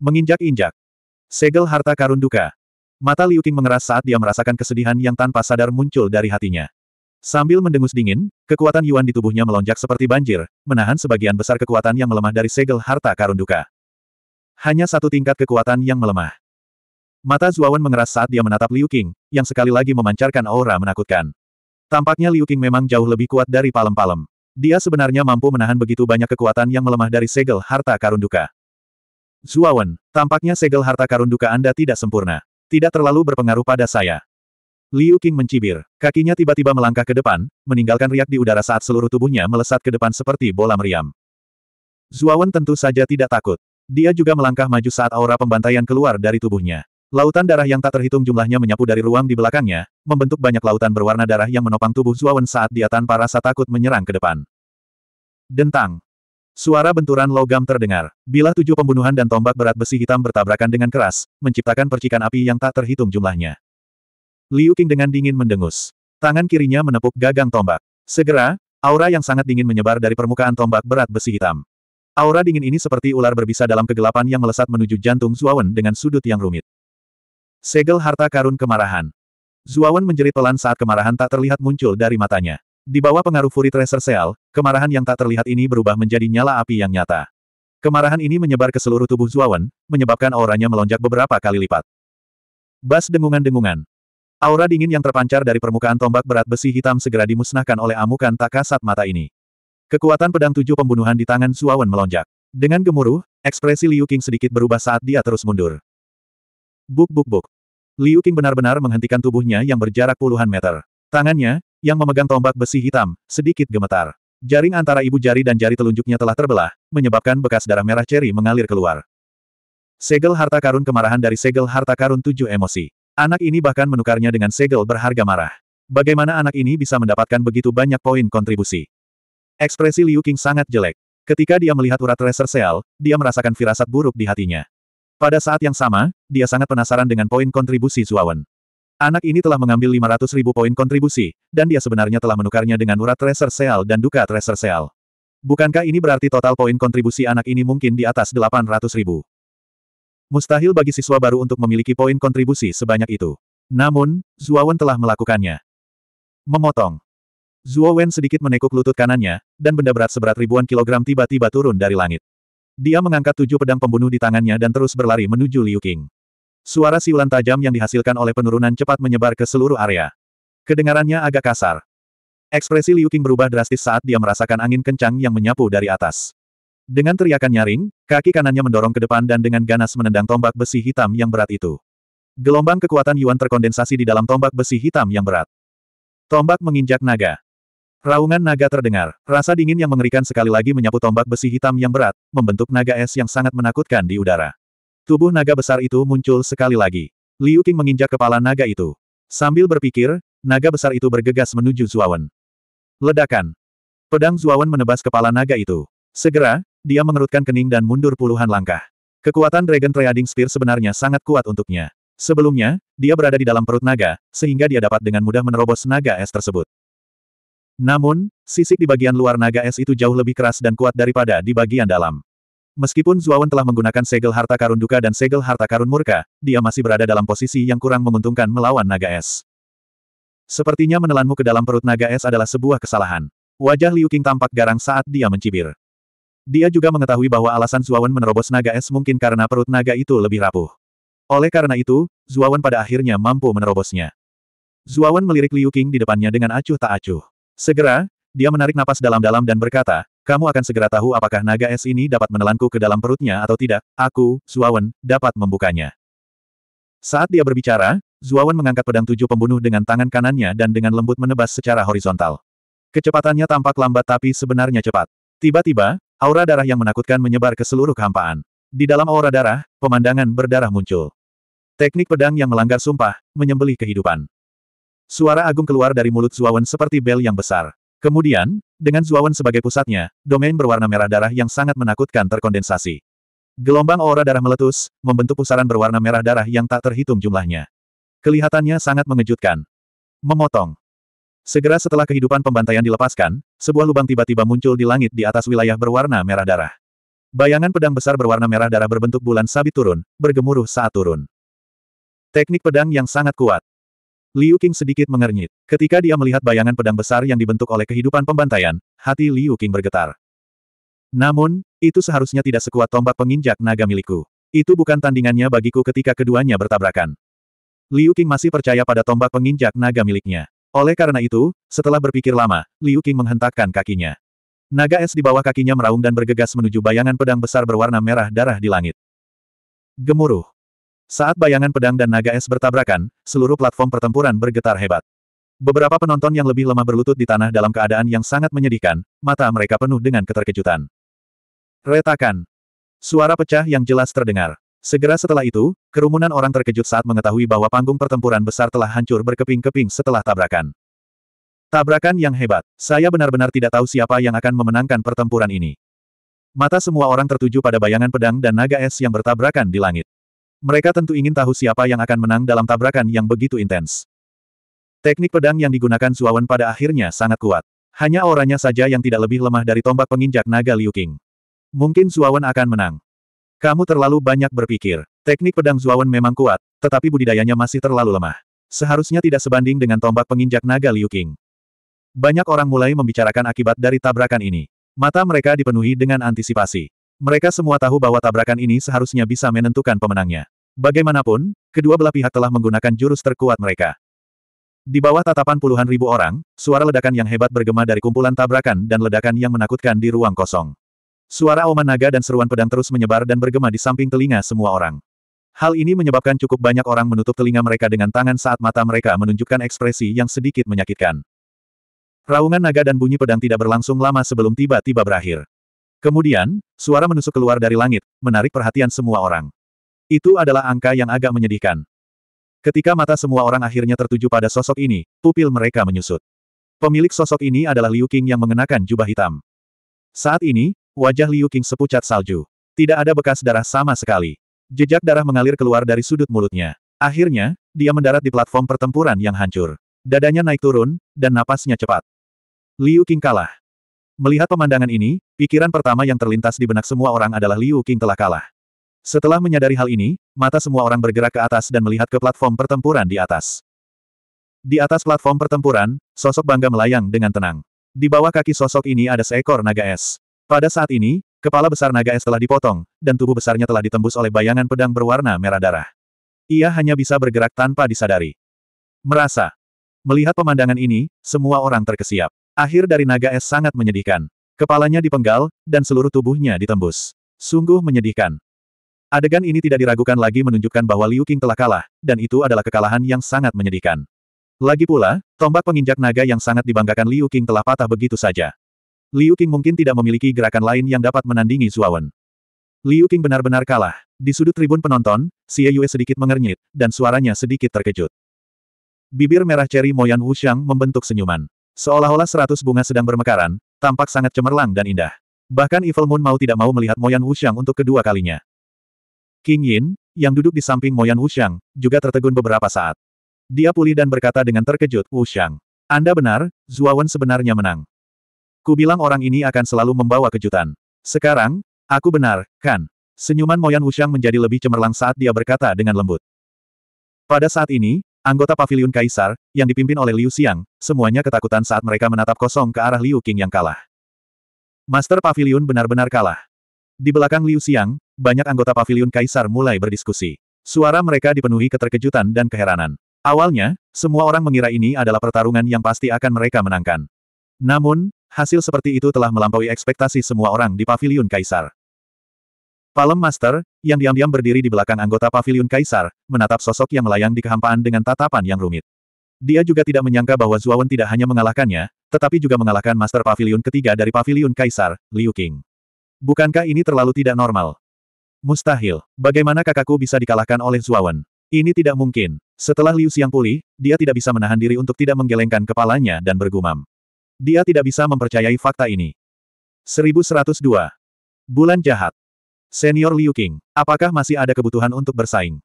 Menginjak-injak. Segel harta karun duka. Mata Liu Qing mengeras saat dia merasakan kesedihan yang tanpa sadar muncul dari hatinya. Sambil mendengus dingin, kekuatan Yuan di tubuhnya melonjak seperti banjir, menahan sebagian besar kekuatan yang melemah dari segel harta karun duka. Hanya satu tingkat kekuatan yang melemah. Mata Zuawan mengeras saat dia menatap Liu Qing, yang sekali lagi memancarkan aura menakutkan. Tampaknya Liu Qing memang jauh lebih kuat dari palem-palem. Dia sebenarnya mampu menahan begitu banyak kekuatan yang melemah dari segel harta karun duka. Zuawan, tampaknya segel harta karun duka Anda tidak sempurna. Tidak terlalu berpengaruh pada saya. Liu Qing mencibir. Kakinya tiba-tiba melangkah ke depan, meninggalkan riak di udara saat seluruh tubuhnya melesat ke depan seperti bola meriam. Zuawan tentu saja tidak takut. Dia juga melangkah maju saat aura pembantaian keluar dari tubuhnya. Lautan darah yang tak terhitung jumlahnya menyapu dari ruang di belakangnya, membentuk banyak lautan berwarna darah yang menopang tubuh Zuawan saat dia tanpa rasa takut menyerang ke depan. Dentang. Suara benturan logam terdengar. Bila tujuh pembunuhan dan tombak berat besi hitam bertabrakan dengan keras, menciptakan percikan api yang tak terhitung jumlahnya. Liu Qing dengan dingin mendengus. Tangan kirinya menepuk gagang tombak. Segera, aura yang sangat dingin menyebar dari permukaan tombak berat besi hitam. Aura dingin ini seperti ular berbisa dalam kegelapan yang melesat menuju jantung Zuawan dengan sudut yang rumit. Segel harta karun kemarahan. Zuawan menjerit pelan saat kemarahan tak terlihat muncul dari matanya. Di bawah pengaruh Fury Tracer Seal, Kemarahan yang tak terlihat ini berubah menjadi nyala api yang nyata. Kemarahan ini menyebar ke seluruh tubuh Zuawan, menyebabkan auranya melonjak beberapa kali lipat. Bas dengungan-dengungan. Aura dingin yang terpancar dari permukaan tombak berat besi hitam segera dimusnahkan oleh amukan tak kasat mata ini. Kekuatan pedang tujuh pembunuhan di tangan Zuawan melonjak. Dengan gemuruh, ekspresi Liu Qing sedikit berubah saat dia terus mundur. Buk buk buk. Liu Qing benar-benar menghentikan tubuhnya yang berjarak puluhan meter. Tangannya, yang memegang tombak besi hitam, sedikit gemetar. Jaring antara ibu jari dan jari telunjuknya telah terbelah, menyebabkan bekas darah merah ceri mengalir keluar. Segel harta karun kemarahan dari segel harta karun tujuh emosi. Anak ini bahkan menukarnya dengan segel berharga marah. Bagaimana anak ini bisa mendapatkan begitu banyak poin kontribusi? Ekspresi Liu Qing sangat jelek. Ketika dia melihat urat Tracer Seal, dia merasakan firasat buruk di hatinya. Pada saat yang sama, dia sangat penasaran dengan poin kontribusi Zuawan. Anak ini telah mengambil 500 ribu poin kontribusi, dan dia sebenarnya telah menukarnya dengan urat Tracer Seal dan Duka Tracer Seal. Bukankah ini berarti total poin kontribusi anak ini mungkin di atas 800 ribu? Mustahil bagi siswa baru untuk memiliki poin kontribusi sebanyak itu. Namun, Zuawan telah melakukannya. Memotong. Zuawan sedikit menekuk lutut kanannya, dan benda berat seberat ribuan kilogram tiba-tiba turun dari langit. Dia mengangkat tujuh pedang pembunuh di tangannya dan terus berlari menuju Liu Qing. Suara siulan tajam yang dihasilkan oleh penurunan cepat menyebar ke seluruh area. Kedengarannya agak kasar. Ekspresi Liu Qing berubah drastis saat dia merasakan angin kencang yang menyapu dari atas. Dengan teriakan nyaring, kaki kanannya mendorong ke depan dan dengan ganas menendang tombak besi hitam yang berat itu. Gelombang kekuatan Yuan terkondensasi di dalam tombak besi hitam yang berat. Tombak menginjak naga. Raungan naga terdengar. Rasa dingin yang mengerikan sekali lagi menyapu tombak besi hitam yang berat, membentuk naga es yang sangat menakutkan di udara. Tubuh naga besar itu muncul sekali lagi. Liu Qing menginjak kepala naga itu. Sambil berpikir, naga besar itu bergegas menuju Zuawan. Ledakan. Pedang Zuawan menebas kepala naga itu. Segera, dia mengerutkan kening dan mundur puluhan langkah. Kekuatan Dragon Triading Spear sebenarnya sangat kuat untuknya. Sebelumnya, dia berada di dalam perut naga, sehingga dia dapat dengan mudah menerobos naga es tersebut. Namun, sisik di bagian luar naga es itu jauh lebih keras dan kuat daripada di bagian dalam. Meskipun Zuawan telah menggunakan segel harta karun duka dan segel harta karun murka, dia masih berada dalam posisi yang kurang menguntungkan melawan naga es. Sepertinya menelanmu ke dalam perut naga es adalah sebuah kesalahan. Wajah Liu Qing tampak garang saat dia mencibir. Dia juga mengetahui bahwa alasan Zuawan menerobos naga es mungkin karena perut naga itu lebih rapuh. Oleh karena itu, Zuawan pada akhirnya mampu menerobosnya. Zuawan melirik Liu Qing di depannya dengan acuh tak acuh. Segera, dia menarik napas dalam-dalam dan berkata, kamu akan segera tahu apakah naga es ini dapat menelanku ke dalam perutnya atau tidak. Aku, Zuawan, dapat membukanya. Saat dia berbicara, Zuawan mengangkat pedang tujuh pembunuh dengan tangan kanannya dan dengan lembut menebas secara horizontal. Kecepatannya tampak lambat tapi sebenarnya cepat. Tiba-tiba, aura darah yang menakutkan menyebar ke seluruh kehampaan. Di dalam aura darah, pemandangan berdarah muncul. Teknik pedang yang melanggar sumpah, menyembelih kehidupan. Suara agung keluar dari mulut Zuawan seperti bel yang besar. Kemudian, dengan Zuawan sebagai pusatnya, domain berwarna merah darah yang sangat menakutkan terkondensasi. Gelombang aura darah meletus, membentuk pusaran berwarna merah darah yang tak terhitung jumlahnya. Kelihatannya sangat mengejutkan. Memotong. Segera setelah kehidupan pembantaian dilepaskan, sebuah lubang tiba-tiba muncul di langit di atas wilayah berwarna merah darah. Bayangan pedang besar berwarna merah darah berbentuk bulan sabit turun, bergemuruh saat turun. Teknik pedang yang sangat kuat. Liu Qing sedikit mengernyit. Ketika dia melihat bayangan pedang besar yang dibentuk oleh kehidupan pembantaian, hati Liu Qing bergetar. Namun, itu seharusnya tidak sekuat tombak penginjak naga milikku. Itu bukan tandingannya bagiku ketika keduanya bertabrakan. Liu Qing masih percaya pada tombak penginjak naga miliknya. Oleh karena itu, setelah berpikir lama, Liu Qing menghentakkan kakinya. Naga es di bawah kakinya meraung dan bergegas menuju bayangan pedang besar berwarna merah darah di langit. Gemuruh. Saat bayangan pedang dan naga es bertabrakan, seluruh platform pertempuran bergetar hebat. Beberapa penonton yang lebih lemah berlutut di tanah dalam keadaan yang sangat menyedihkan, mata mereka penuh dengan keterkejutan. Retakan. Suara pecah yang jelas terdengar. Segera setelah itu, kerumunan orang terkejut saat mengetahui bahwa panggung pertempuran besar telah hancur berkeping-keping setelah tabrakan. Tabrakan yang hebat. Saya benar-benar tidak tahu siapa yang akan memenangkan pertempuran ini. Mata semua orang tertuju pada bayangan pedang dan naga es yang bertabrakan di langit. Mereka tentu ingin tahu siapa yang akan menang dalam tabrakan yang begitu intens. Teknik pedang yang digunakan Zuawan pada akhirnya sangat kuat. Hanya orangnya saja yang tidak lebih lemah dari tombak penginjak naga Liu Qing. Mungkin Zuawan akan menang. Kamu terlalu banyak berpikir. Teknik pedang Zuawan memang kuat, tetapi budidayanya masih terlalu lemah. Seharusnya tidak sebanding dengan tombak penginjak naga Liu Qing. Banyak orang mulai membicarakan akibat dari tabrakan ini. Mata mereka dipenuhi dengan antisipasi. Mereka semua tahu bahwa tabrakan ini seharusnya bisa menentukan pemenangnya. Bagaimanapun, kedua belah pihak telah menggunakan jurus terkuat mereka. Di bawah tatapan puluhan ribu orang, suara ledakan yang hebat bergema dari kumpulan tabrakan dan ledakan yang menakutkan di ruang kosong. Suara oman naga dan seruan pedang terus menyebar dan bergema di samping telinga semua orang. Hal ini menyebabkan cukup banyak orang menutup telinga mereka dengan tangan saat mata mereka menunjukkan ekspresi yang sedikit menyakitkan. Raungan naga dan bunyi pedang tidak berlangsung lama sebelum tiba-tiba berakhir. Kemudian, suara menusuk keluar dari langit, menarik perhatian semua orang. Itu adalah angka yang agak menyedihkan. Ketika mata semua orang akhirnya tertuju pada sosok ini, pupil mereka menyusut. Pemilik sosok ini adalah Liu Qing yang mengenakan jubah hitam. Saat ini, wajah Liu Qing sepucat salju. Tidak ada bekas darah sama sekali. Jejak darah mengalir keluar dari sudut mulutnya. Akhirnya, dia mendarat di platform pertempuran yang hancur. Dadanya naik turun, dan napasnya cepat. Liu Qing kalah. Melihat pemandangan ini, pikiran pertama yang terlintas di benak semua orang adalah Liu Qing telah kalah. Setelah menyadari hal ini, mata semua orang bergerak ke atas dan melihat ke platform pertempuran di atas. Di atas platform pertempuran, sosok bangga melayang dengan tenang. Di bawah kaki sosok ini ada seekor naga es. Pada saat ini, kepala besar naga es telah dipotong, dan tubuh besarnya telah ditembus oleh bayangan pedang berwarna merah darah. Ia hanya bisa bergerak tanpa disadari. Merasa. Melihat pemandangan ini, semua orang terkesiap. Akhir dari naga es sangat menyedihkan. Kepalanya dipenggal, dan seluruh tubuhnya ditembus. Sungguh menyedihkan. Adegan ini tidak diragukan lagi menunjukkan bahwa Liu Qing telah kalah, dan itu adalah kekalahan yang sangat menyedihkan. Lagi pula, tombak penginjak naga yang sangat dibanggakan Liu Qing telah patah begitu saja. Liu Qing mungkin tidak memiliki gerakan lain yang dapat menandingi Zuawan. Liu Qing benar-benar kalah. Di sudut tribun penonton, Xie Yue sedikit mengernyit, dan suaranya sedikit terkejut. Bibir merah ceri Moyan Wuxiang membentuk senyuman. Seolah-olah seratus bunga sedang bermekaran, tampak sangat cemerlang dan indah. Bahkan Evil Moon mau tidak mau melihat Moyan Wuxiang untuk kedua kalinya. King Yin, yang duduk di samping Moyan Wuxiang, juga tertegun beberapa saat. Dia pulih dan berkata dengan terkejut, Wuxiang. Anda benar, Zuawan sebenarnya menang. Kubilang orang ini akan selalu membawa kejutan. Sekarang, aku benar, kan? Senyuman Moyan Wuxiang menjadi lebih cemerlang saat dia berkata dengan lembut. Pada saat ini, Anggota paviliun kaisar, yang dipimpin oleh Liu Xiang, semuanya ketakutan saat mereka menatap kosong ke arah Liu Qing yang kalah. Master paviliun benar-benar kalah. Di belakang Liu Xiang, banyak anggota paviliun kaisar mulai berdiskusi. Suara mereka dipenuhi keterkejutan dan keheranan. Awalnya, semua orang mengira ini adalah pertarungan yang pasti akan mereka menangkan. Namun, hasil seperti itu telah melampaui ekspektasi semua orang di paviliun kaisar. Palem Master, yang diam-diam berdiri di belakang anggota pavilion Kaisar, menatap sosok yang melayang di kehampaan dengan tatapan yang rumit. Dia juga tidak menyangka bahwa Zuawan tidak hanya mengalahkannya, tetapi juga mengalahkan Master Pavilion ketiga dari Pavilion Kaisar, Liu Qing. Bukankah ini terlalu tidak normal? Mustahil. Bagaimana kakakku bisa dikalahkan oleh Zuawan? Ini tidak mungkin. Setelah Liu Xiang pulih, dia tidak bisa menahan diri untuk tidak menggelengkan kepalanya dan bergumam. Dia tidak bisa mempercayai fakta ini. 1102. Bulan Jahat. Senior Liu King, apakah masih ada kebutuhan untuk bersaing?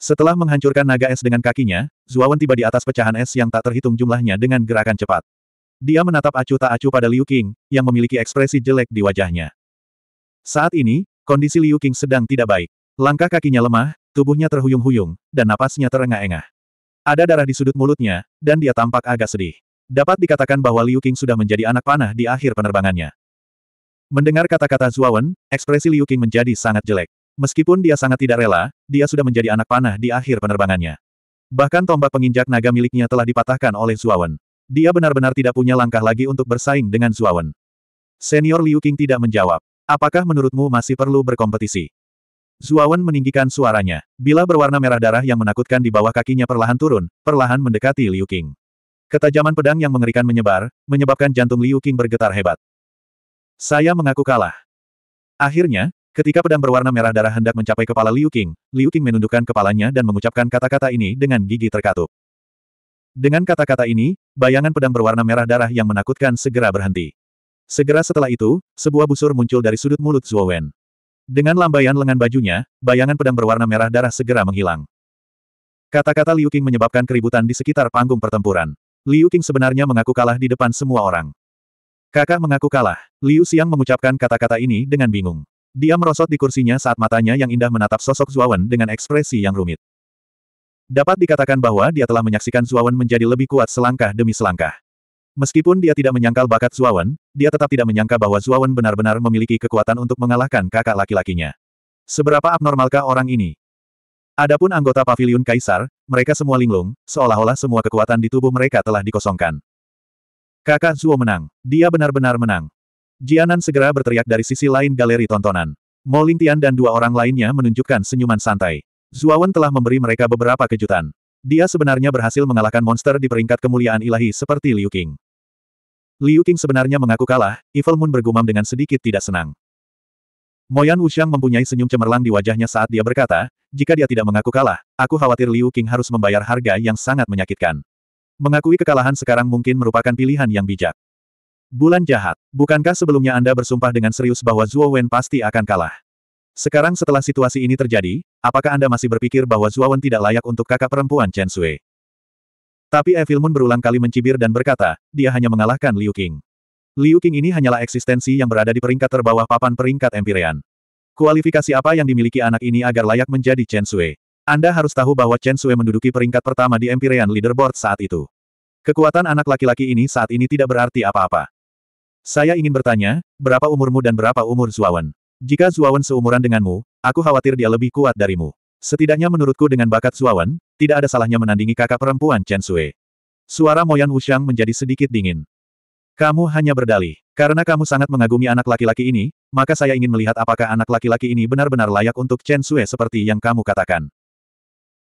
Setelah menghancurkan naga es dengan kakinya, Zuawan tiba di atas pecahan es yang tak terhitung jumlahnya dengan gerakan cepat. Dia menatap acu tak acuh pada Liu King, yang memiliki ekspresi jelek di wajahnya. Saat ini, kondisi Liu King sedang tidak baik. Langkah kakinya lemah, tubuhnya terhuyung-huyung, dan napasnya terengah-engah. Ada darah di sudut mulutnya, dan dia tampak agak sedih. Dapat dikatakan bahwa Liu King sudah menjadi anak panah di akhir penerbangannya. Mendengar kata-kata Zuawan, ekspresi Liu Qing menjadi sangat jelek. Meskipun dia sangat tidak rela, dia sudah menjadi anak panah di akhir penerbangannya. Bahkan tombak penginjak naga miliknya telah dipatahkan oleh Zuawan. Dia benar-benar tidak punya langkah lagi untuk bersaing dengan Zuawan. Senior Liu Qing tidak menjawab. Apakah menurutmu masih perlu berkompetisi? Zuawan meninggikan suaranya. Bila berwarna merah darah yang menakutkan di bawah kakinya perlahan turun, perlahan mendekati Liu Qing. Ketajaman pedang yang mengerikan menyebar, menyebabkan jantung Liu Qing bergetar hebat. Saya mengaku kalah. Akhirnya, ketika pedang berwarna merah darah hendak mencapai kepala Liu Qing, Liu Qing menundukkan kepalanya dan mengucapkan kata-kata ini dengan gigi terkatup. Dengan kata-kata ini, bayangan pedang berwarna merah darah yang menakutkan segera berhenti. Segera setelah itu, sebuah busur muncul dari sudut mulut Zhuo Wen. Dengan lambaian lengan bajunya, bayangan pedang berwarna merah darah segera menghilang. Kata-kata Liu Qing menyebabkan keributan di sekitar panggung pertempuran. Liu Qing sebenarnya mengaku kalah di depan semua orang. Kakak mengaku kalah. Liu Xiang mengucapkan kata-kata ini dengan bingung. Dia merosot di kursinya saat matanya yang indah menatap sosok Zuawan dengan ekspresi yang rumit. Dapat dikatakan bahwa dia telah menyaksikan Zuawan menjadi lebih kuat selangkah demi selangkah. Meskipun dia tidak menyangkal bakat Zuawan, dia tetap tidak menyangka bahwa Zuawan benar-benar memiliki kekuatan untuk mengalahkan kakak laki-lakinya. Seberapa abnormalkah orang ini? Adapun anggota paviliun kaisar, mereka semua linglung, seolah-olah semua kekuatan di tubuh mereka telah dikosongkan. Kakak Zuo menang. Dia benar-benar menang. Jianan segera berteriak dari sisi lain galeri tontonan. Mo Lingtian dan dua orang lainnya menunjukkan senyuman santai. Zuawan telah memberi mereka beberapa kejutan. Dia sebenarnya berhasil mengalahkan monster di peringkat kemuliaan ilahi seperti Liu Qing. Liu Qing sebenarnya mengaku kalah, Evil Moon bergumam dengan sedikit tidak senang. Moyan Wuxiang mempunyai senyum cemerlang di wajahnya saat dia berkata, jika dia tidak mengaku kalah, aku khawatir Liu Qing harus membayar harga yang sangat menyakitkan. Mengakui kekalahan sekarang mungkin merupakan pilihan yang bijak. Bulan jahat, bukankah sebelumnya Anda bersumpah dengan serius bahwa Zhuo Wen pasti akan kalah? Sekarang setelah situasi ini terjadi, apakah Anda masih berpikir bahwa Zhuo Wen tidak layak untuk kakak perempuan Chen Sui? Tapi Evil Moon berulang kali mencibir dan berkata, dia hanya mengalahkan Liu Qing. Liu Qing ini hanyalah eksistensi yang berada di peringkat terbawah papan peringkat Empyrean. Kualifikasi apa yang dimiliki anak ini agar layak menjadi Chen Sui? Anda harus tahu bahwa Chen Sue menduduki peringkat pertama di Empyrean Leaderboard saat itu. Kekuatan anak laki-laki ini saat ini tidak berarti apa-apa. Saya ingin bertanya, berapa umurmu dan berapa umur Zuawan? Jika Zuawan seumuran denganmu, aku khawatir dia lebih kuat darimu. Setidaknya menurutku dengan bakat Zuawan, tidak ada salahnya menandingi kakak perempuan Chen Sue. Suara Moyan Wuxiang menjadi sedikit dingin. Kamu hanya berdalih. Karena kamu sangat mengagumi anak laki-laki ini, maka saya ingin melihat apakah anak laki-laki ini benar-benar layak untuk Chen Sue seperti yang kamu katakan.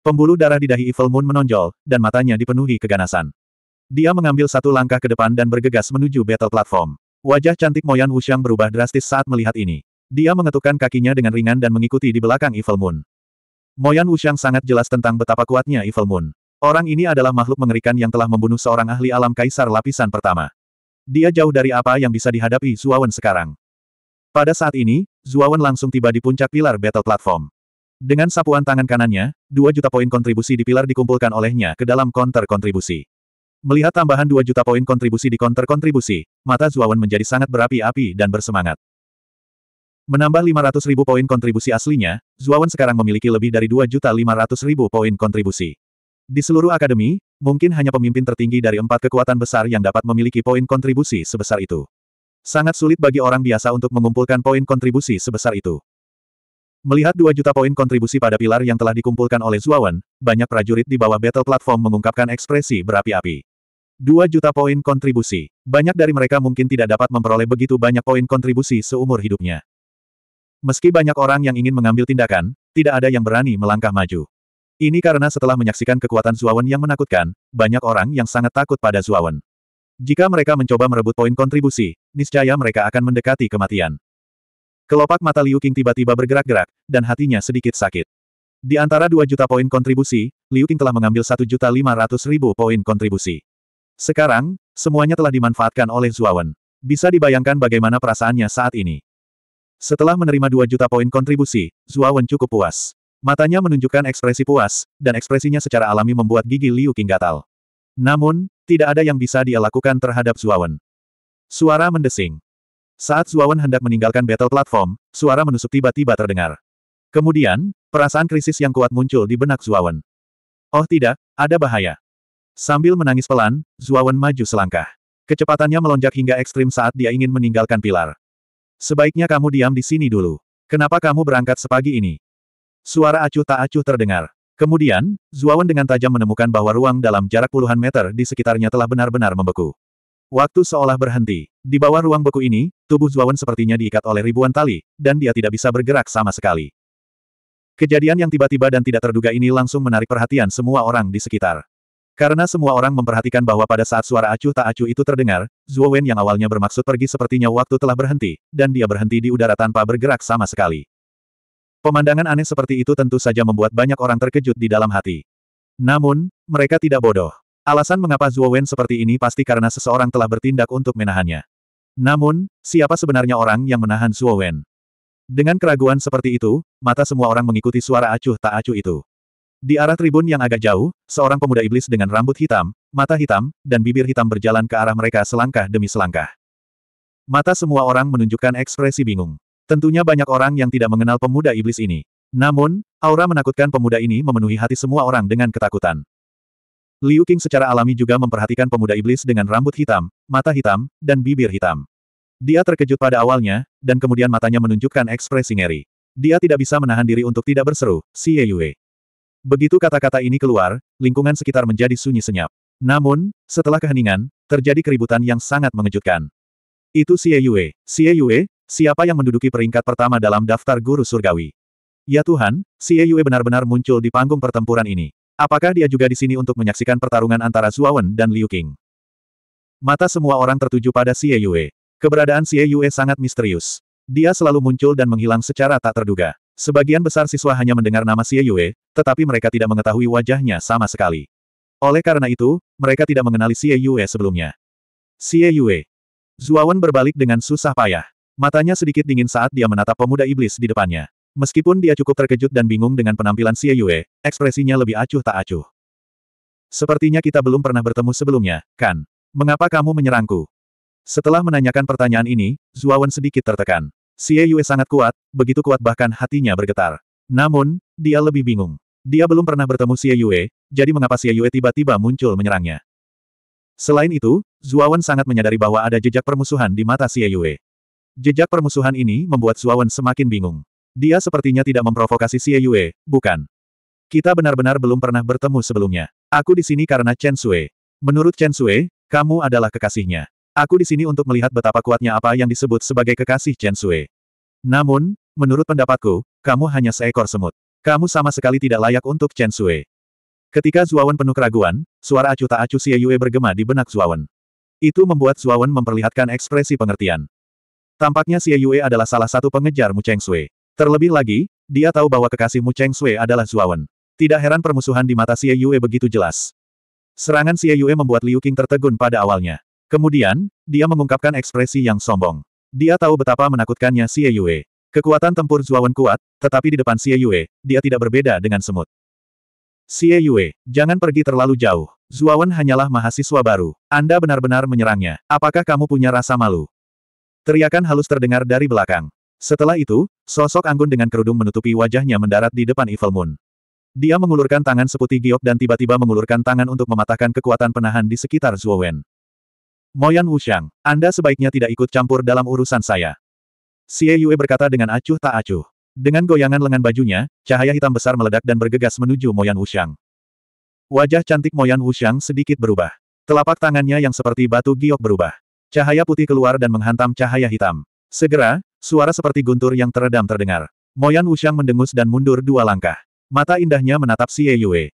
Pembuluh darah di dahi Evil Moon menonjol, dan matanya dipenuhi keganasan. Dia mengambil satu langkah ke depan dan bergegas menuju battle platform. Wajah cantik Moyan Wuxiang berubah drastis saat melihat ini. Dia mengetukkan kakinya dengan ringan dan mengikuti di belakang Evil Moon. Moyan Wuxiang sangat jelas tentang betapa kuatnya Evil Moon. Orang ini adalah makhluk mengerikan yang telah membunuh seorang ahli alam kaisar lapisan pertama. Dia jauh dari apa yang bisa dihadapi Zuawan sekarang. Pada saat ini, Zuawan langsung tiba di puncak pilar battle platform. Dengan sapuan tangan kanannya, 2 juta poin kontribusi di pilar dikumpulkan olehnya ke dalam konter kontribusi. Melihat tambahan 2 juta poin kontribusi di konter kontribusi, mata Zuawan menjadi sangat berapi-api dan bersemangat. Menambah 500 ribu poin kontribusi aslinya, Zuawan sekarang memiliki lebih dari juta 500 ribu poin kontribusi. Di seluruh akademi, mungkin hanya pemimpin tertinggi dari empat kekuatan besar yang dapat memiliki poin kontribusi sebesar itu. Sangat sulit bagi orang biasa untuk mengumpulkan poin kontribusi sebesar itu. Melihat dua juta poin kontribusi pada pilar yang telah dikumpulkan oleh Zuawan, banyak prajurit di bawah battle platform mengungkapkan ekspresi berapi-api. Dua juta poin kontribusi. Banyak dari mereka mungkin tidak dapat memperoleh begitu banyak poin kontribusi seumur hidupnya. Meski banyak orang yang ingin mengambil tindakan, tidak ada yang berani melangkah maju. Ini karena setelah menyaksikan kekuatan Zuawan yang menakutkan, banyak orang yang sangat takut pada Zuawan. Jika mereka mencoba merebut poin kontribusi, niscaya mereka akan mendekati kematian. Kelopak mata Liu Qing tiba-tiba bergerak-gerak, dan hatinya sedikit sakit. Di antara 2 juta poin kontribusi, Liu Qing telah mengambil 1 juta 500 ribu poin kontribusi. Sekarang, semuanya telah dimanfaatkan oleh Zuawan. Bisa dibayangkan bagaimana perasaannya saat ini. Setelah menerima 2 juta poin kontribusi, Zuawan cukup puas. Matanya menunjukkan ekspresi puas, dan ekspresinya secara alami membuat gigi Liu Qing gatal. Namun, tidak ada yang bisa dia lakukan terhadap Zuawan. Suara mendesing. Saat Zuawan hendak meninggalkan battle platform, suara menusuk tiba-tiba terdengar. Kemudian, perasaan krisis yang kuat muncul di benak Zuawan. Oh tidak, ada bahaya. Sambil menangis pelan, Zuawan maju selangkah. Kecepatannya melonjak hingga ekstrim saat dia ingin meninggalkan pilar. Sebaiknya kamu diam di sini dulu. Kenapa kamu berangkat sepagi ini? Suara acuh tak acuh terdengar. Kemudian, Zuawan dengan tajam menemukan bahwa ruang dalam jarak puluhan meter di sekitarnya telah benar-benar membeku. Waktu seolah berhenti. Di bawah ruang beku ini, tubuh Zuawan sepertinya diikat oleh ribuan tali, dan dia tidak bisa bergerak sama sekali. Kejadian yang tiba-tiba dan tidak terduga ini langsung menarik perhatian semua orang di sekitar. Karena semua orang memperhatikan bahwa pada saat suara acuh tak acuh itu terdengar, Zuowen yang awalnya bermaksud pergi sepertinya waktu telah berhenti, dan dia berhenti di udara tanpa bergerak sama sekali. Pemandangan aneh seperti itu tentu saja membuat banyak orang terkejut di dalam hati. Namun, mereka tidak bodoh. Alasan mengapa Zhuo Wen seperti ini pasti karena seseorang telah bertindak untuk menahannya. Namun, siapa sebenarnya orang yang menahan Zhuo Wen? Dengan keraguan seperti itu, mata semua orang mengikuti suara acuh tak acuh itu. Di arah tribun yang agak jauh, seorang pemuda iblis dengan rambut hitam, mata hitam, dan bibir hitam berjalan ke arah mereka selangkah demi selangkah. Mata semua orang menunjukkan ekspresi bingung. Tentunya banyak orang yang tidak mengenal pemuda iblis ini. Namun, aura menakutkan pemuda ini memenuhi hati semua orang dengan ketakutan. Liu Qing secara alami juga memperhatikan pemuda iblis dengan rambut hitam, mata hitam, dan bibir hitam. Dia terkejut pada awalnya, dan kemudian matanya menunjukkan ekspresi ngeri. Dia tidak bisa menahan diri untuk tidak berseru, Ye Yue. Begitu kata-kata ini keluar, lingkungan sekitar menjadi sunyi senyap. Namun, setelah keheningan, terjadi keributan yang sangat mengejutkan. Itu Ye Yue, Ye Yue, siapa yang menduduki peringkat pertama dalam daftar guru surgawi? Ya Tuhan, Ye Yue benar-benar muncul di panggung pertempuran ini. Apakah dia juga di sini untuk menyaksikan pertarungan antara Zuawan dan Liu Qing? Mata semua orang tertuju pada Xie Yue. Keberadaan Xie Yue sangat misterius. Dia selalu muncul dan menghilang secara tak terduga. Sebagian besar siswa hanya mendengar nama Xie Yue, tetapi mereka tidak mengetahui wajahnya sama sekali. Oleh karena itu, mereka tidak mengenali Xie Yue sebelumnya. Xie Yue. Zuawan berbalik dengan susah payah. Matanya sedikit dingin saat dia menatap pemuda iblis di depannya. Meskipun dia cukup terkejut dan bingung dengan penampilan Xie Yue, ekspresinya lebih acuh tak acuh. Sepertinya kita belum pernah bertemu sebelumnya, kan? Mengapa kamu menyerangku? Setelah menanyakan pertanyaan ini, Zuawan sedikit tertekan. Xie Yue sangat kuat, begitu kuat bahkan hatinya bergetar. Namun, dia lebih bingung. Dia belum pernah bertemu Xie Yue, jadi mengapa Xie Yue tiba-tiba muncul menyerangnya? Selain itu, Zuawan sangat menyadari bahwa ada jejak permusuhan di mata Xie Yue. Jejak permusuhan ini membuat Zuawan semakin bingung. Dia sepertinya tidak memprovokasi Xie Yue, bukan? Kita benar-benar belum pernah bertemu sebelumnya. Aku di sini karena Chen Sui. Menurut Chen Sui, kamu adalah kekasihnya. Aku di sini untuk melihat betapa kuatnya apa yang disebut sebagai kekasih Chen Sui. Namun, menurut pendapatku, kamu hanya seekor semut. Kamu sama sekali tidak layak untuk Chen Sui. Ketika Zuawan penuh keraguan, suara acuh tak acuh Xie Yue bergema di benak Zuawan. Itu membuat Zuawan memperlihatkan ekspresi pengertian. Tampaknya Xie Yue adalah salah satu pengejar Mu Cheng Sui. Terlebih lagi, dia tahu bahwa kekasihmu Cheng Sui adalah Zuawan. Tidak heran permusuhan di mata Xie Yue begitu jelas. Serangan Xie Yue membuat Liu Qing tertegun pada awalnya. Kemudian, dia mengungkapkan ekspresi yang sombong. Dia tahu betapa menakutkannya Xie Yue. Kekuatan tempur Zuawan kuat, tetapi di depan Xie Yue, dia tidak berbeda dengan semut. Xie Yue, jangan pergi terlalu jauh. Zuawan hanyalah mahasiswa baru. Anda benar-benar menyerangnya. Apakah kamu punya rasa malu? Teriakan halus terdengar dari belakang. Setelah itu, sosok anggun dengan kerudung menutupi wajahnya mendarat di depan Evil Moon. Dia mengulurkan tangan seputih giok dan tiba-tiba mengulurkan tangan untuk mematahkan kekuatan penahan di sekitar Wen. Moyan Wuxiang, Anda sebaiknya tidak ikut campur dalam urusan saya. Xie Yue berkata dengan acuh tak acuh. Dengan goyangan lengan bajunya, cahaya hitam besar meledak dan bergegas menuju Moyan Wuxiang. Wajah cantik Moyan Wuxiang sedikit berubah. Telapak tangannya yang seperti batu giok berubah. Cahaya putih keluar dan menghantam cahaya hitam. Segera, Suara seperti guntur yang teredam terdengar. Moyan Wushang mendengus dan mundur dua langkah. Mata indahnya menatap Xie Yue.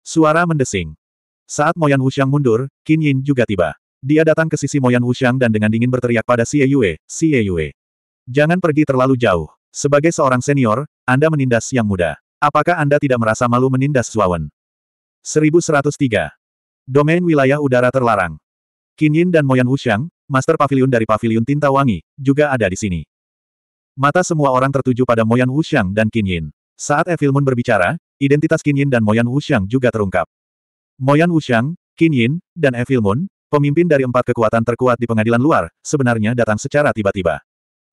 Suara mendesing. Saat Moyan Wushang mundur, Qin Yin juga tiba. Dia datang ke sisi Moyan Wushang dan dengan dingin berteriak pada Xie Yue, Xie Yue. Jangan pergi terlalu jauh. Sebagai seorang senior, Anda menindas yang muda. Apakah Anda tidak merasa malu menindas Zuawan? 1103. Domain wilayah udara terlarang. Qin Yin dan Moyan Wuxiang, Master Pavilion dari Pavilion Tinta Wangi, juga ada di sini. Mata semua orang tertuju pada Moyan Wuxiang dan Qin Yin. Saat Evil Moon berbicara, identitas Qin Yin dan Moyan Wuxiang juga terungkap. Moyan Wuxiang, Qin Yin, dan Evil Moon, pemimpin dari empat kekuatan terkuat di pengadilan luar, sebenarnya datang secara tiba-tiba.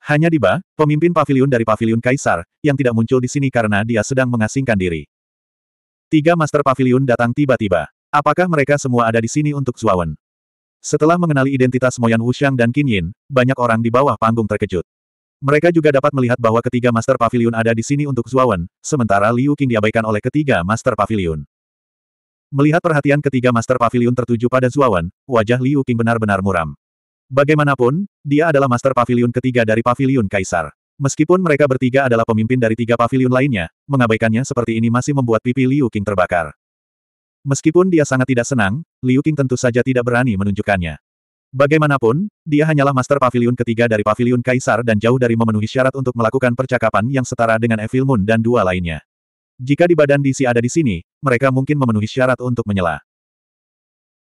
Hanya Diba, pemimpin pavilion dari pavilion Kaisar, yang tidak muncul di sini karena dia sedang mengasingkan diri. Tiga master pavilion datang tiba-tiba. Apakah mereka semua ada di sini untuk Zuawan? Setelah mengenali identitas Moyan Wuxiang dan Qin Yin, banyak orang di bawah panggung terkejut. Mereka juga dapat melihat bahwa ketiga Master Pavilion ada di sini untuk Zuawan, sementara Liu Qing diabaikan oleh ketiga Master Pavilion. Melihat perhatian ketiga Master Pavilion tertuju pada Zuawan, wajah Liu Qing benar-benar muram. Bagaimanapun, dia adalah Master Pavilion ketiga dari Pavilion Kaisar. Meskipun mereka bertiga adalah pemimpin dari tiga pavilion lainnya, mengabaikannya seperti ini masih membuat pipi Liu Qing terbakar. Meskipun dia sangat tidak senang, Liu Qing tentu saja tidak berani menunjukkannya. Bagaimanapun, dia hanyalah Master Pavilion ketiga dari Pavilion Kaisar dan jauh dari memenuhi syarat untuk melakukan percakapan yang setara dengan Evil Moon dan dua lainnya. Jika di badan DC ada di sini, mereka mungkin memenuhi syarat untuk menyela.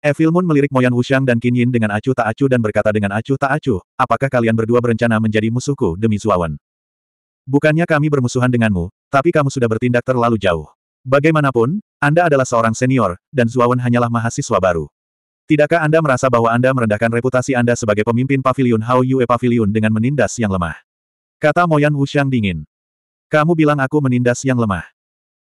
Evil Moon melirik Moyan Wushang dan Qin Yin dengan acuh tak acuh dan berkata dengan acuh tak acuh, apakah kalian berdua berencana menjadi musuhku demi Zuawan? Bukannya kami bermusuhan denganmu, tapi kamu sudah bertindak terlalu jauh. Bagaimanapun, Anda adalah seorang senior, dan Zuawan hanyalah mahasiswa baru. Tidakkah Anda merasa bahwa Anda merendahkan reputasi Anda sebagai pemimpin pavilion Hao Yue Pavilion dengan menindas yang lemah? Kata Moyan Wuxiang dingin. Kamu bilang aku menindas yang lemah.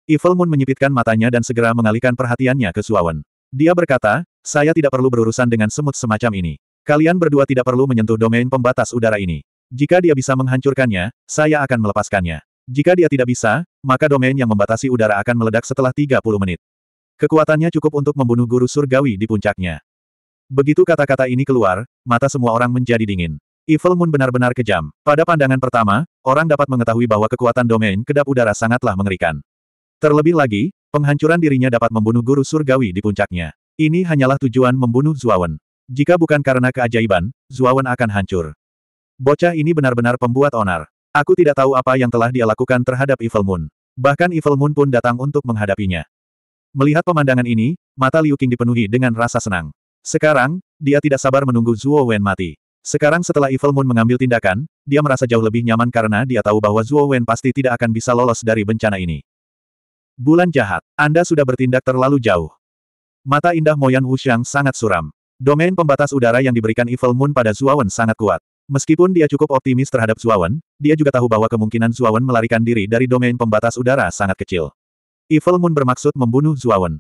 Evil Moon menyipitkan matanya dan segera mengalihkan perhatiannya ke Suawan. Dia berkata, saya tidak perlu berurusan dengan semut semacam ini. Kalian berdua tidak perlu menyentuh domain pembatas udara ini. Jika dia bisa menghancurkannya, saya akan melepaskannya. Jika dia tidak bisa, maka domain yang membatasi udara akan meledak setelah 30 menit. Kekuatannya cukup untuk membunuh guru surgawi di puncaknya. Begitu kata-kata ini keluar, mata semua orang menjadi dingin. Evil Moon benar-benar kejam. Pada pandangan pertama, orang dapat mengetahui bahwa kekuatan domain kedap udara sangatlah mengerikan. Terlebih lagi, penghancuran dirinya dapat membunuh guru surgawi di puncaknya. Ini hanyalah tujuan membunuh Zuawan. Jika bukan karena keajaiban, Zuawan akan hancur. Bocah ini benar-benar pembuat onar. Aku tidak tahu apa yang telah dia lakukan terhadap Evil Moon. Bahkan Evil Moon pun datang untuk menghadapinya. Melihat pemandangan ini, mata Liu Qing dipenuhi dengan rasa senang. Sekarang, dia tidak sabar menunggu Zuo Wen mati. Sekarang setelah Evil Moon mengambil tindakan, dia merasa jauh lebih nyaman karena dia tahu bahwa Zuo Wen pasti tidak akan bisa lolos dari bencana ini. Bulan jahat, Anda sudah bertindak terlalu jauh. Mata indah Moyan Wuxiang sangat suram. Domain pembatas udara yang diberikan Evil Moon pada Wen sangat kuat. Meskipun dia cukup optimis terhadap Wen, dia juga tahu bahwa kemungkinan Wen melarikan diri dari domain pembatas udara sangat kecil. Evil Moon bermaksud membunuh Wen.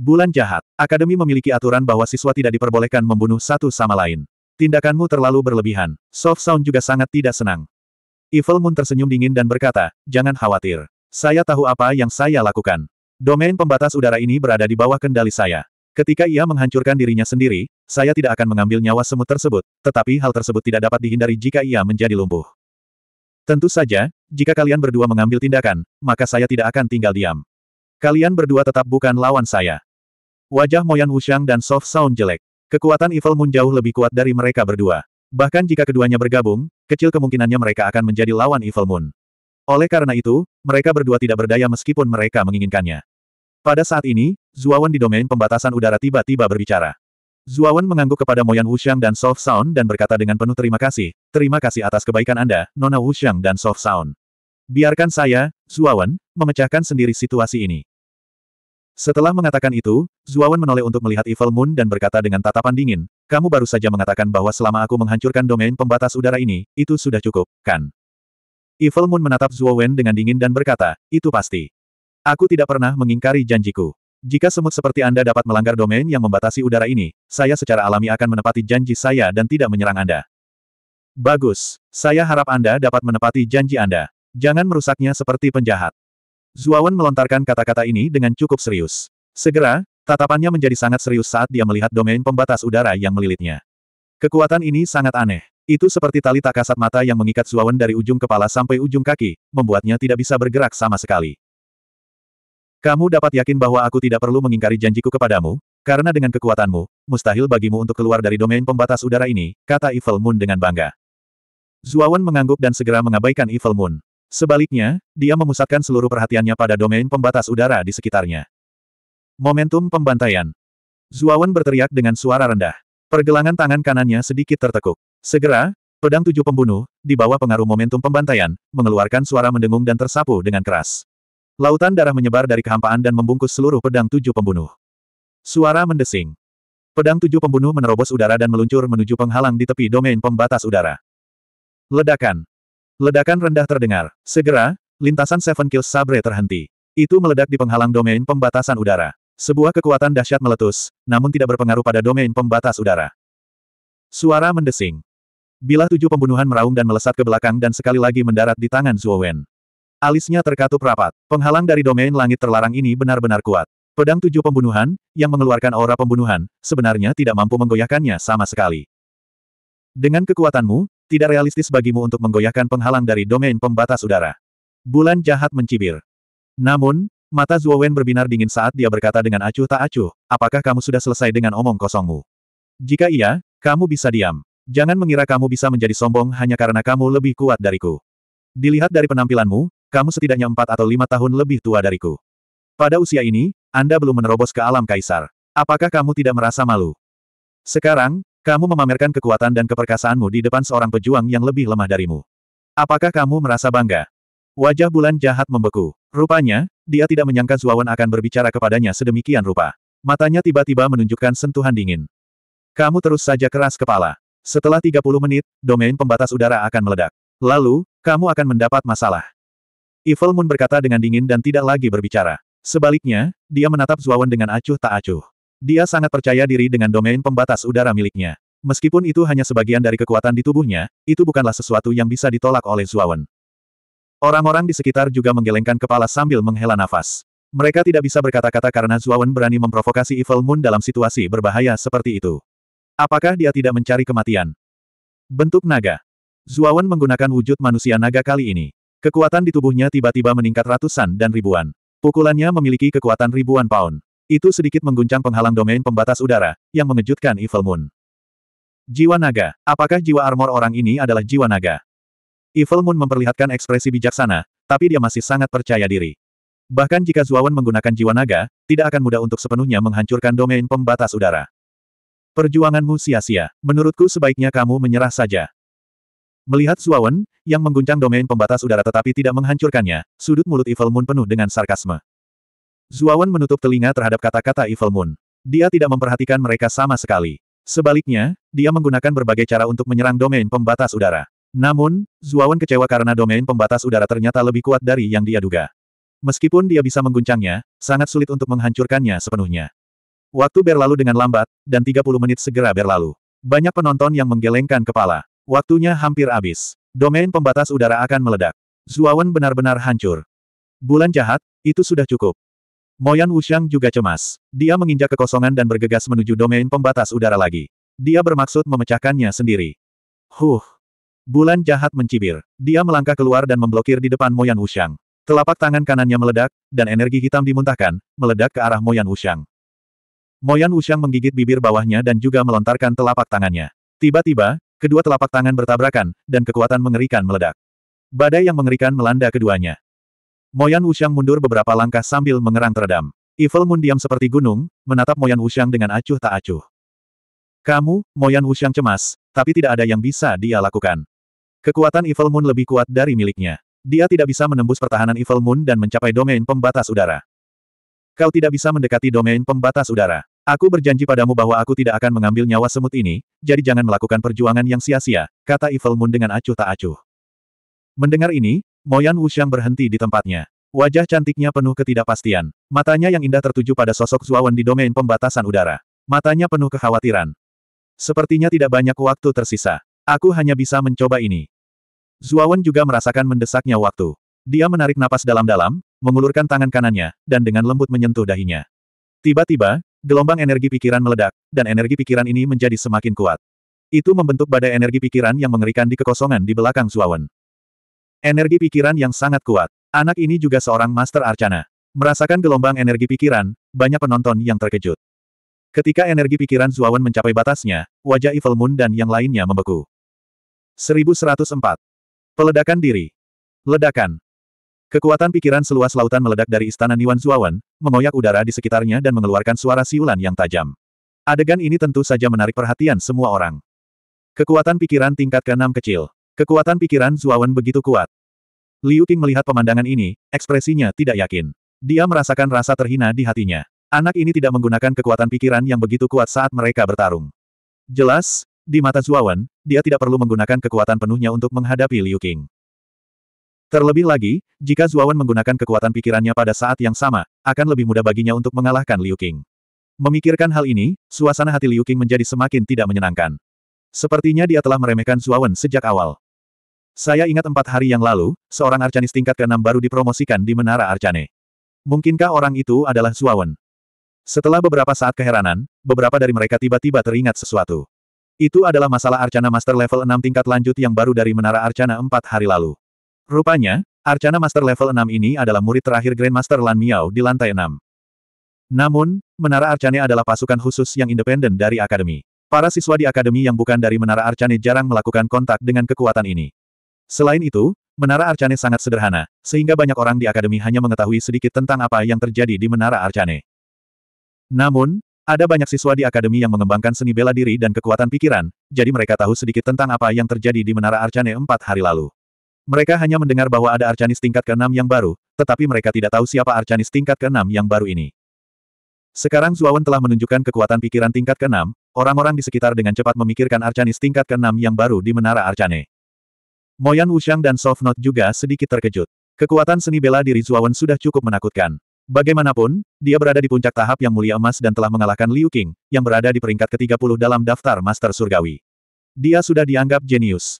Bulan jahat. Akademi memiliki aturan bahwa siswa tidak diperbolehkan membunuh satu sama lain. Tindakanmu terlalu berlebihan. Soft Sound juga sangat tidak senang. Evil Moon tersenyum dingin dan berkata, jangan khawatir. Saya tahu apa yang saya lakukan. Domain pembatas udara ini berada di bawah kendali saya. Ketika ia menghancurkan dirinya sendiri, saya tidak akan mengambil nyawa semut tersebut, tetapi hal tersebut tidak dapat dihindari jika ia menjadi lumpuh. Tentu saja, jika kalian berdua mengambil tindakan, maka saya tidak akan tinggal diam. Kalian berdua tetap bukan lawan saya. Wajah Moyan Wushang dan Soft Sound jelek. Kekuatan Evil Moon jauh lebih kuat dari mereka berdua. Bahkan jika keduanya bergabung, kecil kemungkinannya mereka akan menjadi lawan Evil Moon. Oleh karena itu, mereka berdua tidak berdaya meskipun mereka menginginkannya. Pada saat ini, Zuawan di domain pembatasan udara tiba-tiba berbicara. Zuawan mengangguk kepada Moyan Wushang dan Soft Sound dan berkata dengan penuh terima kasih, terima kasih atas kebaikan Anda, Nona Wushang dan Soft Sound. Biarkan saya, Zuawan, memecahkan sendiri situasi ini. Setelah mengatakan itu, Zuawan menoleh untuk melihat Evil Moon dan berkata dengan tatapan dingin, kamu baru saja mengatakan bahwa selama aku menghancurkan domain pembatas udara ini, itu sudah cukup, kan? Evil Moon menatap Zuawan dengan dingin dan berkata, itu pasti. Aku tidak pernah mengingkari janjiku. Jika semut seperti Anda dapat melanggar domain yang membatasi udara ini, saya secara alami akan menepati janji saya dan tidak menyerang Anda. Bagus. Saya harap Anda dapat menepati janji Anda. Jangan merusaknya seperti penjahat. Zuawan melontarkan kata-kata ini dengan cukup serius. Segera, tatapannya menjadi sangat serius saat dia melihat domain pembatas udara yang melilitnya. Kekuatan ini sangat aneh. Itu seperti tali tak kasat mata yang mengikat Zuawan dari ujung kepala sampai ujung kaki, membuatnya tidak bisa bergerak sama sekali. Kamu dapat yakin bahwa aku tidak perlu mengingkari janjiku kepadamu, karena dengan kekuatanmu, mustahil bagimu untuk keluar dari domain pembatas udara ini, kata Evil Moon dengan bangga. Zuawan mengangguk dan segera mengabaikan Evil Moon. Sebaliknya, dia memusatkan seluruh perhatiannya pada domain pembatas udara di sekitarnya. Momentum pembantaian. Zuawan berteriak dengan suara rendah. Pergelangan tangan kanannya sedikit tertekuk. Segera, pedang tujuh pembunuh, di bawah pengaruh momentum pembantaian, mengeluarkan suara mendengung dan tersapu dengan keras. Lautan darah menyebar dari kehampaan dan membungkus seluruh pedang tujuh pembunuh. Suara mendesing. Pedang tujuh pembunuh menerobos udara dan meluncur menuju penghalang di tepi domain pembatas udara. Ledakan. Ledakan rendah terdengar. Segera, lintasan Seven Kills Sabre terhenti. Itu meledak di penghalang domain pembatasan udara. Sebuah kekuatan dahsyat meletus, namun tidak berpengaruh pada domain pembatas udara. Suara mendesing. Bila tujuh pembunuhan meraung dan melesat ke belakang dan sekali lagi mendarat di tangan Zhuo Wen. Alisnya terkatup rapat. Penghalang dari domain langit terlarang ini benar-benar kuat. Pedang tujuh pembunuhan, yang mengeluarkan aura pembunuhan, sebenarnya tidak mampu menggoyahkannya sama sekali. Dengan kekuatanmu, tidak realistis bagimu untuk menggoyahkan penghalang dari domain pembatas udara. Bulan jahat mencibir. Namun, mata Zuowen berbinar dingin saat dia berkata dengan acuh tak acuh, apakah kamu sudah selesai dengan omong kosongmu? Jika iya, kamu bisa diam. Jangan mengira kamu bisa menjadi sombong hanya karena kamu lebih kuat dariku. Dilihat dari penampilanmu, kamu setidaknya empat atau lima tahun lebih tua dariku. Pada usia ini, Anda belum menerobos ke alam kaisar. Apakah kamu tidak merasa malu? Sekarang, kamu memamerkan kekuatan dan keperkasaanmu di depan seorang pejuang yang lebih lemah darimu. Apakah kamu merasa bangga? Wajah bulan jahat membeku. Rupanya, dia tidak menyangka Zuawan akan berbicara kepadanya sedemikian rupa. Matanya tiba-tiba menunjukkan sentuhan dingin. Kamu terus saja keras kepala. Setelah 30 menit, domain pembatas udara akan meledak. Lalu, kamu akan mendapat masalah. Evil Moon berkata dengan dingin dan tidak lagi berbicara. Sebaliknya, dia menatap Zuawan dengan acuh tak acuh. Dia sangat percaya diri dengan domain pembatas udara miliknya. Meskipun itu hanya sebagian dari kekuatan di tubuhnya, itu bukanlah sesuatu yang bisa ditolak oleh Zuawan. Orang-orang di sekitar juga menggelengkan kepala sambil menghela nafas. Mereka tidak bisa berkata-kata karena Zuawan berani memprovokasi Evil Moon dalam situasi berbahaya seperti itu. Apakah dia tidak mencari kematian? Bentuk naga. Zuawan menggunakan wujud manusia naga kali ini. Kekuatan di tubuhnya tiba-tiba meningkat ratusan dan ribuan. Pukulannya memiliki kekuatan ribuan pound. Itu sedikit mengguncang penghalang domain pembatas udara, yang mengejutkan Evil Moon. Jiwa naga. Apakah jiwa armor orang ini adalah jiwa naga? Evil Moon memperlihatkan ekspresi bijaksana, tapi dia masih sangat percaya diri. Bahkan jika Zuawan menggunakan jiwa naga, tidak akan mudah untuk sepenuhnya menghancurkan domain pembatas udara. Perjuanganmu sia-sia. Menurutku sebaiknya kamu menyerah saja. Melihat Zuawan, yang mengguncang domain pembatas udara tetapi tidak menghancurkannya, sudut mulut Evil Moon penuh dengan sarkasme. Zuawan menutup telinga terhadap kata-kata Evil Moon. Dia tidak memperhatikan mereka sama sekali. Sebaliknya, dia menggunakan berbagai cara untuk menyerang domain pembatas udara. Namun, Zuawan kecewa karena domain pembatas udara ternyata lebih kuat dari yang dia duga. Meskipun dia bisa mengguncangnya, sangat sulit untuk menghancurkannya sepenuhnya. Waktu berlalu dengan lambat, dan 30 menit segera berlalu. Banyak penonton yang menggelengkan kepala. Waktunya hampir habis. Domain pembatas udara akan meledak. Zuawan benar-benar hancur. Bulan jahat, itu sudah cukup. Moyan Wushang juga cemas. Dia menginjak kekosongan dan bergegas menuju domain pembatas udara lagi. Dia bermaksud memecahkannya sendiri. Huh! Bulan jahat mencibir. Dia melangkah keluar dan memblokir di depan Moyan Wushang. Telapak tangan kanannya meledak, dan energi hitam dimuntahkan, meledak ke arah Moyan Wushang. Moyan Wushang menggigit bibir bawahnya dan juga melontarkan telapak tangannya. Tiba-tiba, kedua telapak tangan bertabrakan, dan kekuatan mengerikan meledak. Badai yang mengerikan melanda keduanya. Moyan Wuxiang mundur beberapa langkah sambil mengerang teredam. Evil Moon diam seperti gunung, menatap Moyan Wuxiang dengan acuh tak acuh. Kamu, Moyan Wuxiang cemas, tapi tidak ada yang bisa dia lakukan. Kekuatan Evil Moon lebih kuat dari miliknya. Dia tidak bisa menembus pertahanan Evil Moon dan mencapai domain pembatas udara. Kau tidak bisa mendekati domain pembatas udara. Aku berjanji padamu bahwa aku tidak akan mengambil nyawa semut ini, jadi jangan melakukan perjuangan yang sia-sia, kata Evil Moon dengan acuh tak acuh. Mendengar ini, Moyan Wuxiang berhenti di tempatnya. Wajah cantiknya penuh ketidakpastian. Matanya yang indah tertuju pada sosok Zuawan di domain pembatasan udara. Matanya penuh kekhawatiran. Sepertinya tidak banyak waktu tersisa. Aku hanya bisa mencoba ini. Zuawan juga merasakan mendesaknya waktu. Dia menarik napas dalam-dalam, mengulurkan tangan kanannya, dan dengan lembut menyentuh dahinya. Tiba-tiba, gelombang energi pikiran meledak, dan energi pikiran ini menjadi semakin kuat. Itu membentuk badai energi pikiran yang mengerikan di kekosongan di belakang Zuawan. Energi pikiran yang sangat kuat. Anak ini juga seorang master arcana. Merasakan gelombang energi pikiran, banyak penonton yang terkejut. Ketika energi pikiran Zuawan mencapai batasnya, wajah Evil Moon dan yang lainnya membeku. 1104. Peledakan diri. Ledakan. Kekuatan pikiran seluas lautan meledak dari istana Niwan Zuawan, mengoyak udara di sekitarnya dan mengeluarkan suara siulan yang tajam. Adegan ini tentu saja menarik perhatian semua orang. Kekuatan pikiran tingkat ke-6 kecil. Kekuatan pikiran Zuawan begitu kuat. Liu Qing melihat pemandangan ini, ekspresinya tidak yakin. Dia merasakan rasa terhina di hatinya. Anak ini tidak menggunakan kekuatan pikiran yang begitu kuat saat mereka bertarung. Jelas, di mata Zuawan, dia tidak perlu menggunakan kekuatan penuhnya untuk menghadapi Liu Qing. Terlebih lagi, jika Zuawan menggunakan kekuatan pikirannya pada saat yang sama, akan lebih mudah baginya untuk mengalahkan Liu Qing. Memikirkan hal ini, suasana hati Liu Qing menjadi semakin tidak menyenangkan. Sepertinya dia telah meremehkan Zuawan sejak awal. Saya ingat empat hari yang lalu, seorang Arcanis tingkat ke-6 baru dipromosikan di Menara Arcane. Mungkinkah orang itu adalah Zuawan? Setelah beberapa saat keheranan, beberapa dari mereka tiba-tiba teringat sesuatu. Itu adalah masalah Arcana Master level 6 tingkat lanjut yang baru dari Menara Arcana empat hari lalu. Rupanya, Arcana Master level 6 ini adalah murid terakhir Grandmaster Lan Miao di lantai 6. Namun, Menara Arcane adalah pasukan khusus yang independen dari Akademi. Para siswa di Akademi yang bukan dari Menara Arcane jarang melakukan kontak dengan kekuatan ini. Selain itu, Menara Arcane sangat sederhana, sehingga banyak orang di akademi hanya mengetahui sedikit tentang apa yang terjadi di Menara Arcane. Namun, ada banyak siswa di akademi yang mengembangkan seni bela diri dan kekuatan pikiran, jadi mereka tahu sedikit tentang apa yang terjadi di Menara Arcane empat hari lalu. Mereka hanya mendengar bahwa ada Arcanis tingkat ke-6 yang baru, tetapi mereka tidak tahu siapa Arcanis tingkat ke-6 yang baru ini. Sekarang Zuawan telah menunjukkan kekuatan pikiran tingkat ke-6, orang-orang di sekitar dengan cepat memikirkan Arcanis tingkat ke-6 yang baru di Menara Arcane. Moyan Wushang dan Sofnot juga sedikit terkejut. Kekuatan seni bela diri Zuawan sudah cukup menakutkan. Bagaimanapun, dia berada di puncak tahap yang mulia emas dan telah mengalahkan Liu Qing, yang berada di peringkat ke-30 dalam daftar Master Surgawi. Dia sudah dianggap jenius.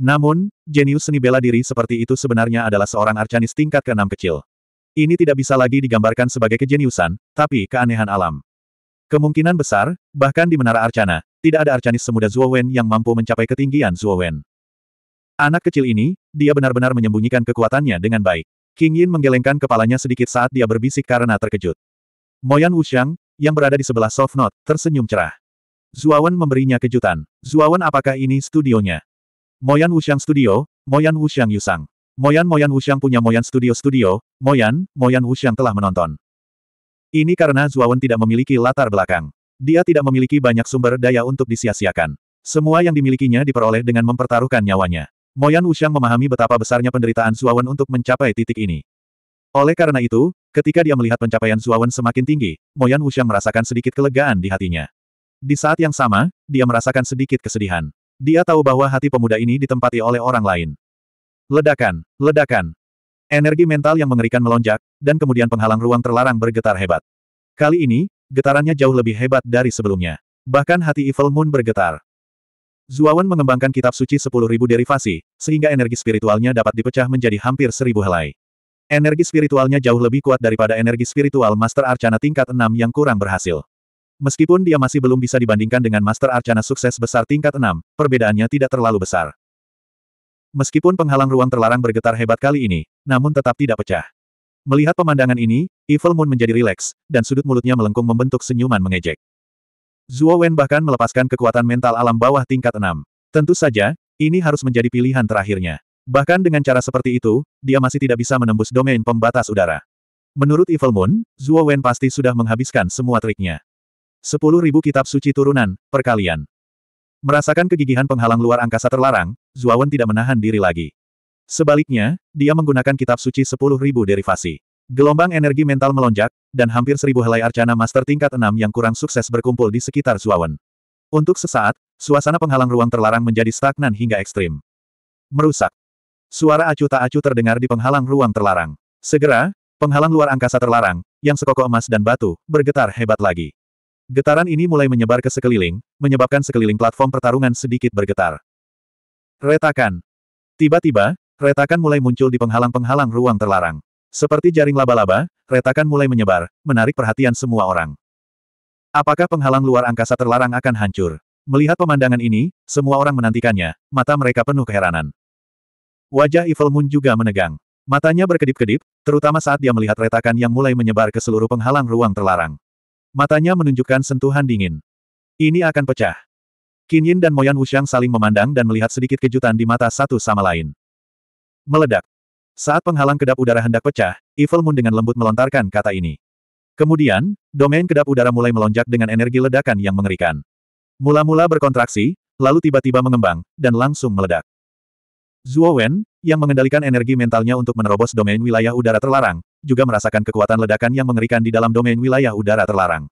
Namun, jenius seni bela diri seperti itu sebenarnya adalah seorang arcanis tingkat ke-6 kecil. Ini tidak bisa lagi digambarkan sebagai kejeniusan, tapi keanehan alam. Kemungkinan besar, bahkan di Menara Arcana, tidak ada arcanis semuda Zuowen yang mampu mencapai ketinggian Zuowen. Anak kecil ini, dia benar-benar menyembunyikan kekuatannya dengan baik. King Yin menggelengkan kepalanya sedikit saat dia berbisik karena terkejut. Moyan Wuxiang, yang berada di sebelah soft note, tersenyum cerah. Zuawan memberinya kejutan. Zuawan apakah ini studionya? Moyan Wuxiang Studio, Moyan Wuxiang Yusang. Moyan Moyan Wuxiang punya Moyan Studio Studio, Moyan, Moyan Wuxiang telah menonton. Ini karena Zuawan tidak memiliki latar belakang. Dia tidak memiliki banyak sumber daya untuk disia-siakan. Semua yang dimilikinya diperoleh dengan mempertaruhkan nyawanya. Moyan Wuxiang memahami betapa besarnya penderitaan Suawen untuk mencapai titik ini. Oleh karena itu, ketika dia melihat pencapaian Suawen semakin tinggi, Moyan Wuxiang merasakan sedikit kelegaan di hatinya. Di saat yang sama, dia merasakan sedikit kesedihan. Dia tahu bahwa hati pemuda ini ditempati oleh orang lain. Ledakan, ledakan. Energi mental yang mengerikan melonjak, dan kemudian penghalang ruang terlarang bergetar hebat. Kali ini, getarannya jauh lebih hebat dari sebelumnya. Bahkan hati Evil Moon bergetar. Zuawan mengembangkan kitab suci 10.000 derivasi, sehingga energi spiritualnya dapat dipecah menjadi hampir 1.000 helai. Energi spiritualnya jauh lebih kuat daripada energi spiritual Master Arcana tingkat 6 yang kurang berhasil. Meskipun dia masih belum bisa dibandingkan dengan Master Arcana sukses besar tingkat 6, perbedaannya tidak terlalu besar. Meskipun penghalang ruang terlarang bergetar hebat kali ini, namun tetap tidak pecah. Melihat pemandangan ini, Evil Moon menjadi rileks, dan sudut mulutnya melengkung membentuk senyuman mengejek. Zuo Wen bahkan melepaskan kekuatan mental alam bawah tingkat 6. Tentu saja, ini harus menjadi pilihan terakhirnya. Bahkan dengan cara seperti itu, dia masih tidak bisa menembus domain pembatas udara. Menurut Evil Moon, Zuo Wen pasti sudah menghabiskan semua triknya. 10.000 kitab suci turunan, perkalian. Merasakan kegigihan penghalang luar angkasa terlarang, Zuo Wen tidak menahan diri lagi. Sebaliknya, dia menggunakan kitab suci 10.000 derivasi. Gelombang energi mental melonjak, dan hampir seribu helai arcana master tingkat enam yang kurang sukses berkumpul di sekitar Zuawan. Untuk sesaat, suasana penghalang ruang terlarang menjadi stagnan hingga ekstrim. Merusak. Suara acu tak acu terdengar di penghalang ruang terlarang. Segera, penghalang luar angkasa terlarang, yang sekokoh emas dan batu, bergetar hebat lagi. Getaran ini mulai menyebar ke sekeliling, menyebabkan sekeliling platform pertarungan sedikit bergetar. Retakan. Tiba-tiba, retakan mulai muncul di penghalang-penghalang ruang terlarang. Seperti jaring laba-laba, retakan mulai menyebar, menarik perhatian semua orang. Apakah penghalang luar angkasa terlarang akan hancur? Melihat pemandangan ini, semua orang menantikannya, mata mereka penuh keheranan. Wajah Evil Moon juga menegang. Matanya berkedip-kedip, terutama saat dia melihat retakan yang mulai menyebar ke seluruh penghalang ruang terlarang. Matanya menunjukkan sentuhan dingin. Ini akan pecah. Qin Yin dan Moyan Wuxiang saling memandang dan melihat sedikit kejutan di mata satu sama lain. Meledak. Saat penghalang kedap udara hendak pecah, Evil Moon dengan lembut melontarkan kata ini. Kemudian, domain kedap udara mulai melonjak dengan energi ledakan yang mengerikan. Mula-mula berkontraksi, lalu tiba-tiba mengembang, dan langsung meledak. Zuo Wen, yang mengendalikan energi mentalnya untuk menerobos domain wilayah udara terlarang, juga merasakan kekuatan ledakan yang mengerikan di dalam domain wilayah udara terlarang.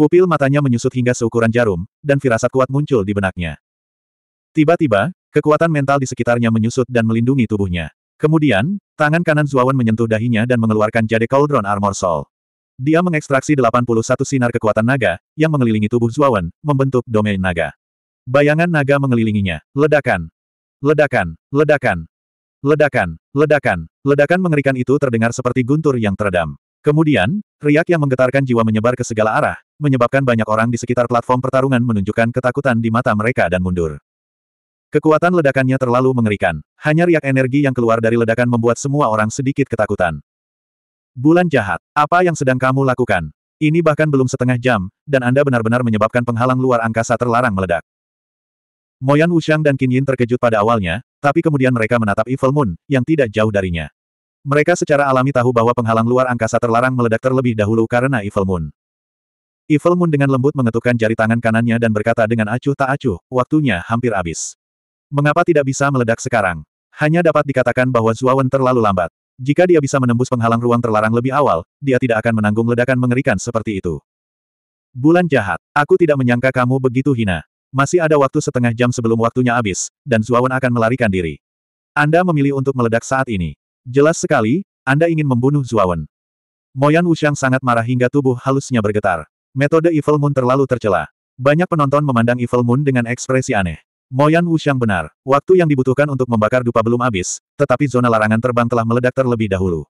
Pupil matanya menyusut hingga seukuran jarum, dan firasat kuat muncul di benaknya. Tiba-tiba, kekuatan mental di sekitarnya menyusut dan melindungi tubuhnya. Kemudian, tangan kanan Zuawan menyentuh dahinya dan mengeluarkan jade Cauldron Armor Soul. Dia mengekstraksi 81 sinar kekuatan naga, yang mengelilingi tubuh Zuawan, membentuk domain naga. Bayangan naga mengelilinginya. Ledakan. Ledakan. Ledakan. Ledakan. Ledakan. Ledakan mengerikan itu terdengar seperti guntur yang teredam. Kemudian, riak yang menggetarkan jiwa menyebar ke segala arah, menyebabkan banyak orang di sekitar platform pertarungan menunjukkan ketakutan di mata mereka dan mundur. Kekuatan ledakannya terlalu mengerikan. Hanya riak energi yang keluar dari ledakan membuat semua orang sedikit ketakutan. Bulan jahat, apa yang sedang kamu lakukan? Ini bahkan belum setengah jam, dan Anda benar-benar menyebabkan penghalang luar angkasa terlarang meledak. Moyan Wushang dan Qin Yin terkejut pada awalnya, tapi kemudian mereka menatap Evil Moon, yang tidak jauh darinya. Mereka secara alami tahu bahwa penghalang luar angkasa terlarang meledak terlebih dahulu karena Evil Moon. Evil Moon dengan lembut mengetukkan jari tangan kanannya dan berkata dengan acuh tak acuh, waktunya hampir habis. Mengapa tidak bisa meledak sekarang? Hanya dapat dikatakan bahwa Zuawan terlalu lambat. Jika dia bisa menembus penghalang ruang terlarang lebih awal, dia tidak akan menanggung ledakan mengerikan seperti itu. Bulan jahat, aku tidak menyangka kamu begitu hina. Masih ada waktu setengah jam sebelum waktunya habis, dan Zuawan akan melarikan diri. Anda memilih untuk meledak saat ini. Jelas sekali, Anda ingin membunuh Zuawan. Moyan Wushang sangat marah hingga tubuh halusnya bergetar. Metode Evil Moon terlalu tercela. Banyak penonton memandang Evil Moon dengan ekspresi aneh. Moyan Wushang benar, waktu yang dibutuhkan untuk membakar dupa belum habis, tetapi zona larangan terbang telah meledak terlebih dahulu.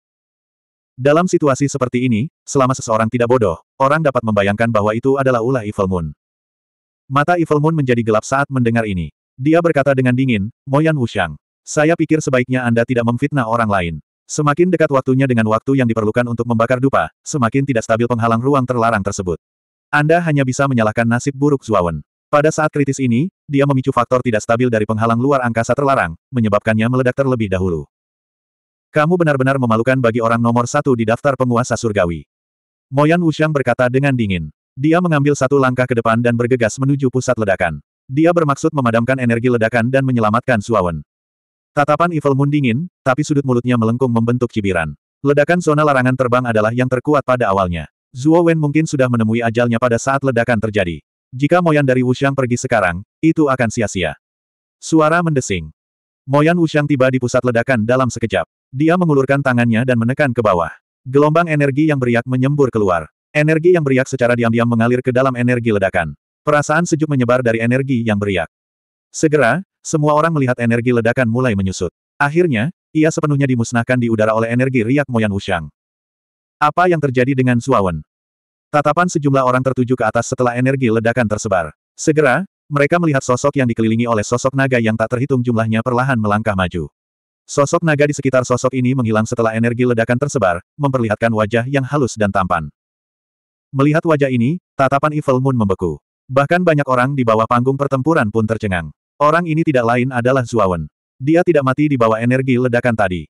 Dalam situasi seperti ini, selama seseorang tidak bodoh, orang dapat membayangkan bahwa itu adalah ulah Evil Moon. Mata Evil Moon menjadi gelap saat mendengar ini. Dia berkata dengan dingin, Moyan Wushang, saya pikir sebaiknya Anda tidak memfitnah orang lain. Semakin dekat waktunya dengan waktu yang diperlukan untuk membakar dupa, semakin tidak stabil penghalang ruang terlarang tersebut. Anda hanya bisa menyalahkan nasib buruk Zuawan. Pada saat kritis ini, dia memicu faktor tidak stabil dari penghalang luar angkasa terlarang, menyebabkannya meledak terlebih dahulu. Kamu benar-benar memalukan bagi orang nomor satu di daftar penguasa surgawi. Moyan Wushang berkata dengan dingin. Dia mengambil satu langkah ke depan dan bergegas menuju pusat ledakan. Dia bermaksud memadamkan energi ledakan dan menyelamatkan Suawen. Tatapan Evil Moon dingin, tapi sudut mulutnya melengkung membentuk cibiran. Ledakan zona larangan terbang adalah yang terkuat pada awalnya. Zuo Wen mungkin sudah menemui ajalnya pada saat ledakan terjadi. Jika Moyan dari Wushang pergi sekarang, itu akan sia-sia. Suara mendesing. Moyan Wushang tiba di pusat ledakan dalam sekejap. Dia mengulurkan tangannya dan menekan ke bawah. Gelombang energi yang beriak menyembur keluar. Energi yang beriak secara diam-diam mengalir ke dalam energi ledakan. Perasaan sejuk menyebar dari energi yang beriak. Segera, semua orang melihat energi ledakan mulai menyusut. Akhirnya, ia sepenuhnya dimusnahkan di udara oleh energi riak Moyan Wushang. Apa yang terjadi dengan Suawen? Tatapan sejumlah orang tertuju ke atas setelah energi ledakan tersebar. Segera, mereka melihat sosok yang dikelilingi oleh sosok naga yang tak terhitung jumlahnya perlahan melangkah maju. Sosok naga di sekitar sosok ini menghilang setelah energi ledakan tersebar, memperlihatkan wajah yang halus dan tampan. Melihat wajah ini, tatapan Evil Moon membeku. Bahkan banyak orang di bawah panggung pertempuran pun tercengang. Orang ini tidak lain adalah Zuawan. Dia tidak mati di bawah energi ledakan tadi.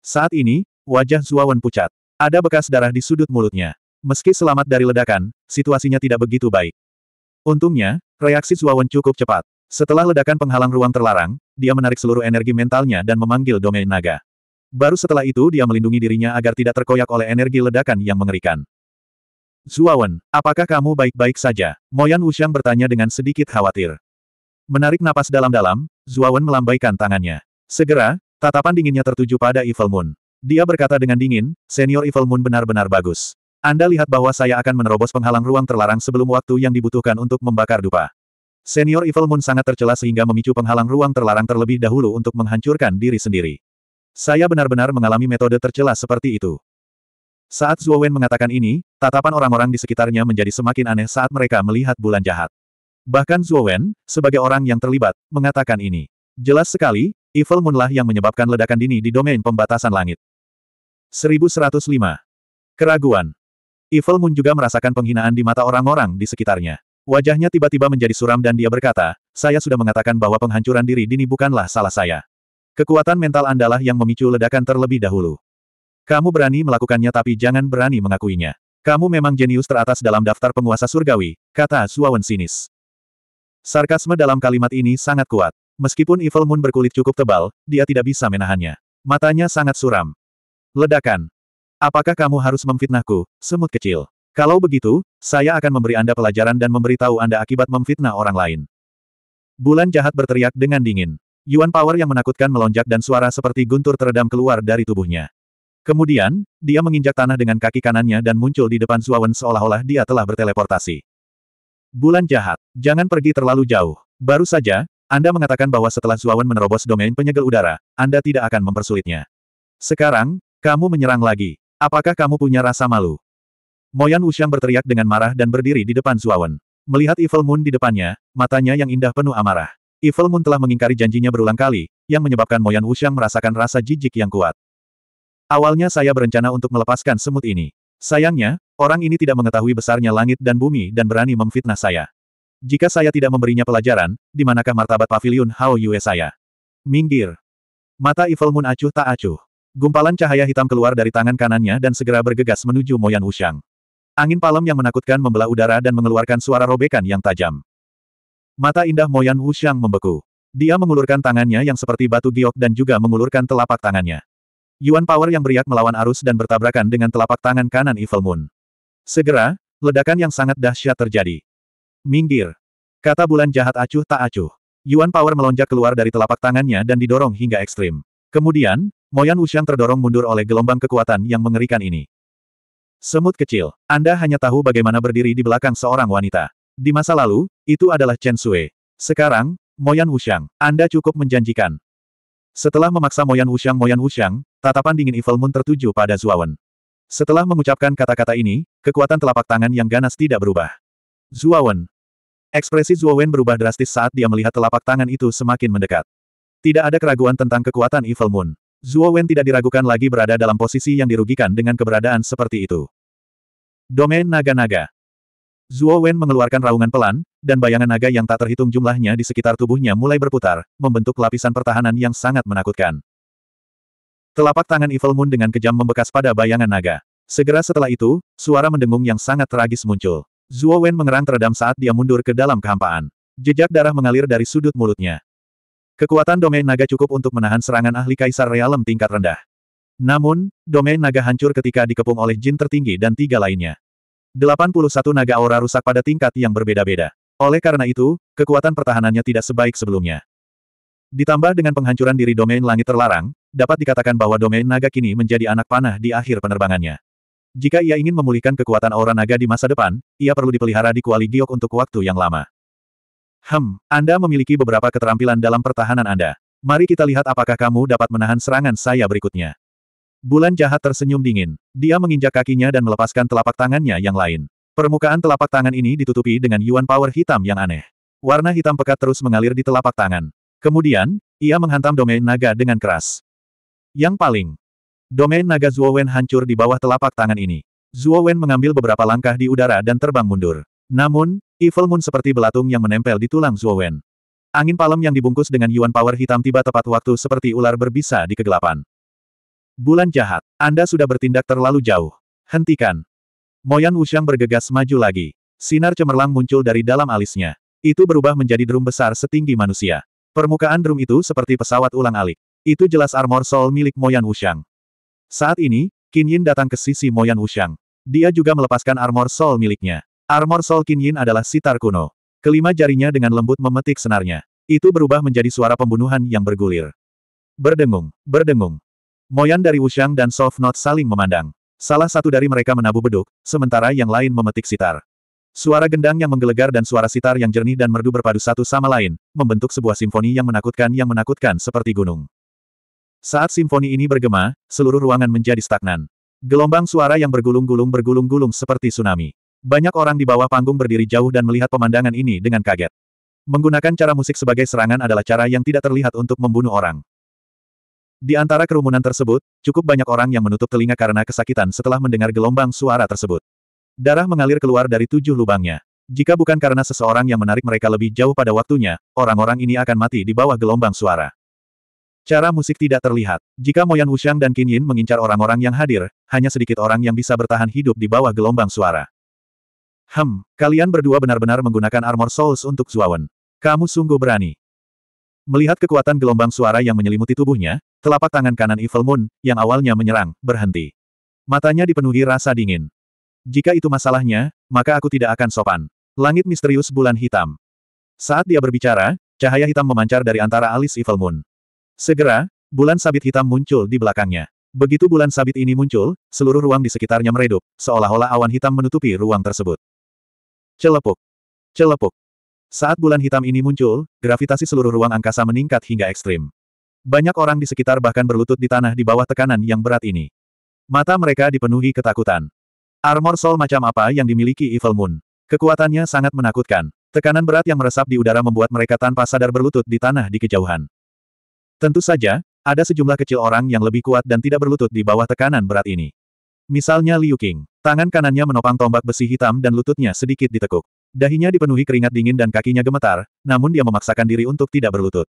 Saat ini, wajah Zuawan pucat. Ada bekas darah di sudut mulutnya. Meski selamat dari ledakan, situasinya tidak begitu baik. Untungnya, reaksi Zuawan cukup cepat. Setelah ledakan penghalang ruang terlarang, dia menarik seluruh energi mentalnya dan memanggil domain naga. Baru setelah itu dia melindungi dirinya agar tidak terkoyak oleh energi ledakan yang mengerikan. Zuawan, apakah kamu baik-baik saja? Moyan Wuxiang bertanya dengan sedikit khawatir. Menarik napas dalam-dalam, Zuawan melambaikan tangannya. Segera, tatapan dinginnya tertuju pada Evil Moon. Dia berkata dengan dingin, senior Evil Moon benar-benar bagus. Anda lihat bahwa saya akan menerobos penghalang ruang terlarang sebelum waktu yang dibutuhkan untuk membakar dupa. Senior Evil Moon sangat tercela sehingga memicu penghalang ruang terlarang terlebih dahulu untuk menghancurkan diri sendiri. Saya benar-benar mengalami metode tercela seperti itu. Saat Zuo Wen mengatakan ini, tatapan orang-orang di sekitarnya menjadi semakin aneh saat mereka melihat bulan jahat. Bahkan Zuo Wen, sebagai orang yang terlibat, mengatakan ini. Jelas sekali, Evil Moonlah yang menyebabkan ledakan dini di domain pembatasan langit. 1105. Keraguan Evil Moon juga merasakan penghinaan di mata orang-orang di sekitarnya. Wajahnya tiba-tiba menjadi suram dan dia berkata, saya sudah mengatakan bahwa penghancuran diri dini bukanlah salah saya. Kekuatan mental andalah yang memicu ledakan terlebih dahulu. Kamu berani melakukannya tapi jangan berani mengakuinya. Kamu memang jenius teratas dalam daftar penguasa surgawi, kata Suawen sinis. Sarkasme dalam kalimat ini sangat kuat. Meskipun Evil Moon berkulit cukup tebal, dia tidak bisa menahannya. Matanya sangat suram. Ledakan. Apakah kamu harus memfitnahku, semut kecil? Kalau begitu, saya akan memberi Anda pelajaran dan memberitahu Anda akibat memfitnah orang lain. Bulan jahat berteriak dengan dingin. Yuan power yang menakutkan melonjak dan suara seperti guntur teredam keluar dari tubuhnya. Kemudian, dia menginjak tanah dengan kaki kanannya dan muncul di depan Zuawan seolah-olah dia telah berteleportasi. Bulan jahat, jangan pergi terlalu jauh. Baru saja, Anda mengatakan bahwa setelah Zuawan menerobos domain penyegel udara, Anda tidak akan mempersulitnya. Sekarang, kamu menyerang lagi. Apakah kamu punya rasa malu? Moyan Wuxiang berteriak dengan marah dan berdiri di depan Zuawan. Melihat Evil Moon di depannya, matanya yang indah penuh amarah. Evil Moon telah mengingkari janjinya berulang kali, yang menyebabkan Moyan Wuxiang merasakan rasa jijik yang kuat. Awalnya saya berencana untuk melepaskan semut ini. Sayangnya, orang ini tidak mengetahui besarnya langit dan bumi dan berani memfitnah saya. Jika saya tidak memberinya pelajaran, di manakah martabat pavilion Hao Yue saya? Minggir. Mata Evil Moon acuh tak acuh. Gumpalan cahaya hitam keluar dari tangan kanannya dan segera bergegas menuju Moyan Wushang. Angin palem yang menakutkan membelah udara dan mengeluarkan suara robekan yang tajam. Mata indah Moyan Wushang membeku. Dia mengulurkan tangannya yang seperti batu giok dan juga mengulurkan telapak tangannya. Yuan Power yang beriak melawan arus dan bertabrakan dengan telapak tangan kanan Evil Moon. Segera, ledakan yang sangat dahsyat terjadi. Minggir. Kata bulan jahat acuh tak acuh. Yuan Power melonjak keluar dari telapak tangannya dan didorong hingga ekstrim. Kemudian, Moyan Wuxiang terdorong mundur oleh gelombang kekuatan yang mengerikan ini. Semut kecil, Anda hanya tahu bagaimana berdiri di belakang seorang wanita. Di masa lalu, itu adalah Chen Sui. Sekarang, Moyan Wuxiang, Anda cukup menjanjikan. Setelah memaksa Moyan Wuxiang Moyan Wuxiang, tatapan dingin Evil Moon tertuju pada Zuawan. Setelah mengucapkan kata-kata ini, kekuatan telapak tangan yang ganas tidak berubah. Zuawan. Ekspresi Zuawan berubah drastis saat dia melihat telapak tangan itu semakin mendekat. Tidak ada keraguan tentang kekuatan Evil Moon. Zuo Wen tidak diragukan lagi berada dalam posisi yang dirugikan dengan keberadaan seperti itu. Domain naga-naga. Zuo Wen mengeluarkan raungan pelan, dan bayangan naga yang tak terhitung jumlahnya di sekitar tubuhnya mulai berputar, membentuk lapisan pertahanan yang sangat menakutkan. Telapak tangan Evil Moon dengan kejam membekas pada bayangan naga. Segera setelah itu, suara mendengung yang sangat tragis muncul. Zuo Wen mengerang teredam saat dia mundur ke dalam kehampaan. Jejak darah mengalir dari sudut mulutnya. Kekuatan domain naga cukup untuk menahan serangan ahli kaisar realem tingkat rendah. Namun, domain naga hancur ketika dikepung oleh jin tertinggi dan tiga lainnya. 81 naga aura rusak pada tingkat yang berbeda-beda. Oleh karena itu, kekuatan pertahanannya tidak sebaik sebelumnya. Ditambah dengan penghancuran diri domain langit terlarang, dapat dikatakan bahwa domain naga kini menjadi anak panah di akhir penerbangannya. Jika ia ingin memulihkan kekuatan aura naga di masa depan, ia perlu dipelihara di Kuali Giok untuk waktu yang lama. Hem, Anda memiliki beberapa keterampilan dalam pertahanan Anda. Mari kita lihat apakah kamu dapat menahan serangan saya berikutnya. Bulan jahat tersenyum dingin. Dia menginjak kakinya dan melepaskan telapak tangannya yang lain. Permukaan telapak tangan ini ditutupi dengan yuan power hitam yang aneh. Warna hitam pekat terus mengalir di telapak tangan. Kemudian, ia menghantam domain naga dengan keras. Yang paling, domain naga Wen hancur di bawah telapak tangan ini. Wen mengambil beberapa langkah di udara dan terbang mundur. Namun, Evil Moon seperti belatung yang menempel di tulang Zuo Wen. Angin palem yang dibungkus dengan Yuan Power hitam tiba tepat waktu seperti ular berbisa di kegelapan. Bulan jahat, Anda sudah bertindak terlalu jauh. Hentikan. Moyan Wuxiang bergegas maju lagi. Sinar cemerlang muncul dari dalam alisnya. Itu berubah menjadi drum besar setinggi manusia. Permukaan drum itu seperti pesawat ulang-alik. Itu jelas armor soul milik Moyan Wuxiang. Saat ini, Qin Yin datang ke sisi Moyan Wuxiang. Dia juga melepaskan armor soul miliknya. Armor Soul Qinyin adalah sitar kuno. Kelima jarinya dengan lembut memetik senarnya. Itu berubah menjadi suara pembunuhan yang bergulir. Berdengung, berdengung. Moyan dari Wushang dan Soft saling memandang. Salah satu dari mereka menabuh beduk, sementara yang lain memetik sitar. Suara gendang yang menggelegar dan suara sitar yang jernih dan merdu berpadu satu sama lain, membentuk sebuah simfoni yang menakutkan yang menakutkan seperti gunung. Saat simfoni ini bergema, seluruh ruangan menjadi stagnan. Gelombang suara yang bergulung-gulung bergulung-gulung seperti tsunami. Banyak orang di bawah panggung berdiri jauh dan melihat pemandangan ini dengan kaget. Menggunakan cara musik sebagai serangan adalah cara yang tidak terlihat untuk membunuh orang. Di antara kerumunan tersebut, cukup banyak orang yang menutup telinga karena kesakitan setelah mendengar gelombang suara tersebut. Darah mengalir keluar dari tujuh lubangnya. Jika bukan karena seseorang yang menarik mereka lebih jauh pada waktunya, orang-orang ini akan mati di bawah gelombang suara. Cara musik tidak terlihat. Jika Moyan Wuxiang dan Qin Yin mengincar orang-orang yang hadir, hanya sedikit orang yang bisa bertahan hidup di bawah gelombang suara. Hem, kalian berdua benar-benar menggunakan armor souls untuk Zuawan. Kamu sungguh berani. Melihat kekuatan gelombang suara yang menyelimuti tubuhnya, telapak tangan kanan Evil Moon, yang awalnya menyerang, berhenti. Matanya dipenuhi rasa dingin. Jika itu masalahnya, maka aku tidak akan sopan. Langit misterius bulan hitam. Saat dia berbicara, cahaya hitam memancar dari antara alis Evil Moon. Segera, bulan sabit hitam muncul di belakangnya. Begitu bulan sabit ini muncul, seluruh ruang di sekitarnya meredup, seolah-olah awan hitam menutupi ruang tersebut. Celepuk. Celepuk. Saat bulan hitam ini muncul, gravitasi seluruh ruang angkasa meningkat hingga ekstrim. Banyak orang di sekitar bahkan berlutut di tanah di bawah tekanan yang berat ini. Mata mereka dipenuhi ketakutan. Armor Soul macam apa yang dimiliki Evil Moon? Kekuatannya sangat menakutkan. Tekanan berat yang meresap di udara membuat mereka tanpa sadar berlutut di tanah di kejauhan. Tentu saja, ada sejumlah kecil orang yang lebih kuat dan tidak berlutut di bawah tekanan berat ini. Misalnya Liu Qing. Tangan kanannya menopang tombak besi hitam dan lututnya sedikit ditekuk. Dahinya dipenuhi keringat dingin dan kakinya gemetar, namun dia memaksakan diri untuk tidak berlutut.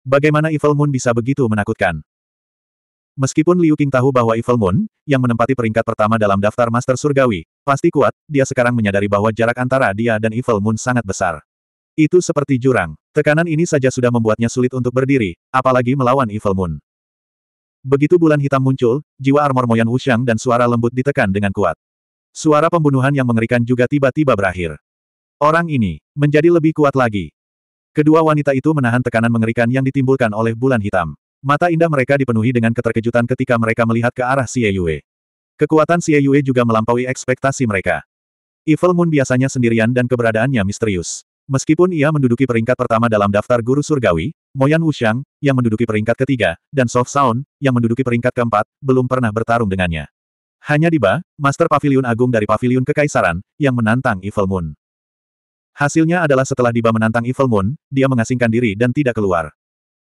Bagaimana Evil Moon bisa begitu menakutkan? Meskipun Liu Qing tahu bahwa Evil Moon, yang menempati peringkat pertama dalam daftar Master Surgawi, pasti kuat, dia sekarang menyadari bahwa jarak antara dia dan Evil Moon sangat besar. Itu seperti jurang. Tekanan ini saja sudah membuatnya sulit untuk berdiri, apalagi melawan Evil Moon. Begitu bulan hitam muncul, jiwa armor Moyan Wuxiang dan suara lembut ditekan dengan kuat. Suara pembunuhan yang mengerikan juga tiba-tiba berakhir. Orang ini, menjadi lebih kuat lagi. Kedua wanita itu menahan tekanan mengerikan yang ditimbulkan oleh bulan hitam. Mata indah mereka dipenuhi dengan keterkejutan ketika mereka melihat ke arah Xie Yue. Kekuatan Xie Yue juga melampaui ekspektasi mereka. Evil Moon biasanya sendirian dan keberadaannya misterius. Meskipun ia menduduki peringkat pertama dalam daftar guru surgawi, Moyan Wushang yang menduduki peringkat ketiga, dan Soft Sound, yang menduduki peringkat keempat, belum pernah bertarung dengannya. Hanya Diba, Master Pavilion Agung dari Pavilion Kekaisaran, yang menantang Evil Moon. Hasilnya adalah setelah Diba menantang Evil Moon, dia mengasingkan diri dan tidak keluar.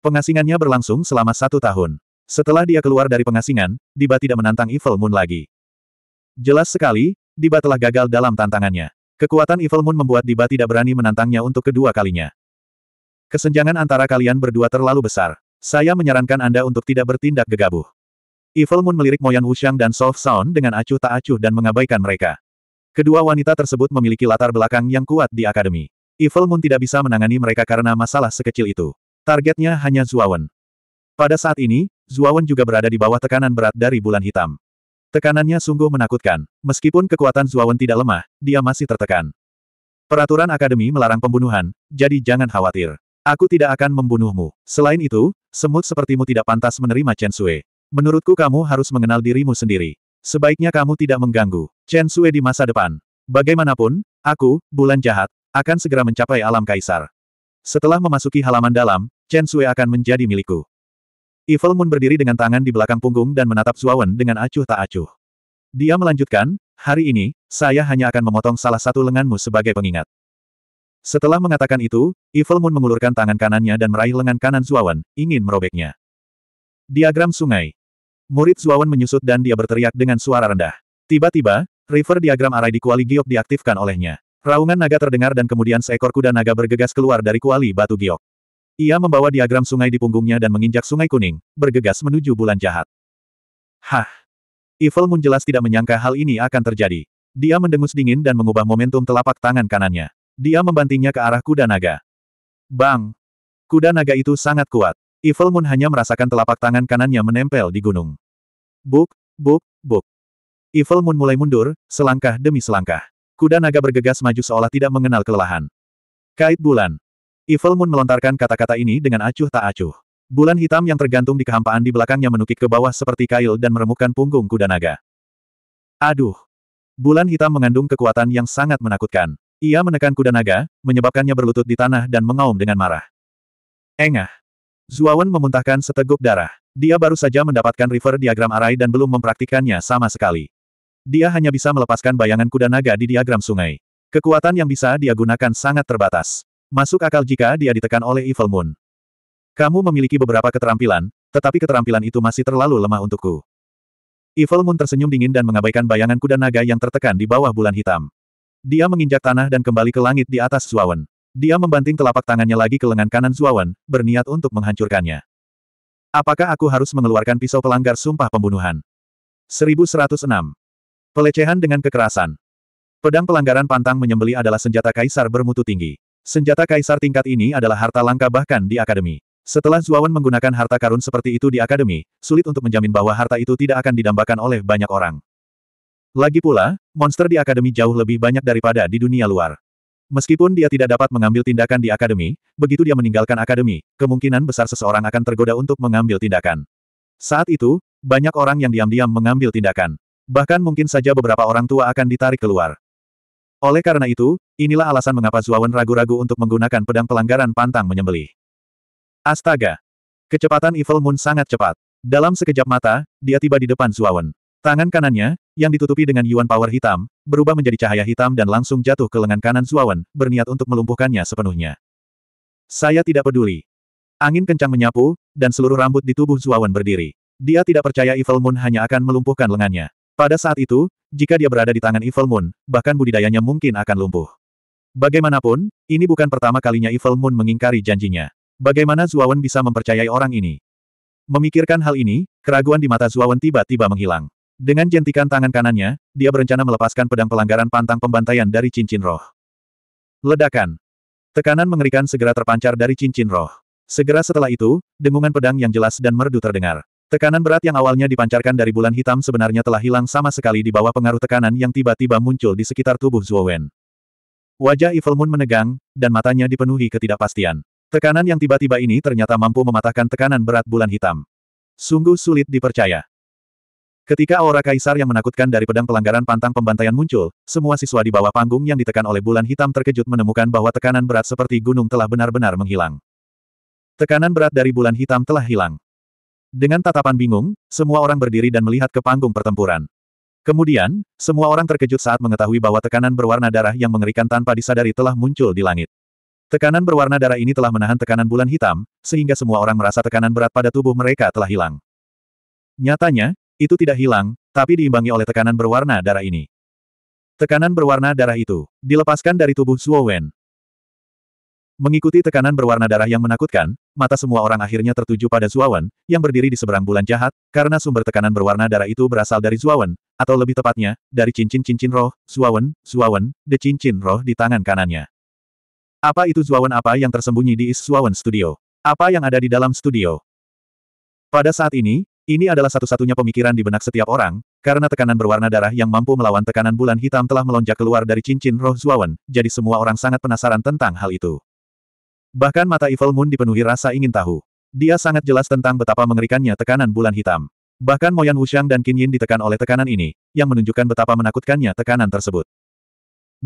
Pengasingannya berlangsung selama satu tahun. Setelah dia keluar dari pengasingan, Diba tidak menantang Evil Moon lagi. Jelas sekali, Diba telah gagal dalam tantangannya. Kekuatan Evil Moon membuat Diba tidak berani menantangnya untuk kedua kalinya. Kesenjangan antara kalian berdua terlalu besar. Saya menyarankan Anda untuk tidak bertindak gegabah. Evil Moon melirik Moyan Wuxiang dan Soft Sound dengan acuh tak acuh dan mengabaikan mereka. Kedua wanita tersebut memiliki latar belakang yang kuat di akademi. Evil Moon tidak bisa menangani mereka karena masalah sekecil itu. Targetnya hanya Zuawan. Pada saat ini, Zuawan juga berada di bawah tekanan berat dari bulan hitam. Tekanannya sungguh menakutkan. Meskipun kekuatan Zuawan tidak lemah, dia masih tertekan. Peraturan akademi melarang pembunuhan, jadi jangan khawatir. Aku tidak akan membunuhmu. Selain itu, semut sepertimu tidak pantas menerima Chen Sui. Menurutku kamu harus mengenal dirimu sendiri. Sebaiknya kamu tidak mengganggu Chen Sui di masa depan. Bagaimanapun, aku, bulan jahat, akan segera mencapai alam kaisar. Setelah memasuki halaman dalam, Chen Sui akan menjadi milikku. Evil Moon berdiri dengan tangan di belakang punggung dan menatap Zuawan dengan acuh tak acuh. Dia melanjutkan, hari ini, saya hanya akan memotong salah satu lenganmu sebagai pengingat. Setelah mengatakan itu, Evil Moon mengulurkan tangan kanannya dan meraih lengan kanan Zuawan, ingin merobeknya. Diagram sungai. Murid Zuawan menyusut dan dia berteriak dengan suara rendah. Tiba-tiba, river diagram arai di kuali giok diaktifkan olehnya. Raungan naga terdengar dan kemudian seekor kuda naga bergegas keluar dari kuali batu giok. Ia membawa diagram sungai di punggungnya dan menginjak sungai kuning, bergegas menuju bulan jahat. Hah! Evil Moon jelas tidak menyangka hal ini akan terjadi. Dia mendengus dingin dan mengubah momentum telapak tangan kanannya. Dia membantingnya ke arah kuda naga. Bang! Kuda naga itu sangat kuat. Evil Moon hanya merasakan telapak tangan kanannya menempel di gunung. Buk, buk, buk. Evil Moon mulai mundur, selangkah demi selangkah. Kuda naga bergegas maju seolah tidak mengenal kelelahan. Kait bulan. Evil Moon melontarkan kata-kata ini dengan acuh tak acuh. Bulan hitam yang tergantung di kehampaan di belakangnya menukik ke bawah seperti kail dan meremukkan punggung kuda naga. Aduh! Bulan hitam mengandung kekuatan yang sangat menakutkan. Ia menekan kuda naga, menyebabkannya berlutut di tanah dan mengaum dengan marah. Engah. Zuawan memuntahkan seteguk darah. Dia baru saja mendapatkan river diagram arai dan belum mempraktikkannya sama sekali. Dia hanya bisa melepaskan bayangan kuda naga di diagram sungai. Kekuatan yang bisa dia gunakan sangat terbatas. Masuk akal jika dia ditekan oleh Evil Moon. Kamu memiliki beberapa keterampilan, tetapi keterampilan itu masih terlalu lemah untukku. Evil Moon tersenyum dingin dan mengabaikan bayangan kuda naga yang tertekan di bawah bulan hitam. Dia menginjak tanah dan kembali ke langit di atas Zuawan. Dia membanting telapak tangannya lagi ke lengan kanan Zuawan, berniat untuk menghancurkannya. Apakah aku harus mengeluarkan pisau pelanggar sumpah pembunuhan? 1106. Pelecehan dengan kekerasan. Pedang pelanggaran pantang menyembeli adalah senjata kaisar bermutu tinggi. Senjata kaisar tingkat ini adalah harta langka bahkan di akademi. Setelah Zuawan menggunakan harta karun seperti itu di akademi, sulit untuk menjamin bahwa harta itu tidak akan didambakan oleh banyak orang. Lagi pula, monster di akademi jauh lebih banyak daripada di dunia luar. Meskipun dia tidak dapat mengambil tindakan di akademi, begitu dia meninggalkan akademi, kemungkinan besar seseorang akan tergoda untuk mengambil tindakan. Saat itu, banyak orang yang diam-diam mengambil tindakan. Bahkan mungkin saja beberapa orang tua akan ditarik keluar. Oleh karena itu, inilah alasan mengapa Zuawan ragu-ragu untuk menggunakan pedang pelanggaran pantang menyembelih. Astaga! Kecepatan Evil Moon sangat cepat. Dalam sekejap mata, dia tiba di depan Zuawan. Tangan kanannya, yang ditutupi dengan Yuan Power hitam, berubah menjadi cahaya hitam dan langsung jatuh ke lengan kanan Zuawan, berniat untuk melumpuhkannya sepenuhnya. Saya tidak peduli. Angin kencang menyapu, dan seluruh rambut di tubuh Zuawan berdiri. Dia tidak percaya Evil Moon hanya akan melumpuhkan lengannya. Pada saat itu, jika dia berada di tangan Evil Moon, bahkan budidayanya mungkin akan lumpuh. Bagaimanapun, ini bukan pertama kalinya Evil Moon mengingkari janjinya. Bagaimana Zuawan bisa mempercayai orang ini? Memikirkan hal ini, keraguan di mata Zuawan tiba-tiba menghilang. Dengan jentikan tangan kanannya, dia berencana melepaskan pedang pelanggaran pantang pembantaian dari cincin roh. Ledakan. Tekanan mengerikan segera terpancar dari cincin roh. Segera setelah itu, dengungan pedang yang jelas dan merdu terdengar. Tekanan berat yang awalnya dipancarkan dari bulan hitam sebenarnya telah hilang sama sekali di bawah pengaruh tekanan yang tiba-tiba muncul di sekitar tubuh Zuowen. Wajah Evil Moon menegang, dan matanya dipenuhi ketidakpastian. Tekanan yang tiba-tiba ini ternyata mampu mematahkan tekanan berat bulan hitam. Sungguh sulit dipercaya. Ketika aura kaisar yang menakutkan dari pedang pelanggaran pantang pembantaian muncul, semua siswa di bawah panggung yang ditekan oleh bulan hitam terkejut menemukan bahwa tekanan berat seperti gunung telah benar-benar menghilang. Tekanan berat dari bulan hitam telah hilang. Dengan tatapan bingung, semua orang berdiri dan melihat ke panggung pertempuran. Kemudian, semua orang terkejut saat mengetahui bahwa tekanan berwarna darah yang mengerikan tanpa disadari telah muncul di langit. Tekanan berwarna darah ini telah menahan tekanan bulan hitam, sehingga semua orang merasa tekanan berat pada tubuh mereka telah hilang. Nyatanya, itu tidak hilang, tapi diimbangi oleh tekanan berwarna darah ini. Tekanan berwarna darah itu dilepaskan dari tubuh Zuo Wen. Mengikuti tekanan berwarna darah yang menakutkan, mata semua orang akhirnya tertuju pada Wen, yang berdiri di seberang bulan jahat, karena sumber tekanan berwarna darah itu berasal dari Wen, atau lebih tepatnya, dari cincin-cincin roh, Zuo Wen, de cincin roh di tangan kanannya. Apa itu Wen apa yang tersembunyi di Is Wen Studio? Apa yang ada di dalam studio? Pada saat ini, ini adalah satu-satunya pemikiran di benak setiap orang, karena tekanan berwarna darah yang mampu melawan tekanan bulan hitam telah melonjak keluar dari cincin roh Zuawan, jadi semua orang sangat penasaran tentang hal itu. Bahkan mata Evil Moon dipenuhi rasa ingin tahu. Dia sangat jelas tentang betapa mengerikannya tekanan bulan hitam. Bahkan Moyan Wuxiang dan Qin Yin ditekan oleh tekanan ini, yang menunjukkan betapa menakutkannya tekanan tersebut.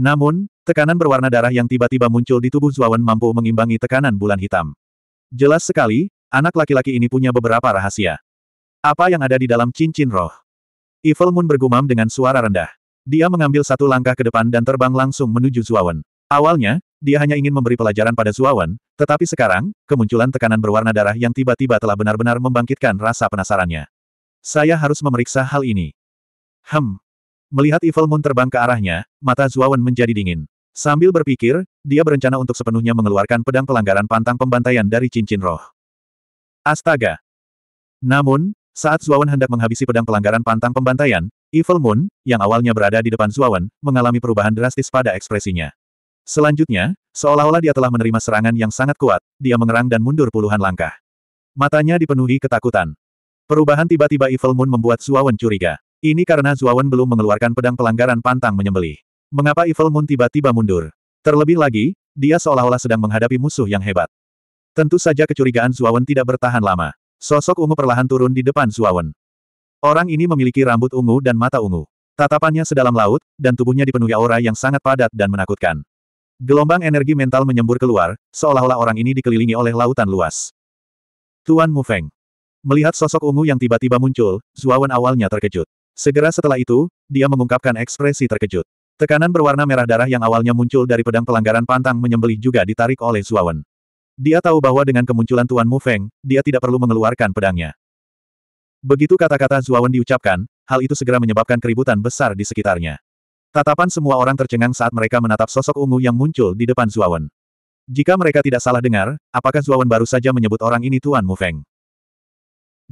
Namun, tekanan berwarna darah yang tiba-tiba muncul di tubuh Zuawan mampu mengimbangi tekanan bulan hitam. Jelas sekali, anak laki-laki ini punya beberapa rahasia. Apa yang ada di dalam cincin roh? Evil Moon bergumam dengan suara rendah. Dia mengambil satu langkah ke depan dan terbang langsung menuju Zuawan. Awalnya, dia hanya ingin memberi pelajaran pada Zuawan, tetapi sekarang, kemunculan tekanan berwarna darah yang tiba-tiba telah benar-benar membangkitkan rasa penasarannya. Saya harus memeriksa hal ini. Hem. Melihat Evil Moon terbang ke arahnya, mata Zuawan menjadi dingin. Sambil berpikir, dia berencana untuk sepenuhnya mengeluarkan pedang pelanggaran pantang pembantaian dari cincin roh. Astaga! Namun, saat Zuawan hendak menghabisi pedang pelanggaran pantang pembantaian, Evil Moon, yang awalnya berada di depan Zuawan, mengalami perubahan drastis pada ekspresinya. Selanjutnya, seolah-olah dia telah menerima serangan yang sangat kuat, dia mengerang dan mundur puluhan langkah. Matanya dipenuhi ketakutan. Perubahan tiba-tiba Evil Moon membuat Zuawan curiga. Ini karena Zuawan belum mengeluarkan pedang pelanggaran pantang menyembelih. Mengapa Evil Moon tiba-tiba mundur? Terlebih lagi, dia seolah-olah sedang menghadapi musuh yang hebat. Tentu saja kecurigaan Zuawan tidak bertahan lama. Sosok ungu perlahan turun di depan Suawen. Orang ini memiliki rambut ungu dan mata ungu. Tatapannya sedalam laut, dan tubuhnya dipenuhi aura yang sangat padat dan menakutkan. Gelombang energi mental menyembur keluar, seolah-olah orang ini dikelilingi oleh lautan luas. Tuan Mu Feng Melihat sosok ungu yang tiba-tiba muncul, Zuawan awalnya terkejut. Segera setelah itu, dia mengungkapkan ekspresi terkejut. Tekanan berwarna merah darah yang awalnya muncul dari pedang pelanggaran pantang menyembelih juga ditarik oleh Zuawan. Dia tahu bahwa dengan kemunculan Tuan Mu Feng, dia tidak perlu mengeluarkan pedangnya. Begitu kata-kata Zuawan diucapkan, hal itu segera menyebabkan keributan besar di sekitarnya. Tatapan semua orang tercengang saat mereka menatap sosok ungu yang muncul di depan Zuawan. Jika mereka tidak salah dengar, apakah Zuawan baru saja menyebut orang ini Tuan Mu Feng?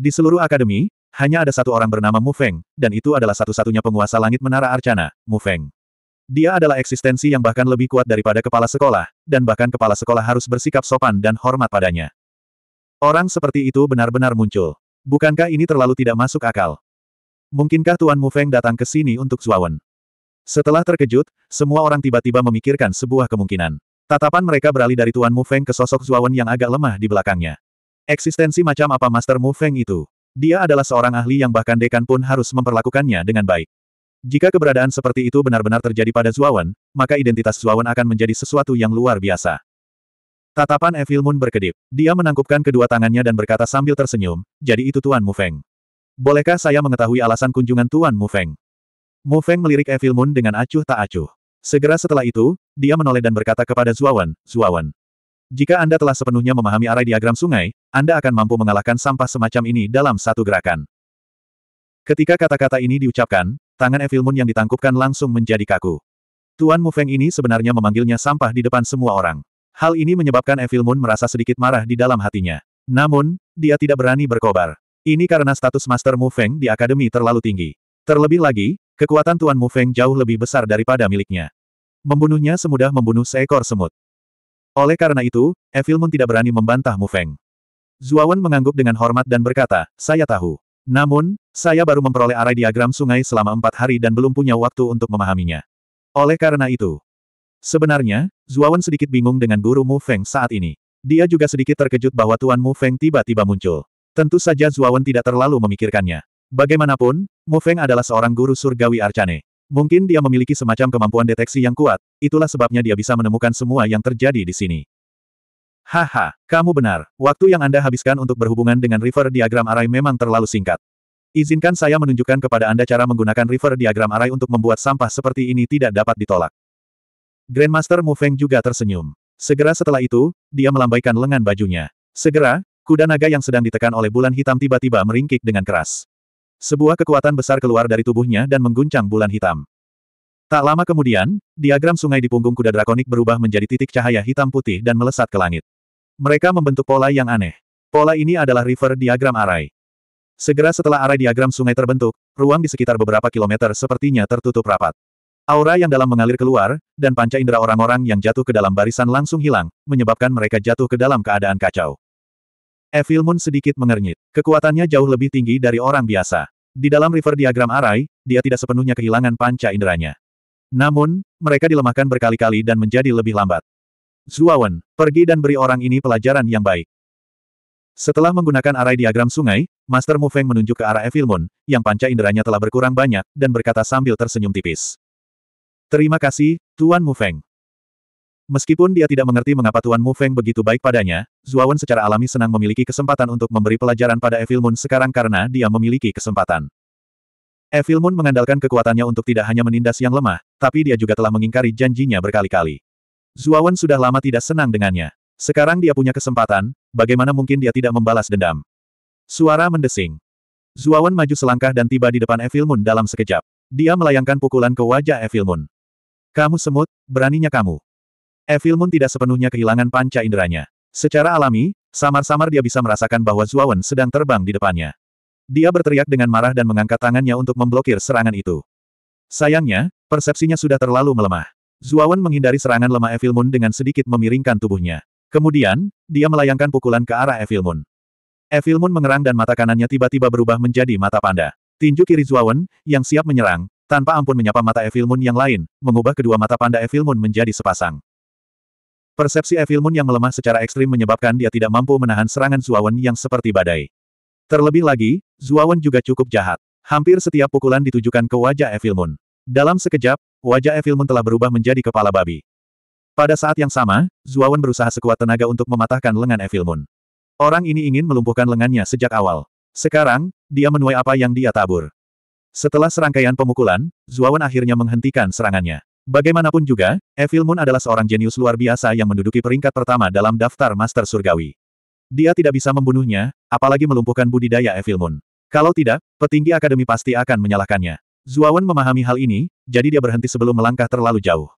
Di seluruh akademi, hanya ada satu orang bernama Mu Feng, dan itu adalah satu-satunya penguasa langit menara Arcana, Mu Feng. Dia adalah eksistensi yang bahkan lebih kuat daripada kepala sekolah, dan bahkan kepala sekolah harus bersikap sopan dan hormat padanya. Orang seperti itu benar-benar muncul. Bukankah ini terlalu tidak masuk akal? Mungkinkah Tuan Mu Feng datang ke sini untuk Zuawan? Setelah terkejut, semua orang tiba-tiba memikirkan sebuah kemungkinan. Tatapan mereka beralih dari Tuan Mu Feng ke sosok Zuawan yang agak lemah di belakangnya. Eksistensi macam apa Master Mu Feng itu? Dia adalah seorang ahli yang bahkan dekan pun harus memperlakukannya dengan baik. Jika keberadaan seperti itu benar-benar terjadi pada Zuawan, maka identitas Zuawan akan menjadi sesuatu yang luar biasa. Tatapan Evil Moon berkedip. Dia menangkupkan kedua tangannya dan berkata sambil tersenyum, jadi itu Tuan Mu Feng. Bolehkah saya mengetahui alasan kunjungan Tuan Mu Feng? Mu Feng melirik Evil Moon dengan acuh tak acuh. Segera setelah itu, dia menoleh dan berkata kepada Zuawan, Zuawan. Jika Anda telah sepenuhnya memahami arah diagram sungai, Anda akan mampu mengalahkan sampah semacam ini dalam satu gerakan. Ketika kata-kata ini diucapkan, Tangan Evil yang ditangkupkan langsung menjadi kaku. Tuan Mu Feng ini sebenarnya memanggilnya sampah di depan semua orang. Hal ini menyebabkan Evil merasa sedikit marah di dalam hatinya. Namun, dia tidak berani berkobar. Ini karena status Master Mu Feng di Akademi terlalu tinggi. Terlebih lagi, kekuatan Tuan Mu Feng jauh lebih besar daripada miliknya. Membunuhnya semudah membunuh seekor semut. Oleh karena itu, Evil tidak berani membantah Mu Feng. Zuawan mengangguk dengan hormat dan berkata, saya tahu. Namun, saya baru memperoleh arai diagram sungai selama empat hari dan belum punya waktu untuk memahaminya. Oleh karena itu, sebenarnya, Zuawan sedikit bingung dengan guru Mu Feng saat ini. Dia juga sedikit terkejut bahwa Tuan Mu Feng tiba-tiba muncul. Tentu saja Zuawan tidak terlalu memikirkannya. Bagaimanapun, Mu Feng adalah seorang guru surgawi Arcane. Mungkin dia memiliki semacam kemampuan deteksi yang kuat, itulah sebabnya dia bisa menemukan semua yang terjadi di sini. Haha, kamu benar. Waktu yang Anda habiskan untuk berhubungan dengan river diagram arai memang terlalu singkat. Izinkan saya menunjukkan kepada Anda cara menggunakan river diagram array untuk membuat sampah seperti ini tidak dapat ditolak. Grandmaster Mu Feng juga tersenyum. Segera setelah itu, dia melambaikan lengan bajunya. Segera, kuda naga yang sedang ditekan oleh bulan hitam tiba-tiba meringkik dengan keras. Sebuah kekuatan besar keluar dari tubuhnya dan mengguncang bulan hitam. Tak lama kemudian, diagram sungai di punggung kuda drakonik berubah menjadi titik cahaya hitam putih dan melesat ke langit. Mereka membentuk pola yang aneh. Pola ini adalah river diagram array. Segera setelah arai diagram sungai terbentuk, ruang di sekitar beberapa kilometer sepertinya tertutup rapat. Aura yang dalam mengalir keluar, dan panca indera orang-orang yang jatuh ke dalam barisan langsung hilang, menyebabkan mereka jatuh ke dalam keadaan kacau. Evil Moon sedikit mengernyit. Kekuatannya jauh lebih tinggi dari orang biasa. Di dalam river diagram arai, dia tidak sepenuhnya kehilangan panca inderanya. Namun, mereka dilemahkan berkali-kali dan menjadi lebih lambat. Zuawan, pergi dan beri orang ini pelajaran yang baik. Setelah menggunakan arai diagram sungai, Master Mu Feng menunjuk ke arah Evil Moon, yang panca inderanya telah berkurang banyak, dan berkata sambil tersenyum tipis. Terima kasih, Tuan Mu Feng. Meskipun dia tidak mengerti mengapa Tuan Mu Feng begitu baik padanya, Zuawan secara alami senang memiliki kesempatan untuk memberi pelajaran pada Evil Moon sekarang karena dia memiliki kesempatan. Evil Moon mengandalkan kekuatannya untuk tidak hanya menindas yang lemah, tapi dia juga telah mengingkari janjinya berkali-kali. Zuawan sudah lama tidak senang dengannya. Sekarang dia punya kesempatan, bagaimana mungkin dia tidak membalas dendam? Suara mendesing. Zuawan maju selangkah dan tiba di depan Evil dalam sekejap. Dia melayangkan pukulan ke wajah Evil Kamu semut, beraninya kamu. Evil tidak sepenuhnya kehilangan panca inderanya. Secara alami, samar-samar dia bisa merasakan bahwa Zuawan sedang terbang di depannya. Dia berteriak dengan marah dan mengangkat tangannya untuk memblokir serangan itu. Sayangnya, persepsinya sudah terlalu melemah. Zuawan menghindari serangan lemah Evil dengan sedikit memiringkan tubuhnya. Kemudian, dia melayangkan pukulan ke arah Evil Moon. Evil Moon mengerang dan mata kanannya tiba-tiba berubah menjadi mata panda. Tinju kiri Zuawan, yang siap menyerang, tanpa ampun menyapa mata Evil Moon yang lain, mengubah kedua mata panda Evil Moon menjadi sepasang. Persepsi Evil Moon yang melemah secara ekstrim menyebabkan dia tidak mampu menahan serangan Zuawan yang seperti badai. Terlebih lagi, Zuawan juga cukup jahat. Hampir setiap pukulan ditujukan ke wajah Evil Moon. Dalam sekejap, wajah Evil Moon telah berubah menjadi kepala babi. Pada saat yang sama, Zuawan berusaha sekuat tenaga untuk mematahkan lengan Evil Moon. Orang ini ingin melumpuhkan lengannya sejak awal. Sekarang, dia menuai apa yang dia tabur. Setelah serangkaian pemukulan, Zuawan akhirnya menghentikan serangannya. Bagaimanapun juga, Evil Moon adalah seorang jenius luar biasa yang menduduki peringkat pertama dalam daftar Master Surgawi. Dia tidak bisa membunuhnya, apalagi melumpuhkan budidaya Evil Moon. Kalau tidak, petinggi akademi pasti akan menyalahkannya. Zuawan memahami hal ini, jadi dia berhenti sebelum melangkah terlalu jauh.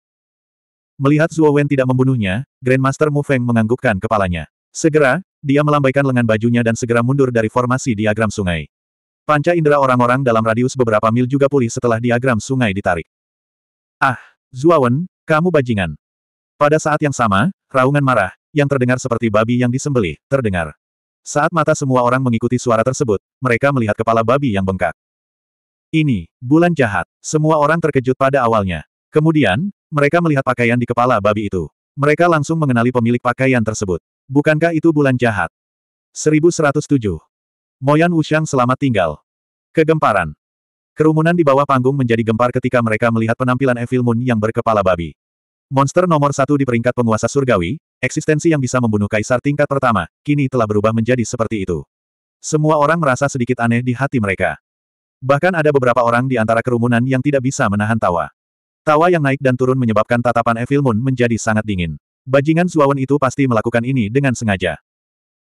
Melihat Zuo Wen tidak membunuhnya, Grandmaster Mu Feng menganggukkan kepalanya. Segera, dia melambaikan lengan bajunya dan segera mundur dari formasi diagram sungai. Panca indera orang-orang dalam radius beberapa mil juga pulih setelah diagram sungai ditarik. Ah, Wen, kamu bajingan. Pada saat yang sama, raungan marah, yang terdengar seperti babi yang disembelih, terdengar. Saat mata semua orang mengikuti suara tersebut, mereka melihat kepala babi yang bengkak. Ini, bulan jahat. Semua orang terkejut pada awalnya. Kemudian, mereka melihat pakaian di kepala babi itu. Mereka langsung mengenali pemilik pakaian tersebut. Bukankah itu bulan jahat? 1107. Moyan Wushang selamat tinggal. Kegemparan. Kerumunan di bawah panggung menjadi gempar ketika mereka melihat penampilan Evil Moon yang berkepala babi. Monster nomor satu di peringkat penguasa surgawi, eksistensi yang bisa membunuh kaisar tingkat pertama, kini telah berubah menjadi seperti itu. Semua orang merasa sedikit aneh di hati mereka. Bahkan ada beberapa orang di antara kerumunan yang tidak bisa menahan tawa. Tawa yang naik dan turun menyebabkan tatapan Evil Moon menjadi sangat dingin. Bajingan Zuawan itu pasti melakukan ini dengan sengaja.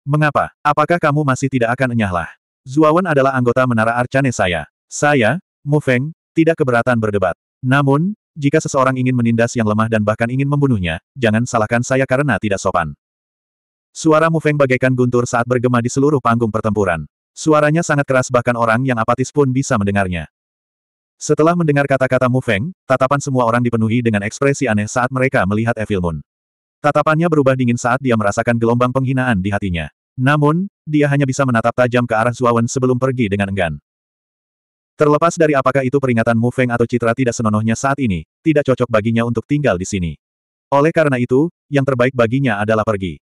Mengapa? Apakah kamu masih tidak akan enyahlah? Zuawan adalah anggota menara Arcane saya. Saya, Mu Feng, tidak keberatan berdebat. Namun, jika seseorang ingin menindas yang lemah dan bahkan ingin membunuhnya, jangan salahkan saya karena tidak sopan. Suara Mu Feng bagaikan guntur saat bergema di seluruh panggung pertempuran. Suaranya sangat keras bahkan orang yang apatis pun bisa mendengarnya. Setelah mendengar kata-kata Mu Feng, tatapan semua orang dipenuhi dengan ekspresi aneh saat mereka melihat Evil Moon. Tatapannya berubah dingin saat dia merasakan gelombang penghinaan di hatinya. Namun, dia hanya bisa menatap tajam ke arah Zuawan sebelum pergi dengan enggan. Terlepas dari apakah itu peringatan Mu Feng atau citra tidak senonohnya saat ini, tidak cocok baginya untuk tinggal di sini. Oleh karena itu, yang terbaik baginya adalah pergi.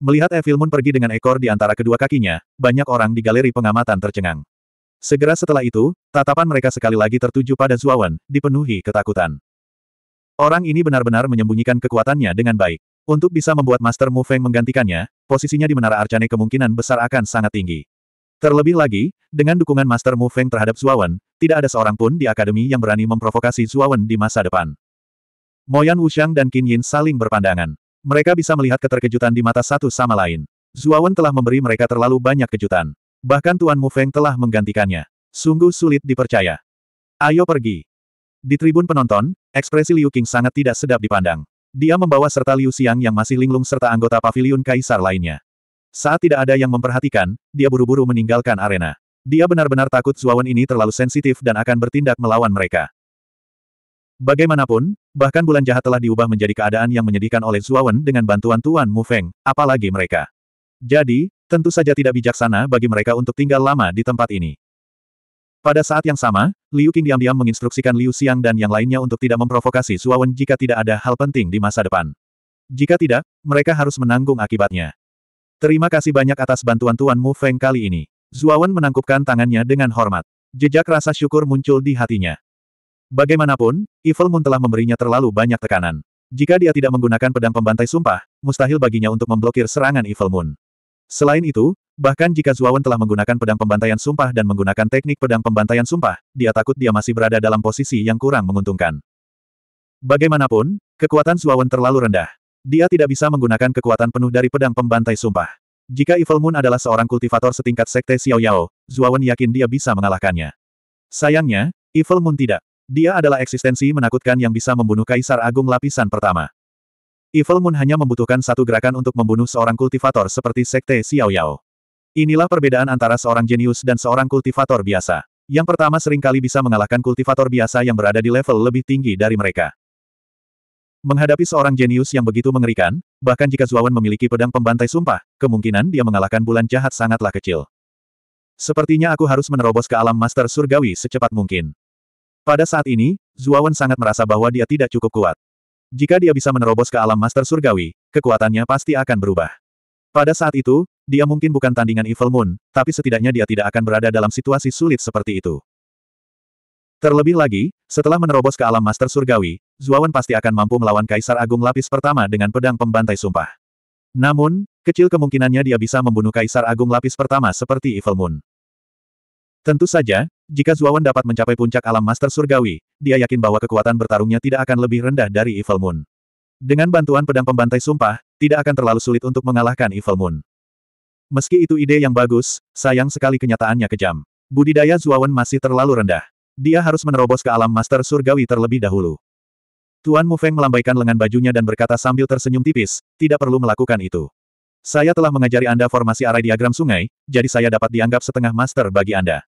Melihat Evil Moon pergi dengan ekor di antara kedua kakinya, banyak orang di galeri pengamatan tercengang. Segera setelah itu, tatapan mereka sekali lagi tertuju pada Zuawan, dipenuhi ketakutan. Orang ini benar-benar menyembunyikan kekuatannya dengan baik. Untuk bisa membuat Master Mu Feng menggantikannya, posisinya di Menara Arcane kemungkinan besar akan sangat tinggi. Terlebih lagi, dengan dukungan Master Mu Feng terhadap Zuawan, tidak ada seorang pun di akademi yang berani memprovokasi Zuawan di masa depan. Moyan Wushang, dan Qin Yin saling berpandangan. Mereka bisa melihat keterkejutan di mata satu sama lain. Zuawan telah memberi mereka terlalu banyak kejutan. Bahkan Tuan Mu Feng telah menggantikannya. Sungguh sulit dipercaya. Ayo pergi. Di tribun penonton, ekspresi Liu Qing sangat tidak sedap dipandang. Dia membawa serta Liu Xiang yang masih linglung serta anggota pavilion kaisar lainnya. Saat tidak ada yang memperhatikan, dia buru-buru meninggalkan arena. Dia benar-benar takut Zuawan ini terlalu sensitif dan akan bertindak melawan mereka. Bagaimanapun, bahkan bulan jahat telah diubah menjadi keadaan yang menyedihkan oleh Zuawan dengan bantuan Tuan Mu Feng, apalagi mereka. Jadi, Tentu saja tidak bijaksana bagi mereka untuk tinggal lama di tempat ini. Pada saat yang sama, Liu Qing diam-diam menginstruksikan Liu Xiang dan yang lainnya untuk tidak memprovokasi Suawen jika tidak ada hal penting di masa depan. Jika tidak, mereka harus menanggung akibatnya. Terima kasih banyak atas bantuan Tuan Mu Feng kali ini. Zuawan menangkupkan tangannya dengan hormat. Jejak rasa syukur muncul di hatinya. Bagaimanapun, Evil Moon telah memberinya terlalu banyak tekanan. Jika dia tidak menggunakan pedang pembantai sumpah, mustahil baginya untuk memblokir serangan Evil Moon. Selain itu, bahkan jika Zuawan telah menggunakan pedang pembantaian sumpah dan menggunakan teknik pedang pembantaian sumpah, dia takut dia masih berada dalam posisi yang kurang menguntungkan. Bagaimanapun, kekuatan Zuawan terlalu rendah. Dia tidak bisa menggunakan kekuatan penuh dari pedang pembantai sumpah. Jika Evil Moon adalah seorang kultivator setingkat sekte Xiao Yao, Zuawan yakin dia bisa mengalahkannya. Sayangnya, Evil Moon tidak. Dia adalah eksistensi menakutkan yang bisa membunuh Kaisar Agung lapisan pertama. Evil Moon hanya membutuhkan satu gerakan untuk membunuh seorang kultivator seperti Sekte Xiao Yao. Inilah perbedaan antara seorang jenius dan seorang kultivator biasa. Yang pertama seringkali bisa mengalahkan kultivator biasa yang berada di level lebih tinggi dari mereka. Menghadapi seorang jenius yang begitu mengerikan, bahkan jika Zuawan memiliki pedang pembantai sumpah, kemungkinan dia mengalahkan bulan jahat sangatlah kecil. Sepertinya aku harus menerobos ke alam master surgawi secepat mungkin. Pada saat ini, Zuawan sangat merasa bahwa dia tidak cukup kuat. Jika dia bisa menerobos ke alam master surgawi, kekuatannya pasti akan berubah. Pada saat itu, dia mungkin bukan tandingan Evil Moon, tapi setidaknya dia tidak akan berada dalam situasi sulit seperti itu. Terlebih lagi, setelah menerobos ke alam master surgawi, Zuawan pasti akan mampu melawan Kaisar Agung Lapis Pertama dengan pedang pembantai sumpah. Namun, kecil kemungkinannya dia bisa membunuh Kaisar Agung Lapis Pertama seperti Evil Moon. Tentu saja, jika Zuawan dapat mencapai puncak alam master surgawi, dia yakin bahwa kekuatan bertarungnya tidak akan lebih rendah dari Evil Moon. Dengan bantuan pedang pembantai sumpah, tidak akan terlalu sulit untuk mengalahkan Evil Moon. Meski itu ide yang bagus, sayang sekali kenyataannya kejam. Budidaya Zuawan masih terlalu rendah. Dia harus menerobos ke alam master surgawi terlebih dahulu. Tuan Mufeng melambaikan lengan bajunya dan berkata sambil tersenyum tipis, tidak perlu melakukan itu. Saya telah mengajari Anda formasi arai diagram sungai, jadi saya dapat dianggap setengah master bagi Anda.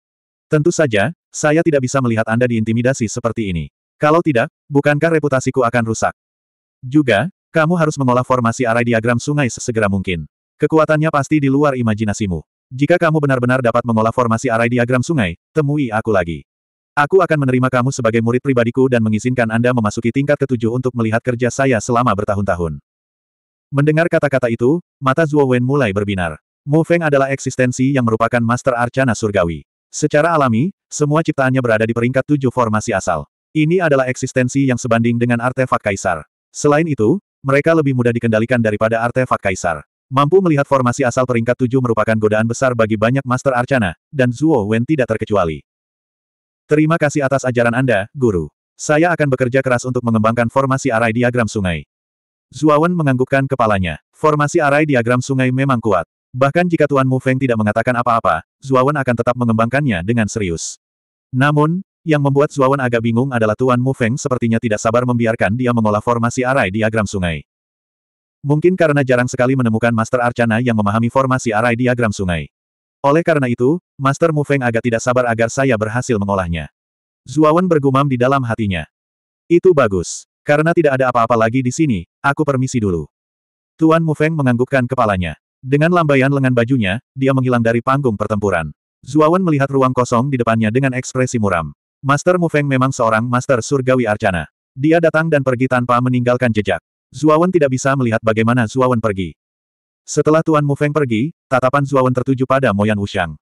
Tentu saja, saya tidak bisa melihat Anda diintimidasi seperti ini. Kalau tidak, bukankah reputasiku akan rusak? Juga, kamu harus mengolah formasi arai diagram sungai sesegera mungkin. Kekuatannya pasti di luar imajinasimu. Jika kamu benar-benar dapat mengolah formasi arai diagram sungai, temui aku lagi. Aku akan menerima kamu sebagai murid pribadiku dan mengizinkan Anda memasuki tingkat ketujuh untuk melihat kerja saya selama bertahun-tahun. Mendengar kata-kata itu, mata Zhuo Wen mulai berbinar. Mu Feng adalah eksistensi yang merupakan Master Arcana Surgawi. Secara alami, semua ciptaannya berada di peringkat tujuh formasi asal. Ini adalah eksistensi yang sebanding dengan artefak kaisar. Selain itu, mereka lebih mudah dikendalikan daripada artefak kaisar. Mampu melihat formasi asal peringkat tujuh merupakan godaan besar bagi banyak Master Arcana, dan Zuo Wen tidak terkecuali. Terima kasih atas ajaran Anda, Guru. Saya akan bekerja keras untuk mengembangkan formasi arai diagram sungai. Wen menganggukkan kepalanya. Formasi arai diagram sungai memang kuat. Bahkan jika Tuan Mu Feng tidak mengatakan apa-apa, Zuawan akan tetap mengembangkannya dengan serius. Namun, yang membuat Zuawan agak bingung adalah Tuan Mu Feng sepertinya tidak sabar membiarkan dia mengolah formasi arai diagram sungai. Mungkin karena jarang sekali menemukan Master Arcana yang memahami formasi arai diagram sungai. Oleh karena itu, Master Mu Feng agak tidak sabar agar saya berhasil mengolahnya. Zuawan bergumam di dalam hatinya. Itu bagus. Karena tidak ada apa-apa lagi di sini, aku permisi dulu. Tuan Mu Feng menganggukkan kepalanya. Dengan lambaian lengan bajunya, dia menghilang dari panggung pertempuran. Zuawan melihat ruang kosong di depannya dengan ekspresi muram. Master Mu Feng memang seorang Master Surgawi Arcana. Dia datang dan pergi tanpa meninggalkan jejak. Zuawan tidak bisa melihat bagaimana Zuawan pergi. Setelah Tuan Mu Feng pergi, tatapan Zuawan tertuju pada Moyan Wushang.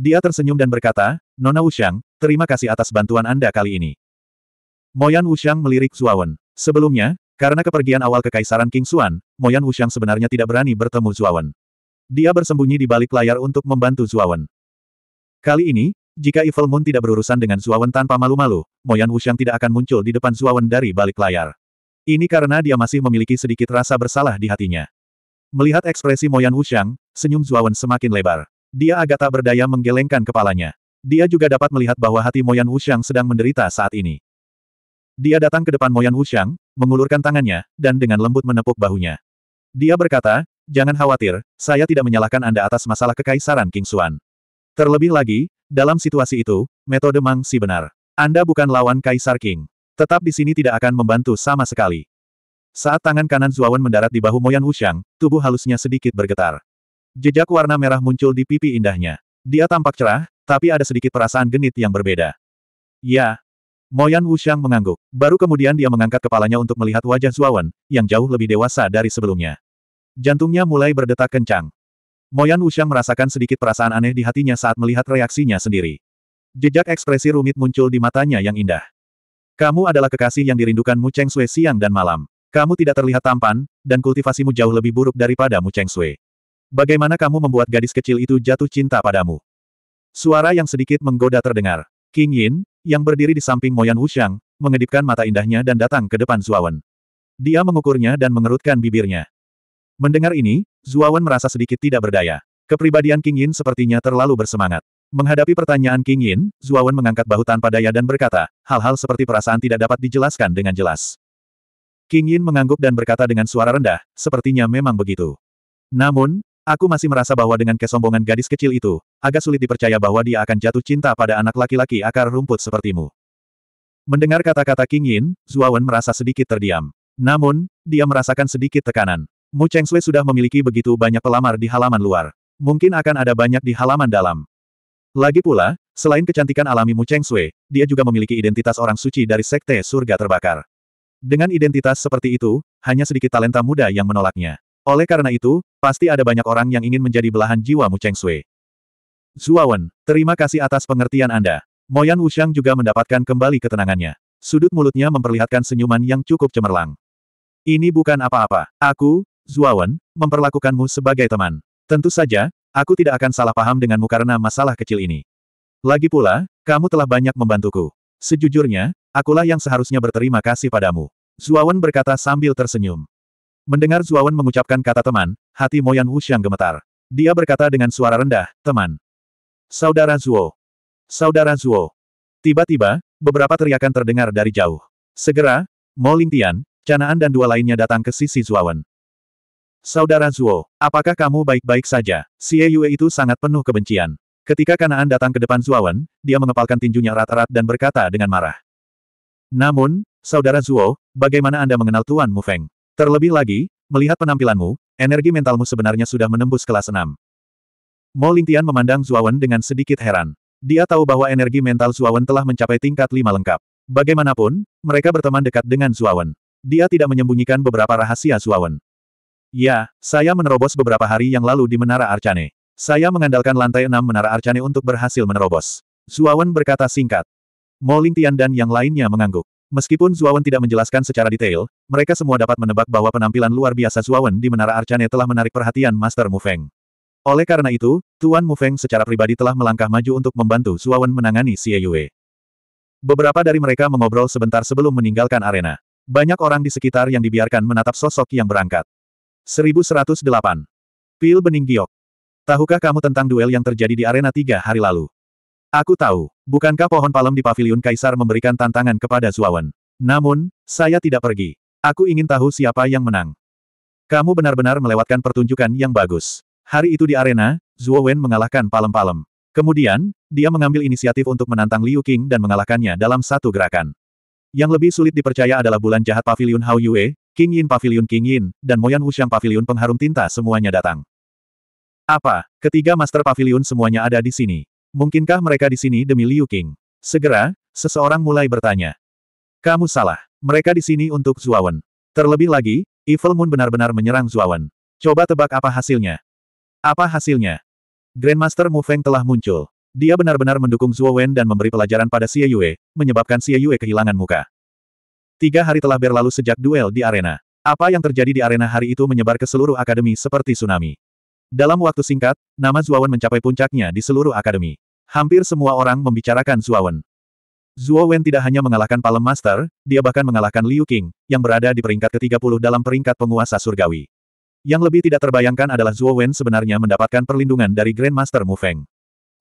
Dia tersenyum dan berkata, Nona Wushang, terima kasih atas bantuan Anda kali ini. Moyan Wushang melirik Zuawan. Sebelumnya, karena kepergian awal kekaisaran King Xuan, Moyan Wuxiang sebenarnya tidak berani bertemu Zuawan. Dia bersembunyi di balik layar untuk membantu Zuawan. Kali ini, jika Evil Moon tidak berurusan dengan Zuawan tanpa malu-malu, Moyan Wuxiang tidak akan muncul di depan Zuawan dari balik layar. Ini karena dia masih memiliki sedikit rasa bersalah di hatinya. Melihat ekspresi Moyan Wuxiang, senyum Zuawan semakin lebar. Dia agak tak berdaya menggelengkan kepalanya. Dia juga dapat melihat bahwa hati Moyan Wuxiang sedang menderita saat ini. Dia datang ke depan Moyan Wuxiang, mengulurkan tangannya, dan dengan lembut menepuk bahunya. Dia berkata, jangan khawatir, saya tidak menyalahkan Anda atas masalah kekaisaran King Xuan. Terlebih lagi, dalam situasi itu, metode Mang Si benar. Anda bukan lawan Kaisar King. Tetap di sini tidak akan membantu sama sekali. Saat tangan kanan Zuawan mendarat di bahu Moyan Wuxiang, tubuh halusnya sedikit bergetar. Jejak warna merah muncul di pipi indahnya. Dia tampak cerah, tapi ada sedikit perasaan genit yang berbeda. Ya, Moyan Wuxiang mengangguk. Baru kemudian dia mengangkat kepalanya untuk melihat wajah Zuawan, yang jauh lebih dewasa dari sebelumnya. Jantungnya mulai berdetak kencang. Moyan Wuxiang merasakan sedikit perasaan aneh di hatinya saat melihat reaksinya sendiri. Jejak ekspresi rumit muncul di matanya yang indah. Kamu adalah kekasih yang dirindukan Mu Cheng Sui siang dan malam. Kamu tidak terlihat tampan, dan kultivasimu jauh lebih buruk daripada Mu Cheng Sui. Bagaimana kamu membuat gadis kecil itu jatuh cinta padamu? Suara yang sedikit menggoda terdengar. King Yin, yang berdiri di samping Moyan Wuxiang, mengedipkan mata indahnya dan datang ke depan Zuawan. Dia mengukurnya dan mengerutkan bibirnya. Mendengar ini, Zuawan merasa sedikit tidak berdaya. Kepribadian King Yin sepertinya terlalu bersemangat. Menghadapi pertanyaan King Yin, Zuawan mengangkat bahu tanpa daya dan berkata, hal-hal seperti perasaan tidak dapat dijelaskan dengan jelas. King Yin mengangguk dan berkata dengan suara rendah, sepertinya memang begitu. Namun, Aku masih merasa bahwa dengan kesombongan gadis kecil itu, agak sulit dipercaya bahwa dia akan jatuh cinta pada anak laki-laki akar rumput sepertimu. Mendengar kata-kata King Yin, Wen merasa sedikit terdiam. Namun, dia merasakan sedikit tekanan. Mu Cheng Sui sudah memiliki begitu banyak pelamar di halaman luar. Mungkin akan ada banyak di halaman dalam. Lagi pula, selain kecantikan alami Mu Cheng Sui, dia juga memiliki identitas orang suci dari Sekte Surga Terbakar. Dengan identitas seperti itu, hanya sedikit talenta muda yang menolaknya. Oleh karena itu, pasti ada banyak orang yang ingin menjadi belahan jiwa Mu Cheng Sui. Zuawan, terima kasih atas pengertian Anda. Moyan Wuxiang juga mendapatkan kembali ketenangannya. Sudut mulutnya memperlihatkan senyuman yang cukup cemerlang. Ini bukan apa-apa. Aku, Zuawan, memperlakukanmu sebagai teman. Tentu saja, aku tidak akan salah paham denganmu karena masalah kecil ini. Lagi pula, kamu telah banyak membantuku. Sejujurnya, akulah yang seharusnya berterima kasih padamu. Zuawan berkata sambil tersenyum. Mendengar Zuawan mengucapkan kata teman, hati Moyan Wuxiang gemetar. Dia berkata dengan suara rendah, teman. Saudara Zuo. Saudara Zuo. Tiba-tiba, beberapa teriakan terdengar dari jauh. Segera, Mo Lingtian, Canaan dan dua lainnya datang ke sisi Zuawan. Saudara Zuo, apakah kamu baik-baik saja? Si Yue itu sangat penuh kebencian. Ketika Kanaan datang ke depan Zuawan, dia mengepalkan tinjunya erat rat dan berkata dengan marah. Namun, Saudara Zuo, bagaimana Anda mengenal Tuan Mufeng? Terlebih lagi, melihat penampilanmu, energi mentalmu sebenarnya sudah menembus kelas 6. Mo Lingtian memandang Zuawan dengan sedikit heran. Dia tahu bahwa energi mental Zuawan telah mencapai tingkat 5 lengkap. Bagaimanapun, mereka berteman dekat dengan Zuawan. Dia tidak menyembunyikan beberapa rahasia Zuawan. Ya, saya menerobos beberapa hari yang lalu di Menara Arcane. Saya mengandalkan lantai 6 Menara Arcane untuk berhasil menerobos. Zuawan berkata singkat. Mo Lingtian dan yang lainnya mengangguk. Meskipun Zuawan tidak menjelaskan secara detail, mereka semua dapat menebak bahwa penampilan luar biasa Zuawan di Menara Arcane telah menarik perhatian Master Mu Feng. Oleh karena itu, Tuan Mu Feng secara pribadi telah melangkah maju untuk membantu Zuawan menangani Xie Yue. Beberapa dari mereka mengobrol sebentar sebelum meninggalkan arena. Banyak orang di sekitar yang dibiarkan menatap sosok yang berangkat. 1108. Pil Bening Giok. Tahukah kamu tentang duel yang terjadi di arena tiga hari lalu? Aku tahu, bukankah pohon palem di paviliun kaisar memberikan tantangan kepada Zuawan? Namun, saya tidak pergi. Aku ingin tahu siapa yang menang. Kamu benar-benar melewatkan pertunjukan yang bagus. Hari itu di arena, Zuo mengalahkan palem-palem. Kemudian, dia mengambil inisiatif untuk menantang Liu Qing dan mengalahkannya dalam satu gerakan. Yang lebih sulit dipercaya adalah bulan jahat paviliun Hao Yue, King Yin paviliun King Yin, dan Moyan Wuxiang paviliun pengharum tinta semuanya datang. Apa? Ketiga master paviliun semuanya ada di sini. Mungkinkah mereka di sini demi Liu King? Segera, seseorang mulai bertanya. Kamu salah. Mereka di sini untuk Zuawan. Terlebih lagi, Evil Moon benar-benar menyerang Zuawan. Coba tebak apa hasilnya. Apa hasilnya? Grandmaster Mu Feng telah muncul. Dia benar-benar mendukung Zuo dan memberi pelajaran pada Xie Yue, menyebabkan Xie Yue kehilangan muka. Tiga hari telah berlalu sejak duel di arena. Apa yang terjadi di arena hari itu menyebar ke seluruh akademi seperti tsunami. Dalam waktu singkat, nama Zuawan mencapai puncaknya di seluruh akademi. Hampir semua orang membicarakan Zuawan. Zuo tidak hanya mengalahkan Palem Master, dia bahkan mengalahkan Liu King, yang berada di peringkat ke-30 dalam peringkat penguasa surgawi. Yang lebih tidak terbayangkan adalah Zuo sebenarnya mendapatkan perlindungan dari Grandmaster Mu Feng.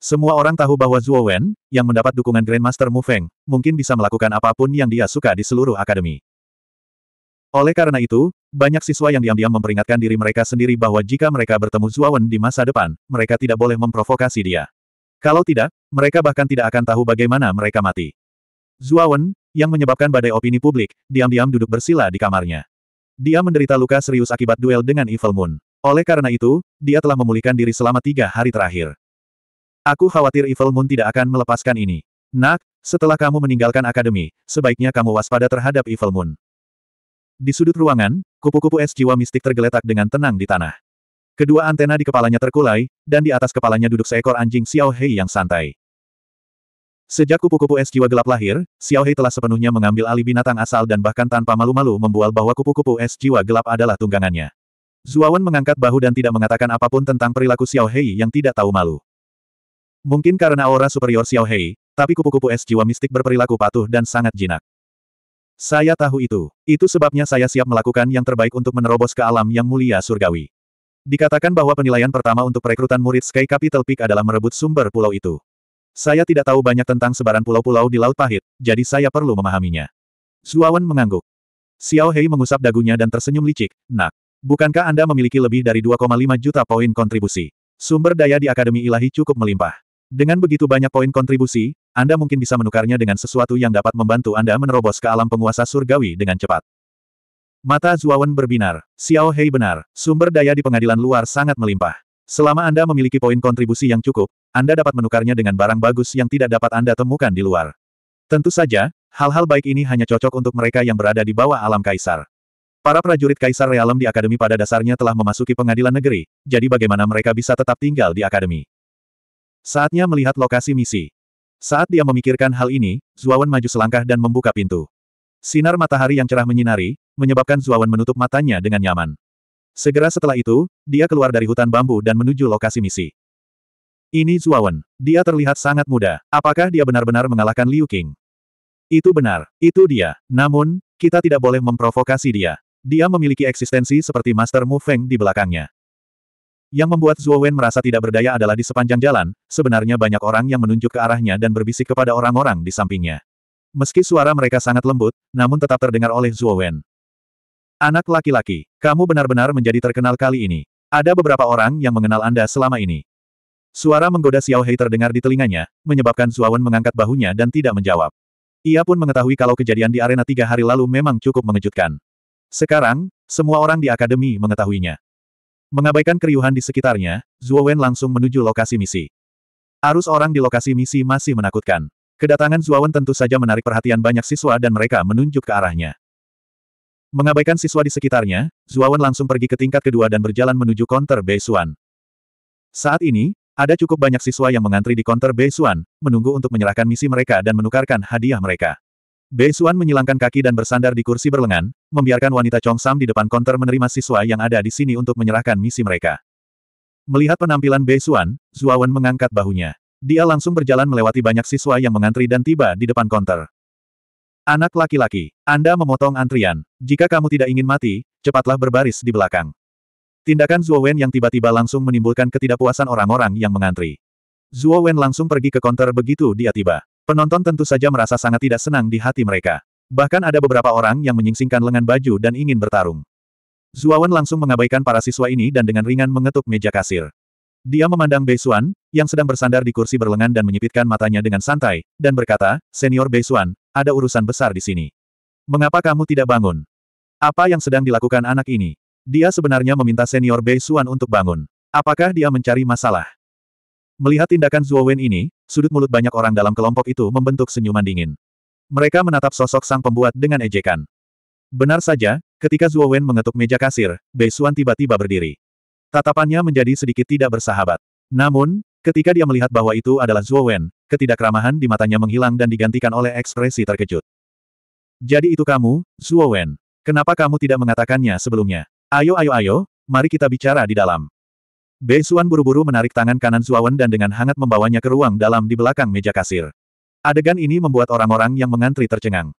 Semua orang tahu bahwa Zuo yang mendapat dukungan Grandmaster Mu Feng, mungkin bisa melakukan apapun yang dia suka di seluruh akademi. Oleh karena itu, banyak siswa yang diam-diam memperingatkan diri mereka sendiri bahwa jika mereka bertemu Zuawan di masa depan, mereka tidak boleh memprovokasi dia. Kalau tidak, mereka bahkan tidak akan tahu bagaimana mereka mati. Zuawan, yang menyebabkan badai opini publik, diam-diam duduk bersila di kamarnya. Dia menderita luka serius akibat duel dengan Evil Moon. Oleh karena itu, dia telah memulihkan diri selama tiga hari terakhir. Aku khawatir Evil Moon tidak akan melepaskan ini. Nak, setelah kamu meninggalkan akademi, sebaiknya kamu waspada terhadap Evil Moon. Di sudut ruangan, kupu-kupu es jiwa mistik tergeletak dengan tenang di tanah. Kedua antena di kepalanya terkulai, dan di atas kepalanya duduk seekor anjing Xiao Hei yang santai. Sejak kupu-kupu es jiwa gelap lahir, Xiao Hei telah sepenuhnya mengambil alih binatang asal dan bahkan tanpa malu-malu membual bahwa kupu-kupu es jiwa gelap adalah tunggangannya. Zuawan mengangkat bahu dan tidak mengatakan apapun tentang perilaku Xiao Hei yang tidak tahu malu. Mungkin karena aura superior Xiao Hei, tapi kupu-kupu es jiwa mistik berperilaku patuh dan sangat jinak. Saya tahu itu. Itu sebabnya saya siap melakukan yang terbaik untuk menerobos ke alam yang mulia surgawi. Dikatakan bahwa penilaian pertama untuk perekrutan murid Sky Capital Peak adalah merebut sumber pulau itu. Saya tidak tahu banyak tentang sebaran pulau-pulau di Laut Pahit, jadi saya perlu memahaminya. Zuawan mengangguk. Xiao Hei mengusap dagunya dan tersenyum licik, nak. Bukankah Anda memiliki lebih dari 2,5 juta poin kontribusi? Sumber daya di Akademi Ilahi cukup melimpah. Dengan begitu banyak poin kontribusi, anda mungkin bisa menukarnya dengan sesuatu yang dapat membantu Anda menerobos ke alam penguasa surgawi dengan cepat. Mata Zuawan berbinar. Xiao Hei benar, sumber daya di pengadilan luar sangat melimpah. Selama Anda memiliki poin kontribusi yang cukup, Anda dapat menukarnya dengan barang bagus yang tidak dapat Anda temukan di luar. Tentu saja, hal-hal baik ini hanya cocok untuk mereka yang berada di bawah alam kaisar. Para prajurit kaisar realem di akademi pada dasarnya telah memasuki pengadilan negeri, jadi bagaimana mereka bisa tetap tinggal di akademi? Saatnya melihat lokasi misi. Saat dia memikirkan hal ini, Zuawan maju selangkah dan membuka pintu. Sinar matahari yang cerah menyinari, menyebabkan Zuawan menutup matanya dengan nyaman. Segera setelah itu, dia keluar dari hutan bambu dan menuju lokasi misi. Ini Zuawan. Dia terlihat sangat muda. Apakah dia benar-benar mengalahkan Liu King? Itu benar, itu dia. Namun, kita tidak boleh memprovokasi dia. Dia memiliki eksistensi seperti Master Mu Feng di belakangnya. Yang membuat Zhuo Wen merasa tidak berdaya adalah di sepanjang jalan, sebenarnya banyak orang yang menunjuk ke arahnya dan berbisik kepada orang-orang di sampingnya. Meski suara mereka sangat lembut, namun tetap terdengar oleh Zhuo Wen. Anak laki-laki, kamu benar-benar menjadi terkenal kali ini. Ada beberapa orang yang mengenal Anda selama ini. Suara menggoda Xiao Hei terdengar di telinganya, menyebabkan Zhuo Wen mengangkat bahunya dan tidak menjawab. Ia pun mengetahui kalau kejadian di arena tiga hari lalu memang cukup mengejutkan. Sekarang, semua orang di akademi mengetahuinya. Mengabaikan keriuhan di sekitarnya, Zhuo Wen langsung menuju lokasi misi. Arus orang di lokasi misi masih menakutkan. Kedatangan Zhuo Wen tentu saja menarik perhatian banyak siswa dan mereka menunjuk ke arahnya. Mengabaikan siswa di sekitarnya, Zhuo Wen langsung pergi ke tingkat kedua dan berjalan menuju konter Beisuan. Saat ini, ada cukup banyak siswa yang mengantri di konter Beisuan, menunggu untuk menyerahkan misi mereka dan menukarkan hadiah mereka. Bei Xuan menyilangkan kaki dan bersandar di kursi berlengan, membiarkan wanita Chong Sam di depan konter menerima siswa yang ada di sini untuk menyerahkan misi mereka. Melihat penampilan Bei Xuan, Wen mengangkat bahunya. Dia langsung berjalan melewati banyak siswa yang mengantri dan tiba di depan konter. Anak laki-laki, Anda memotong antrian. Jika kamu tidak ingin mati, cepatlah berbaris di belakang. Tindakan Zuo Wen yang tiba-tiba langsung menimbulkan ketidakpuasan orang-orang yang mengantri. Zuo Wen langsung pergi ke konter begitu dia tiba. Penonton tentu saja merasa sangat tidak senang di hati mereka. Bahkan ada beberapa orang yang menyingsingkan lengan baju dan ingin bertarung. Zuawan langsung mengabaikan para siswa ini dan dengan ringan mengetuk meja kasir. Dia memandang Bei Beisuan, yang sedang bersandar di kursi berlengan dan menyipitkan matanya dengan santai, dan berkata, Senior Bei Beisuan, ada urusan besar di sini. Mengapa kamu tidak bangun? Apa yang sedang dilakukan anak ini? Dia sebenarnya meminta Senior Bei Beisuan untuk bangun. Apakah dia mencari masalah? Melihat tindakan Zhuo Wen ini, sudut mulut banyak orang dalam kelompok itu membentuk senyuman dingin. Mereka menatap sosok sang pembuat dengan ejekan. Benar saja, ketika Zhuo Wen mengetuk meja kasir, Bei Xuan tiba-tiba berdiri. Tatapannya menjadi sedikit tidak bersahabat. Namun, ketika dia melihat bahwa itu adalah Zhuo Wen, ketidakramahan di matanya menghilang dan digantikan oleh ekspresi terkejut. Jadi itu kamu, Zhuo Wen. Kenapa kamu tidak mengatakannya sebelumnya? Ayo ayo ayo, mari kita bicara di dalam. Bei Xuan buru-buru menarik tangan kanan Zuawan dan dengan hangat membawanya ke ruang dalam di belakang meja kasir. Adegan ini membuat orang-orang yang mengantri tercengang.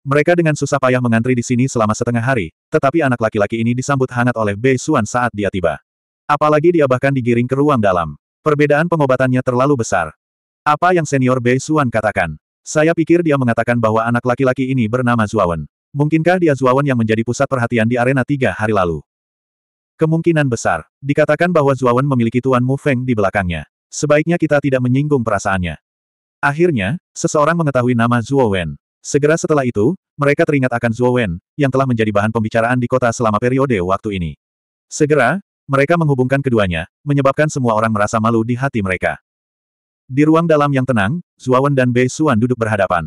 Mereka dengan susah payah mengantri di sini selama setengah hari, tetapi anak laki-laki ini disambut hangat oleh Bei Xuan saat dia tiba. Apalagi dia bahkan digiring ke ruang dalam. Perbedaan pengobatannya terlalu besar. Apa yang senior Bei Xuan katakan? Saya pikir dia mengatakan bahwa anak laki-laki ini bernama Zuawan. Mungkinkah dia Zuawan yang menjadi pusat perhatian di arena tiga hari lalu? Kemungkinan besar, dikatakan bahwa Zuawan memiliki Tuan Mu Feng di belakangnya. Sebaiknya kita tidak menyinggung perasaannya. Akhirnya, seseorang mengetahui nama Zuowen. Segera setelah itu, mereka teringat akan Zuowen, yang telah menjadi bahan pembicaraan di kota selama periode waktu ini. Segera, mereka menghubungkan keduanya, menyebabkan semua orang merasa malu di hati mereka. Di ruang dalam yang tenang, Zuowen dan Bei Suan duduk berhadapan.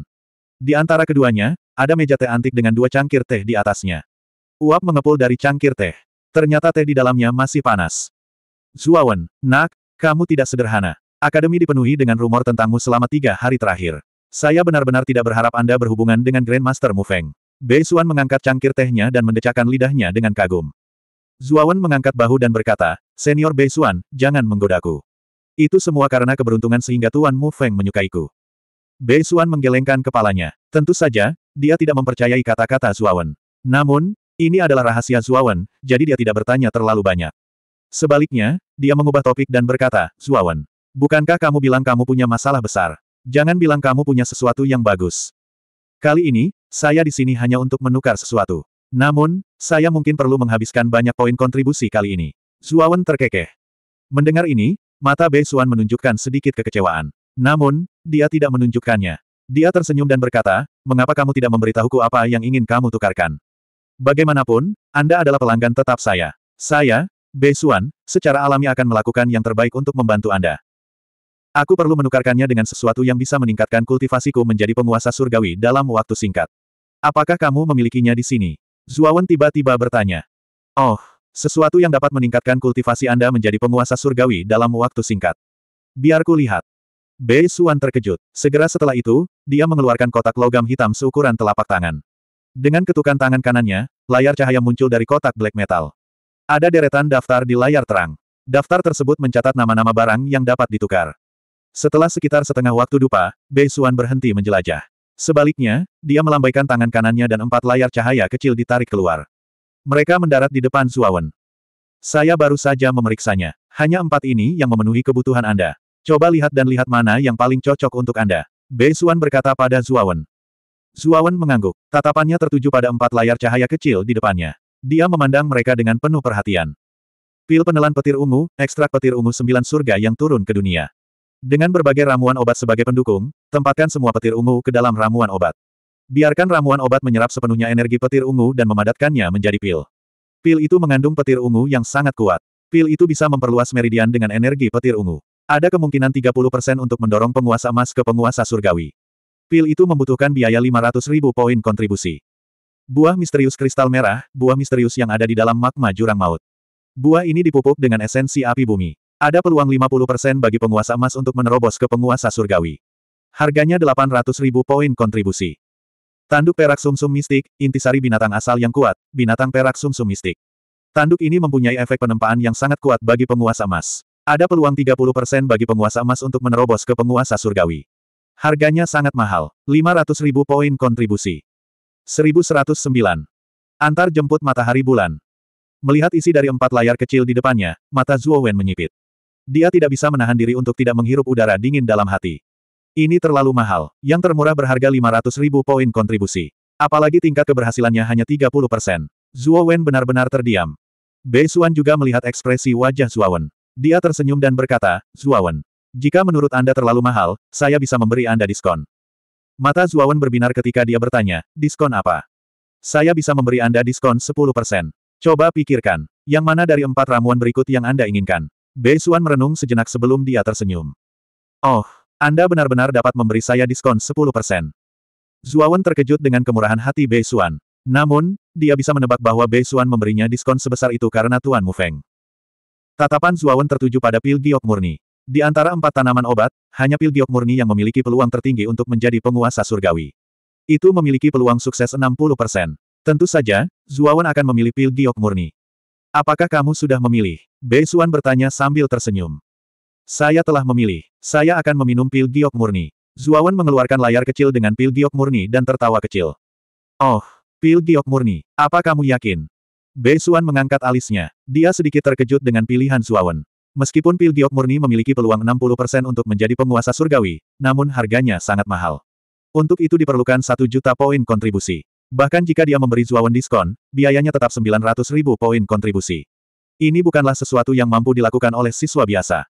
Di antara keduanya, ada meja teh antik dengan dua cangkir teh di atasnya. Uap mengepul dari cangkir teh. Ternyata teh di dalamnya masih panas. Zuawan, nak, kamu tidak sederhana. Akademi dipenuhi dengan rumor tentangmu selama tiga hari terakhir. Saya benar-benar tidak berharap Anda berhubungan dengan Grandmaster Mu Feng. Bei Xuan mengangkat cangkir tehnya dan mendecakkan lidahnya dengan kagum. Zuawan mengangkat bahu dan berkata, Senior Bei Xuan, jangan menggodaku. Itu semua karena keberuntungan sehingga Tuan Mu Feng menyukaiku. Bei Xuan menggelengkan kepalanya. Tentu saja, dia tidak mempercayai kata-kata Zuawan. Namun, ini adalah rahasia Zuawan, jadi dia tidak bertanya terlalu banyak. Sebaliknya, dia mengubah topik dan berkata, Zuawan, bukankah kamu bilang kamu punya masalah besar? Jangan bilang kamu punya sesuatu yang bagus. Kali ini, saya di sini hanya untuk menukar sesuatu. Namun, saya mungkin perlu menghabiskan banyak poin kontribusi kali ini. Zuawan terkekeh. Mendengar ini, mata Bei Xuan menunjukkan sedikit kekecewaan. Namun, dia tidak menunjukkannya. Dia tersenyum dan berkata, mengapa kamu tidak memberitahuku apa yang ingin kamu tukarkan? Bagaimanapun, Anda adalah pelanggan tetap saya. Saya, Besuan, secara alami akan melakukan yang terbaik untuk membantu Anda. Aku perlu menukarkannya dengan sesuatu yang bisa meningkatkan kultivasiku menjadi penguasa surgawi dalam waktu singkat. Apakah kamu memilikinya di sini? Zuawan tiba-tiba bertanya. Oh, sesuatu yang dapat meningkatkan kultivasi Anda menjadi penguasa surgawi dalam waktu singkat. Biarku lihat. Bei Suan terkejut. Segera setelah itu, dia mengeluarkan kotak logam hitam seukuran telapak tangan. Dengan ketukan tangan kanannya, layar cahaya muncul dari kotak black metal. Ada deretan daftar di layar terang. Daftar tersebut mencatat nama-nama barang yang dapat ditukar. Setelah sekitar setengah waktu dupa, Bei Xuan berhenti menjelajah. Sebaliknya, dia melambaikan tangan kanannya dan empat layar cahaya kecil ditarik keluar. Mereka mendarat di depan Suawen. Saya baru saja memeriksanya. Hanya empat ini yang memenuhi kebutuhan Anda. Coba lihat dan lihat mana yang paling cocok untuk Anda. Bei Xuan berkata pada Suawen. Zuawan mengangguk. Tatapannya tertuju pada empat layar cahaya kecil di depannya. Dia memandang mereka dengan penuh perhatian. Pil penelan petir ungu, ekstrak petir ungu sembilan surga yang turun ke dunia. Dengan berbagai ramuan obat sebagai pendukung, tempatkan semua petir ungu ke dalam ramuan obat. Biarkan ramuan obat menyerap sepenuhnya energi petir ungu dan memadatkannya menjadi pil. Pil itu mengandung petir ungu yang sangat kuat. Pil itu bisa memperluas meridian dengan energi petir ungu. Ada kemungkinan 30% untuk mendorong penguasa emas ke penguasa surgawi. Pil itu membutuhkan biaya 500 ribu poin kontribusi. Buah misterius kristal merah, buah misterius yang ada di dalam magma jurang maut. Buah ini dipupuk dengan esensi api bumi. Ada peluang 50% bagi penguasa emas untuk menerobos ke penguasa surgawi. Harganya 800 ribu poin kontribusi. Tanduk perak sumsum -sum mistik, intisari binatang asal yang kuat, binatang perak sumsum -sum mistik. Tanduk ini mempunyai efek penempaan yang sangat kuat bagi penguasa emas. Ada peluang 30% bagi penguasa emas untuk menerobos ke penguasa surgawi. Harganya sangat mahal, 500 ribu poin kontribusi. 1109. Antar jemput matahari bulan. Melihat isi dari empat layar kecil di depannya, mata Zuo Wen menyipit. Dia tidak bisa menahan diri untuk tidak menghirup udara dingin dalam hati. Ini terlalu mahal, yang termurah berharga 500 ribu poin kontribusi. Apalagi tingkat keberhasilannya hanya 30 persen. Zuo Wen benar-benar terdiam. Bei Xuan juga melihat ekspresi wajah Wen. Dia tersenyum dan berkata, Wen, jika menurut Anda terlalu mahal, saya bisa memberi Anda diskon. Mata Zuawan berbinar ketika dia bertanya, diskon apa? Saya bisa memberi Anda diskon 10%. Coba pikirkan, yang mana dari empat ramuan berikut yang Anda inginkan? Bei Suan merenung sejenak sebelum dia tersenyum. Oh, Anda benar-benar dapat memberi saya diskon 10%. Zuawan terkejut dengan kemurahan hati Bei Suan. Namun, dia bisa menebak bahwa Bei Suan memberinya diskon sebesar itu karena Tuan Mu Feng. Tatapan Zuawan tertuju pada pil giok murni. Di antara empat tanaman obat, hanya pil giok murni yang memiliki peluang tertinggi untuk menjadi penguasa surgawi. Itu memiliki peluang sukses 60%. Tentu saja, Zuawan akan memilih pil giok murni. Apakah kamu sudah memilih? Bei Beisuan bertanya sambil tersenyum. Saya telah memilih. Saya akan meminum pil giok murni. Zuawan mengeluarkan layar kecil dengan pil giok murni dan tertawa kecil. Oh, pil giok murni. Apa kamu yakin? Bei Beisuan mengangkat alisnya. Dia sedikit terkejut dengan pilihan Zuawan. Meskipun Pil Giok murni memiliki peluang 60% untuk menjadi penguasa surgawi, namun harganya sangat mahal. Untuk itu diperlukan 1 juta poin kontribusi. Bahkan jika dia memberi Zuawan diskon, biayanya tetap 900 ribu poin kontribusi. Ini bukanlah sesuatu yang mampu dilakukan oleh siswa biasa.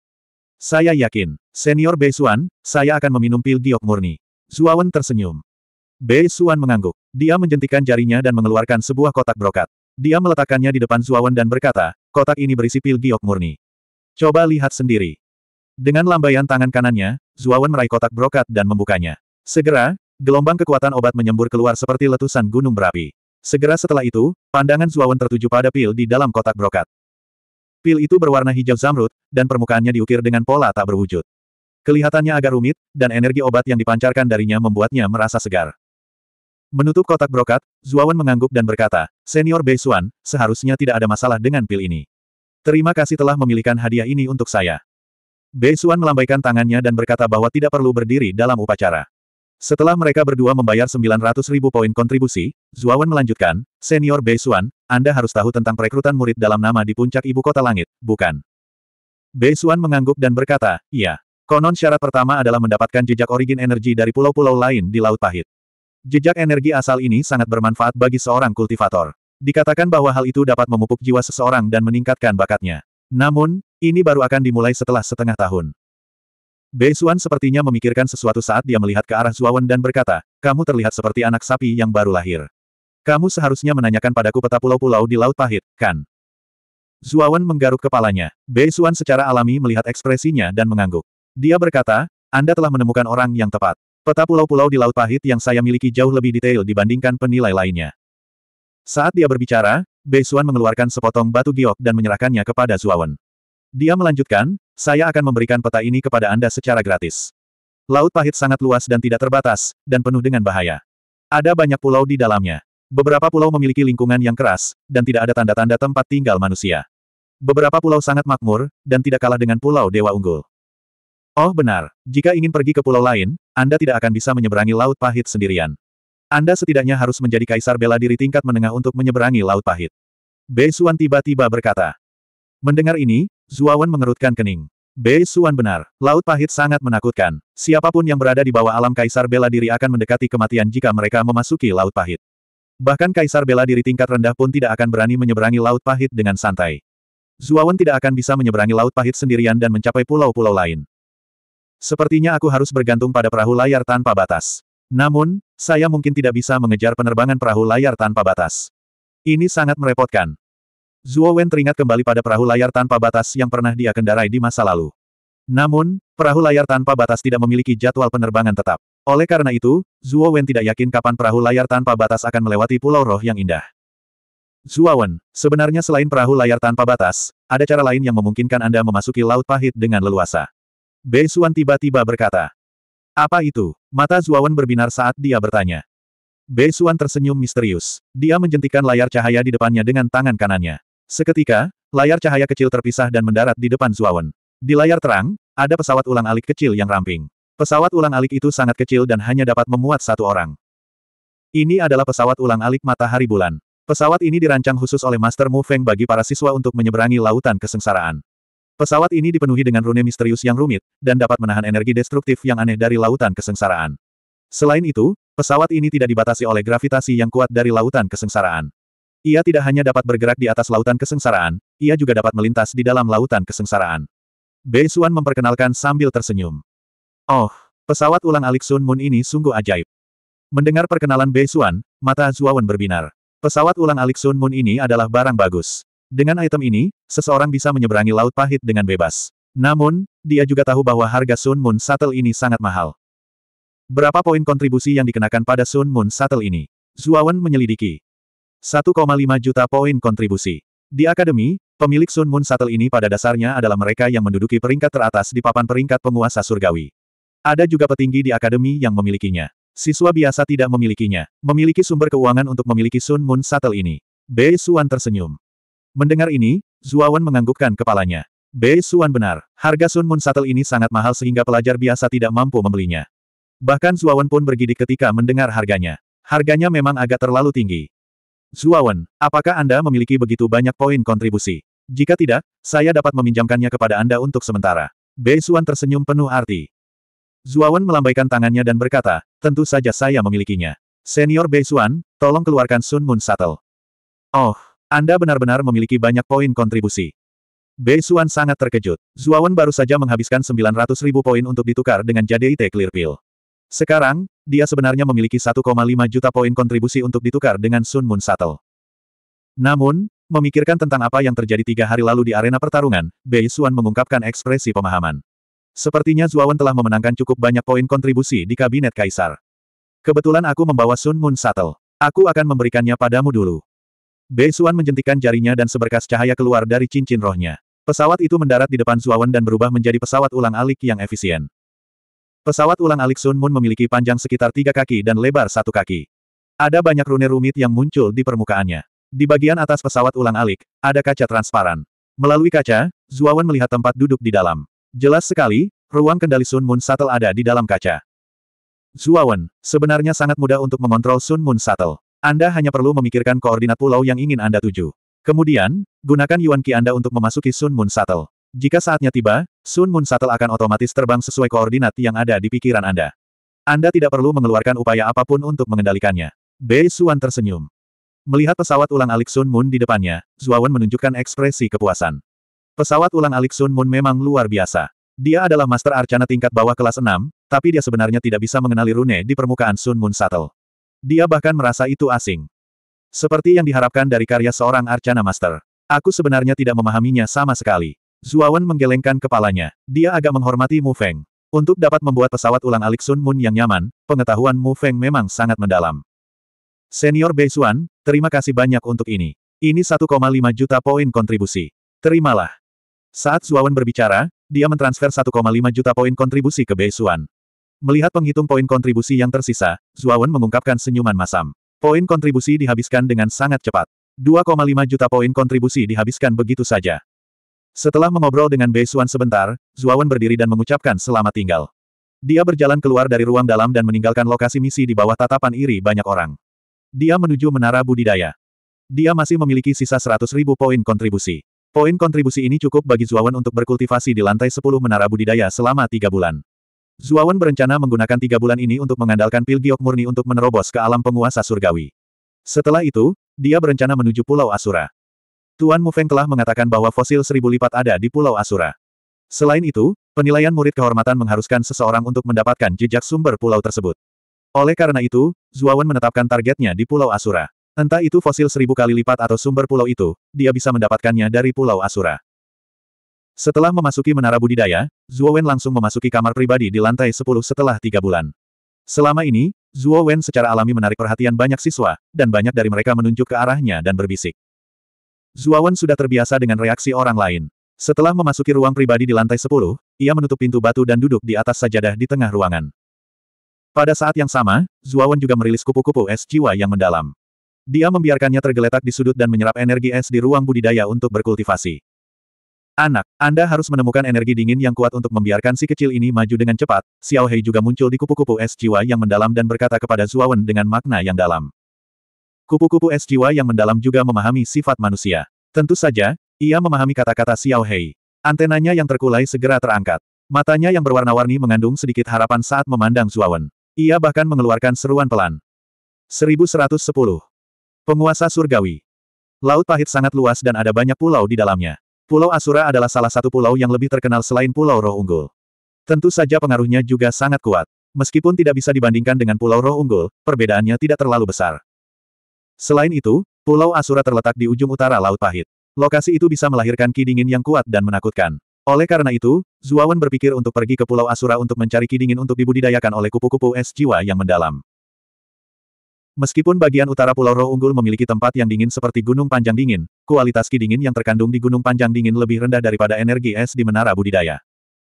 Saya yakin, senior Bei Xuan, saya akan meminum pil giok murni. Zuawan tersenyum. Bei Xuan mengangguk. Dia menjentikan jarinya dan mengeluarkan sebuah kotak brokat. Dia meletakkannya di depan Zuawan dan berkata, kotak ini berisi pil giok murni. Coba lihat sendiri. Dengan lambaian tangan kanannya, Zuawan meraih kotak brokat dan membukanya. Segera, gelombang kekuatan obat menyembur keluar seperti letusan gunung berapi. Segera setelah itu, pandangan Zuawan tertuju pada pil di dalam kotak brokat. Pil itu berwarna hijau zamrud, dan permukaannya diukir dengan pola tak berwujud. Kelihatannya agak rumit, dan energi obat yang dipancarkan darinya membuatnya merasa segar. Menutup kotak brokat, Zuawan mengangguk dan berkata, Senior Beisuan, seharusnya tidak ada masalah dengan pil ini. Terima kasih telah memilihkan hadiah ini untuk saya. Bei Xuan melambaikan tangannya dan berkata bahwa tidak perlu berdiri dalam upacara. Setelah mereka berdua membayar 900 ribu poin kontribusi, Zuawan melanjutkan, Senior Bei Xuan, Anda harus tahu tentang perekrutan murid dalam nama di puncak ibu kota langit, bukan? Bei Xuan mengangguk dan berkata, iya. Konon syarat pertama adalah mendapatkan jejak origin energi dari pulau-pulau lain di Laut Pahit. Jejak energi asal ini sangat bermanfaat bagi seorang kultivator. Dikatakan bahwa hal itu dapat memupuk jiwa seseorang dan meningkatkan bakatnya. Namun, ini baru akan dimulai setelah setengah tahun. Bei Xuan sepertinya memikirkan sesuatu saat dia melihat ke arah Zuawan dan berkata, kamu terlihat seperti anak sapi yang baru lahir. Kamu seharusnya menanyakan padaku peta pulau-pulau di Laut Pahit, kan? Zuawan menggaruk kepalanya. Bei Xuan secara alami melihat ekspresinya dan mengangguk. Dia berkata, Anda telah menemukan orang yang tepat. Peta pulau-pulau di Laut Pahit yang saya miliki jauh lebih detail dibandingkan penilai lainnya. Saat dia berbicara, Bei Xuan mengeluarkan sepotong batu giok dan menyerahkannya kepada Zuawan. Dia melanjutkan, saya akan memberikan peta ini kepada Anda secara gratis. Laut pahit sangat luas dan tidak terbatas, dan penuh dengan bahaya. Ada banyak pulau di dalamnya. Beberapa pulau memiliki lingkungan yang keras, dan tidak ada tanda-tanda tempat tinggal manusia. Beberapa pulau sangat makmur, dan tidak kalah dengan pulau Dewa Unggul. Oh benar, jika ingin pergi ke pulau lain, Anda tidak akan bisa menyeberangi laut pahit sendirian. Anda setidaknya harus menjadi kaisar bela diri tingkat menengah untuk menyeberangi Laut Pahit. Bei Xuan tiba-tiba berkata. Mendengar ini, Zuawan mengerutkan kening. Bei Xuan benar, Laut Pahit sangat menakutkan. Siapapun yang berada di bawah alam kaisar bela diri akan mendekati kematian jika mereka memasuki Laut Pahit. Bahkan kaisar bela diri tingkat rendah pun tidak akan berani menyeberangi Laut Pahit dengan santai. Zuawan tidak akan bisa menyeberangi Laut Pahit sendirian dan mencapai pulau-pulau lain. Sepertinya aku harus bergantung pada perahu layar tanpa batas. Namun, saya mungkin tidak bisa mengejar penerbangan perahu layar tanpa batas. Ini sangat merepotkan. Zhuo Wen teringat kembali pada perahu layar tanpa batas yang pernah dia kendarai di masa lalu. Namun, perahu layar tanpa batas tidak memiliki jadwal penerbangan tetap. Oleh karena itu, Zhuo Wen tidak yakin kapan perahu layar tanpa batas akan melewati pulau roh yang indah. Wen, sebenarnya selain perahu layar tanpa batas, ada cara lain yang memungkinkan Anda memasuki Laut Pahit dengan leluasa. Bei Xuan tiba-tiba berkata. Apa itu? Mata Zuawan berbinar saat dia bertanya. Bei Xuan tersenyum misterius. Dia menjentikan layar cahaya di depannya dengan tangan kanannya. Seketika, layar cahaya kecil terpisah dan mendarat di depan Zuawan. Di layar terang, ada pesawat ulang alik kecil yang ramping. Pesawat ulang alik itu sangat kecil dan hanya dapat memuat satu orang. Ini adalah pesawat ulang alik matahari bulan. Pesawat ini dirancang khusus oleh Master Mu Feng bagi para siswa untuk menyeberangi lautan kesengsaraan. Pesawat ini dipenuhi dengan rune misterius yang rumit, dan dapat menahan energi destruktif yang aneh dari lautan kesengsaraan. Selain itu, pesawat ini tidak dibatasi oleh gravitasi yang kuat dari lautan kesengsaraan. Ia tidak hanya dapat bergerak di atas lautan kesengsaraan, ia juga dapat melintas di dalam lautan kesengsaraan. Bei Xuan memperkenalkan sambil tersenyum. Oh, pesawat ulang alik Sun Moon ini sungguh ajaib. Mendengar perkenalan Bei Xuan, mata Zuawan berbinar. Pesawat ulang alik Sun Moon ini adalah barang bagus. Dengan item ini, seseorang bisa menyeberangi Laut Pahit dengan bebas. Namun, dia juga tahu bahwa harga Sun Moon Shuttle ini sangat mahal. Berapa poin kontribusi yang dikenakan pada Sun Moon Shuttle ini? Zuawan menyelidiki. 1,5 juta poin kontribusi. Di akademi, pemilik Sun Moon Shuttle ini pada dasarnya adalah mereka yang menduduki peringkat teratas di papan peringkat penguasa surgawi. Ada juga petinggi di akademi yang memilikinya. Siswa biasa tidak memilikinya. Memiliki sumber keuangan untuk memiliki Sun Moon Shuttle ini. Bei Suan tersenyum. Mendengar ini, Zuawan menganggukkan kepalanya. Bei Suan benar, harga Sun Moon Satel ini sangat mahal sehingga pelajar biasa tidak mampu membelinya. Bahkan Zuawan pun bergidik ketika mendengar harganya. Harganya memang agak terlalu tinggi. Zuawan, apakah Anda memiliki begitu banyak poin kontribusi? Jika tidak, saya dapat meminjamkannya kepada Anda untuk sementara. Bei Suan tersenyum penuh arti. Zuawan melambaikan tangannya dan berkata, tentu saja saya memilikinya. Senior Bei Suan, tolong keluarkan Sun Moon Satel. Oh, anda benar-benar memiliki banyak poin kontribusi. Bei Xuan sangat terkejut. Zuawan baru saja menghabiskan 900 ribu poin untuk ditukar dengan Jade Clear Pill. Sekarang, dia sebenarnya memiliki 1,5 juta poin kontribusi untuk ditukar dengan Sun Moon Sato. Namun, memikirkan tentang apa yang terjadi tiga hari lalu di arena pertarungan, Bei Xuan mengungkapkan ekspresi pemahaman. Sepertinya Zuawan telah memenangkan cukup banyak poin kontribusi di Kabinet Kaisar. Kebetulan aku membawa Sun Moon Sato. Aku akan memberikannya padamu dulu. Xuan menjentikan jarinya dan seberkas cahaya keluar dari cincin rohnya. Pesawat itu mendarat di depan Zuawan dan berubah menjadi pesawat ulang-alik yang efisien. Pesawat ulang-alik Sun Moon memiliki panjang sekitar tiga kaki dan lebar satu kaki. Ada banyak rune rumit yang muncul di permukaannya. Di bagian atas pesawat ulang-alik, ada kaca transparan. Melalui kaca, Zuawan melihat tempat duduk di dalam. Jelas sekali, ruang kendali Sun Moon Shuttle ada di dalam kaca. Zuawan, sebenarnya sangat mudah untuk mengontrol Sun Moon Shuttle. Anda hanya perlu memikirkan koordinat pulau yang ingin Anda tuju. Kemudian, gunakan Yuan Qi Anda untuk memasuki Sun Moon Shuttle. Jika saatnya tiba, Sun Moon Shuttle akan otomatis terbang sesuai koordinat yang ada di pikiran Anda. Anda tidak perlu mengeluarkan upaya apapun untuk mengendalikannya. Bei Suan tersenyum. Melihat pesawat ulang-alik Sun Moon di depannya, Zuawan menunjukkan ekspresi kepuasan. Pesawat ulang-alik Sun Moon memang luar biasa. Dia adalah Master Arcana tingkat bawah kelas 6, tapi dia sebenarnya tidak bisa mengenali rune di permukaan Sun Moon Shuttle. Dia bahkan merasa itu asing. Seperti yang diharapkan dari karya seorang Arcana Master. Aku sebenarnya tidak memahaminya sama sekali. Zuawan menggelengkan kepalanya. Dia agak menghormati Mu Feng. Untuk dapat membuat pesawat ulang Alik Sun Moon yang nyaman, pengetahuan Mu Feng memang sangat mendalam. Senior Bei Xuan, terima kasih banyak untuk ini. Ini 1,5 juta poin kontribusi. Terimalah. Saat Zuawan berbicara, dia mentransfer 1,5 juta poin kontribusi ke Bei Xuan. Melihat penghitung poin kontribusi yang tersisa, Zuawan mengungkapkan senyuman masam. Poin kontribusi dihabiskan dengan sangat cepat. 2,5 juta poin kontribusi dihabiskan begitu saja. Setelah mengobrol dengan Bei Xuan sebentar, Zuawan berdiri dan mengucapkan selamat tinggal. Dia berjalan keluar dari ruang dalam dan meninggalkan lokasi misi di bawah tatapan iri banyak orang. Dia menuju menara budidaya. Dia masih memiliki sisa 100 ribu poin kontribusi. Poin kontribusi ini cukup bagi Zuawan untuk berkultivasi di lantai 10 menara budidaya selama tiga bulan. Zuawan berencana menggunakan tiga bulan ini untuk mengandalkan pil giok murni untuk menerobos ke alam penguasa surgawi. Setelah itu, dia berencana menuju Pulau Asura. Tuan Mufeng telah mengatakan bahwa fosil seribu lipat ada di Pulau Asura. Selain itu, penilaian murid kehormatan mengharuskan seseorang untuk mendapatkan jejak sumber pulau tersebut. Oleh karena itu, Zuawan menetapkan targetnya di Pulau Asura. Entah itu fosil seribu kali lipat atau sumber pulau itu, dia bisa mendapatkannya dari Pulau Asura. Setelah memasuki menara budidaya, Zhuo Wen langsung memasuki kamar pribadi di lantai 10 setelah tiga bulan. Selama ini, Zhuo Wen secara alami menarik perhatian banyak siswa, dan banyak dari mereka menunjuk ke arahnya dan berbisik. Zhuo Wen sudah terbiasa dengan reaksi orang lain. Setelah memasuki ruang pribadi di lantai 10, ia menutup pintu batu dan duduk di atas sajadah di tengah ruangan. Pada saat yang sama, Zhuo Wen juga merilis kupu-kupu es jiwa yang mendalam. Dia membiarkannya tergeletak di sudut dan menyerap energi es di ruang budidaya untuk berkultivasi. Anak, Anda harus menemukan energi dingin yang kuat untuk membiarkan si kecil ini maju dengan cepat. Xiao Hei juga muncul di kupu-kupu es jiwa yang mendalam dan berkata kepada Zuawan dengan makna yang dalam. Kupu-kupu es jiwa yang mendalam juga memahami sifat manusia. Tentu saja, ia memahami kata-kata Xiao Hei. Antenanya yang terkulai segera terangkat. Matanya yang berwarna-warni mengandung sedikit harapan saat memandang Zuawan. Ia bahkan mengeluarkan seruan pelan. 1110. Penguasa Surgawi. Laut pahit sangat luas dan ada banyak pulau di dalamnya. Pulau Asura adalah salah satu pulau yang lebih terkenal selain Pulau Roh Unggul. Tentu saja pengaruhnya juga sangat kuat. Meskipun tidak bisa dibandingkan dengan Pulau Roh Unggul, perbedaannya tidak terlalu besar. Selain itu, Pulau Asura terletak di ujung utara Laut Pahit. Lokasi itu bisa melahirkan ki dingin yang kuat dan menakutkan. Oleh karena itu, Zuawan berpikir untuk pergi ke Pulau Asura untuk mencari ki dingin untuk dibudidayakan oleh kupu-kupu es jiwa yang mendalam. Meskipun bagian utara Pulau Roh Unggul memiliki tempat yang dingin seperti Gunung Panjang Dingin, kualitas ki dingin yang terkandung di Gunung Panjang Dingin lebih rendah daripada energi es di menara budidaya.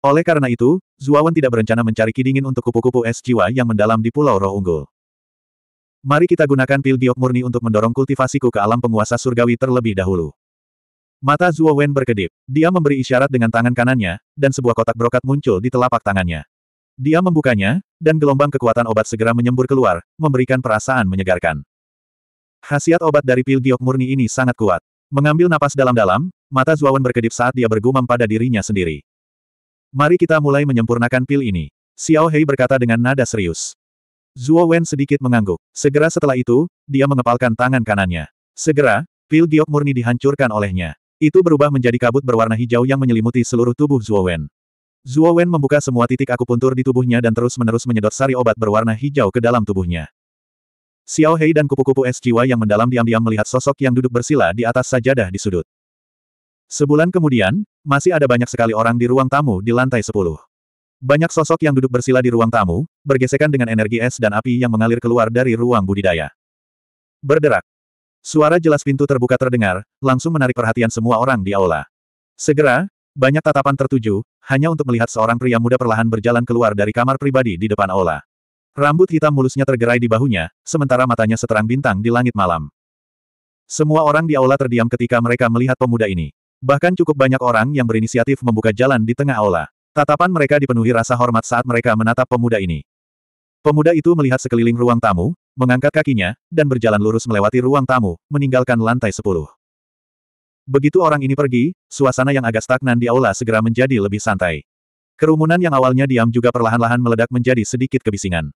Oleh karena itu, Zuawan tidak berencana mencari ki dingin untuk kupu-kupu es jiwa yang mendalam di Pulau Roh Unggul. Mari kita gunakan pil giok murni untuk mendorong kultivasiku ke alam penguasa surgawi terlebih dahulu. Mata Zuowen berkedip. Dia memberi isyarat dengan tangan kanannya, dan sebuah kotak brokat muncul di telapak tangannya. Dia membukanya, dan gelombang kekuatan obat segera menyembur keluar, memberikan perasaan menyegarkan. Khasiat obat dari pil giok murni ini sangat kuat. Mengambil napas dalam-dalam, mata Zuawan berkedip saat dia bergumam pada dirinya sendiri. Mari kita mulai menyempurnakan pil ini. Xiao Hei berkata dengan nada serius. Zuo Wen sedikit mengangguk. Segera setelah itu, dia mengepalkan tangan kanannya. Segera, pil giok murni dihancurkan olehnya. Itu berubah menjadi kabut berwarna hijau yang menyelimuti seluruh tubuh Zuo Wen. Zuo Wen membuka semua titik akupuntur di tubuhnya dan terus-menerus menyedot sari obat berwarna hijau ke dalam tubuhnya. Xiao Hei dan kupu-kupu es jiwa yang mendalam diam-diam melihat sosok yang duduk bersila di atas sajadah di sudut. Sebulan kemudian, masih ada banyak sekali orang di ruang tamu di lantai 10. Banyak sosok yang duduk bersila di ruang tamu, bergesekan dengan energi es dan api yang mengalir keluar dari ruang budidaya. Berderak. Suara jelas pintu terbuka terdengar, langsung menarik perhatian semua orang di aula. Segera, banyak tatapan tertuju, hanya untuk melihat seorang pria muda perlahan berjalan keluar dari kamar pribadi di depan aula. Rambut hitam mulusnya tergerai di bahunya, sementara matanya seterang bintang di langit malam. Semua orang di aula terdiam ketika mereka melihat pemuda ini. Bahkan cukup banyak orang yang berinisiatif membuka jalan di tengah aula. Tatapan mereka dipenuhi rasa hormat saat mereka menatap pemuda ini. Pemuda itu melihat sekeliling ruang tamu, mengangkat kakinya, dan berjalan lurus melewati ruang tamu, meninggalkan lantai sepuluh. Begitu orang ini pergi, suasana yang agak stagnan di aula segera menjadi lebih santai. Kerumunan yang awalnya diam juga perlahan-lahan meledak menjadi sedikit kebisingan.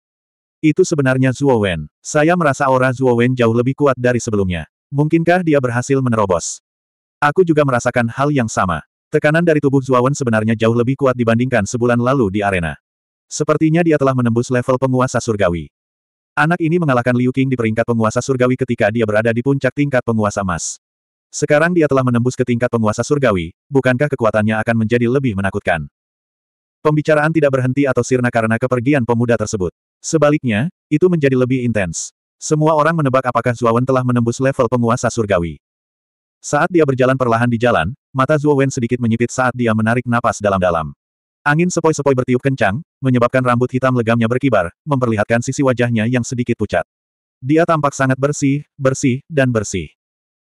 Itu sebenarnya Zhuo Wen. Saya merasa aura Zhuo Wen jauh lebih kuat dari sebelumnya. Mungkinkah dia berhasil menerobos? Aku juga merasakan hal yang sama. Tekanan dari tubuh Zhuo Wen sebenarnya jauh lebih kuat dibandingkan sebulan lalu di arena. Sepertinya dia telah menembus level penguasa surgawi. Anak ini mengalahkan Liu Qing di peringkat penguasa surgawi ketika dia berada di puncak tingkat penguasa emas. Sekarang dia telah menembus ke tingkat penguasa surgawi, bukankah kekuatannya akan menjadi lebih menakutkan? Pembicaraan tidak berhenti atau sirna karena kepergian pemuda tersebut. Sebaliknya, itu menjadi lebih intens. Semua orang menebak apakah Zuowen telah menembus level penguasa surgawi. Saat dia berjalan perlahan di jalan, mata Zuowen sedikit menyipit saat dia menarik napas dalam-dalam. Angin sepoi-sepoi bertiup kencang, menyebabkan rambut hitam legamnya berkibar, memperlihatkan sisi wajahnya yang sedikit pucat. Dia tampak sangat bersih, bersih, dan bersih.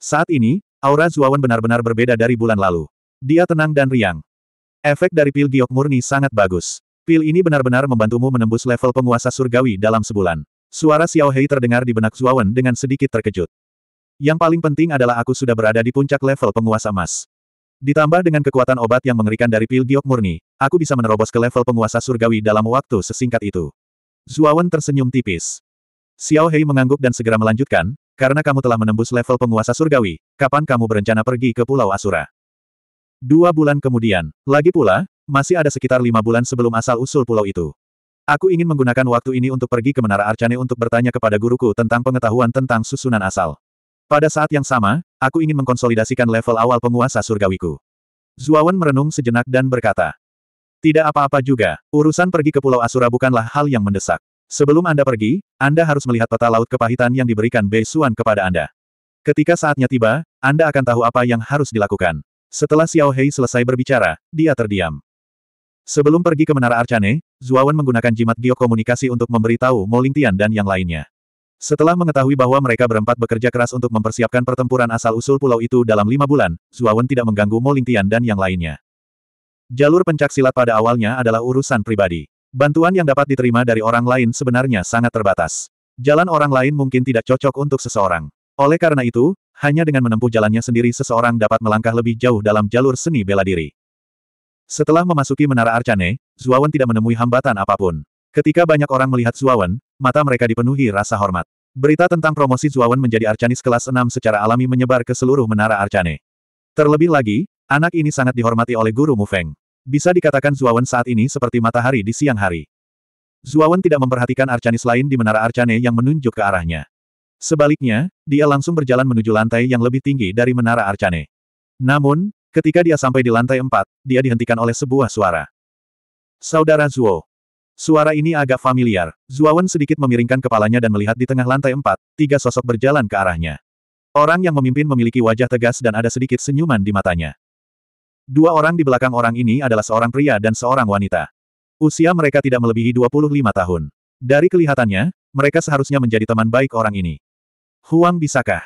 Saat ini, aura Zuawan benar-benar berbeda dari bulan lalu. Dia tenang dan riang. Efek dari pil giok murni sangat bagus. Pil ini benar-benar membantumu menembus level penguasa surgawi dalam sebulan. Suara Xiao Hei terdengar di benak Zuawan dengan sedikit terkejut. Yang paling penting adalah aku sudah berada di puncak level penguasa emas. Ditambah dengan kekuatan obat yang mengerikan dari pil giok murni, aku bisa menerobos ke level penguasa surgawi dalam waktu sesingkat itu. Zuawan tersenyum tipis. Xiao Hei mengangguk dan segera melanjutkan, karena kamu telah menembus level penguasa surgawi, kapan kamu berencana pergi ke Pulau Asura? Dua bulan kemudian, lagi pula, masih ada sekitar lima bulan sebelum asal-usul pulau itu. Aku ingin menggunakan waktu ini untuk pergi ke Menara Arcane untuk bertanya kepada guruku tentang pengetahuan tentang susunan asal. Pada saat yang sama, aku ingin mengkonsolidasikan level awal penguasa surgawiku. Zuawan merenung sejenak dan berkata, Tidak apa-apa juga, urusan pergi ke Pulau Asura bukanlah hal yang mendesak. Sebelum Anda pergi, Anda harus melihat peta laut kepahitan yang diberikan Bei Xuan kepada Anda. Ketika saatnya tiba, Anda akan tahu apa yang harus dilakukan. Setelah Xiao Hei selesai berbicara, dia terdiam. Sebelum pergi ke Menara Arcane, Zuawan menggunakan jimat komunikasi untuk memberitahu Mo Lingtian dan yang lainnya. Setelah mengetahui bahwa mereka berempat bekerja keras untuk mempersiapkan pertempuran asal-usul pulau itu dalam lima bulan, Zuawan tidak mengganggu Mo Lingtian dan yang lainnya. Jalur pencaksilat pada awalnya adalah urusan pribadi. Bantuan yang dapat diterima dari orang lain sebenarnya sangat terbatas. Jalan orang lain mungkin tidak cocok untuk seseorang. Oleh karena itu, hanya dengan menempuh jalannya sendiri seseorang dapat melangkah lebih jauh dalam jalur seni bela diri. Setelah memasuki menara Arcane, Zuawan tidak menemui hambatan apapun. Ketika banyak orang melihat Zuawan, mata mereka dipenuhi rasa hormat. Berita tentang promosi Zuawan menjadi Arcanis kelas 6 secara alami menyebar ke seluruh menara Arcane. Terlebih lagi, anak ini sangat dihormati oleh guru Mufeng. Bisa dikatakan Zuawan saat ini seperti matahari di siang hari. Zuawan tidak memperhatikan Arcanis lain di menara Arcane yang menunjuk ke arahnya. Sebaliknya, dia langsung berjalan menuju lantai yang lebih tinggi dari menara Arcane. Namun, ketika dia sampai di lantai empat, dia dihentikan oleh sebuah suara. Saudara Zuo. Suara ini agak familiar. Zuawan sedikit memiringkan kepalanya dan melihat di tengah lantai empat, tiga sosok berjalan ke arahnya. Orang yang memimpin memiliki wajah tegas dan ada sedikit senyuman di matanya. Dua orang di belakang orang ini adalah seorang pria dan seorang wanita. Usia mereka tidak melebihi 25 tahun. Dari kelihatannya, mereka seharusnya menjadi teman baik orang ini. Huang bisakah?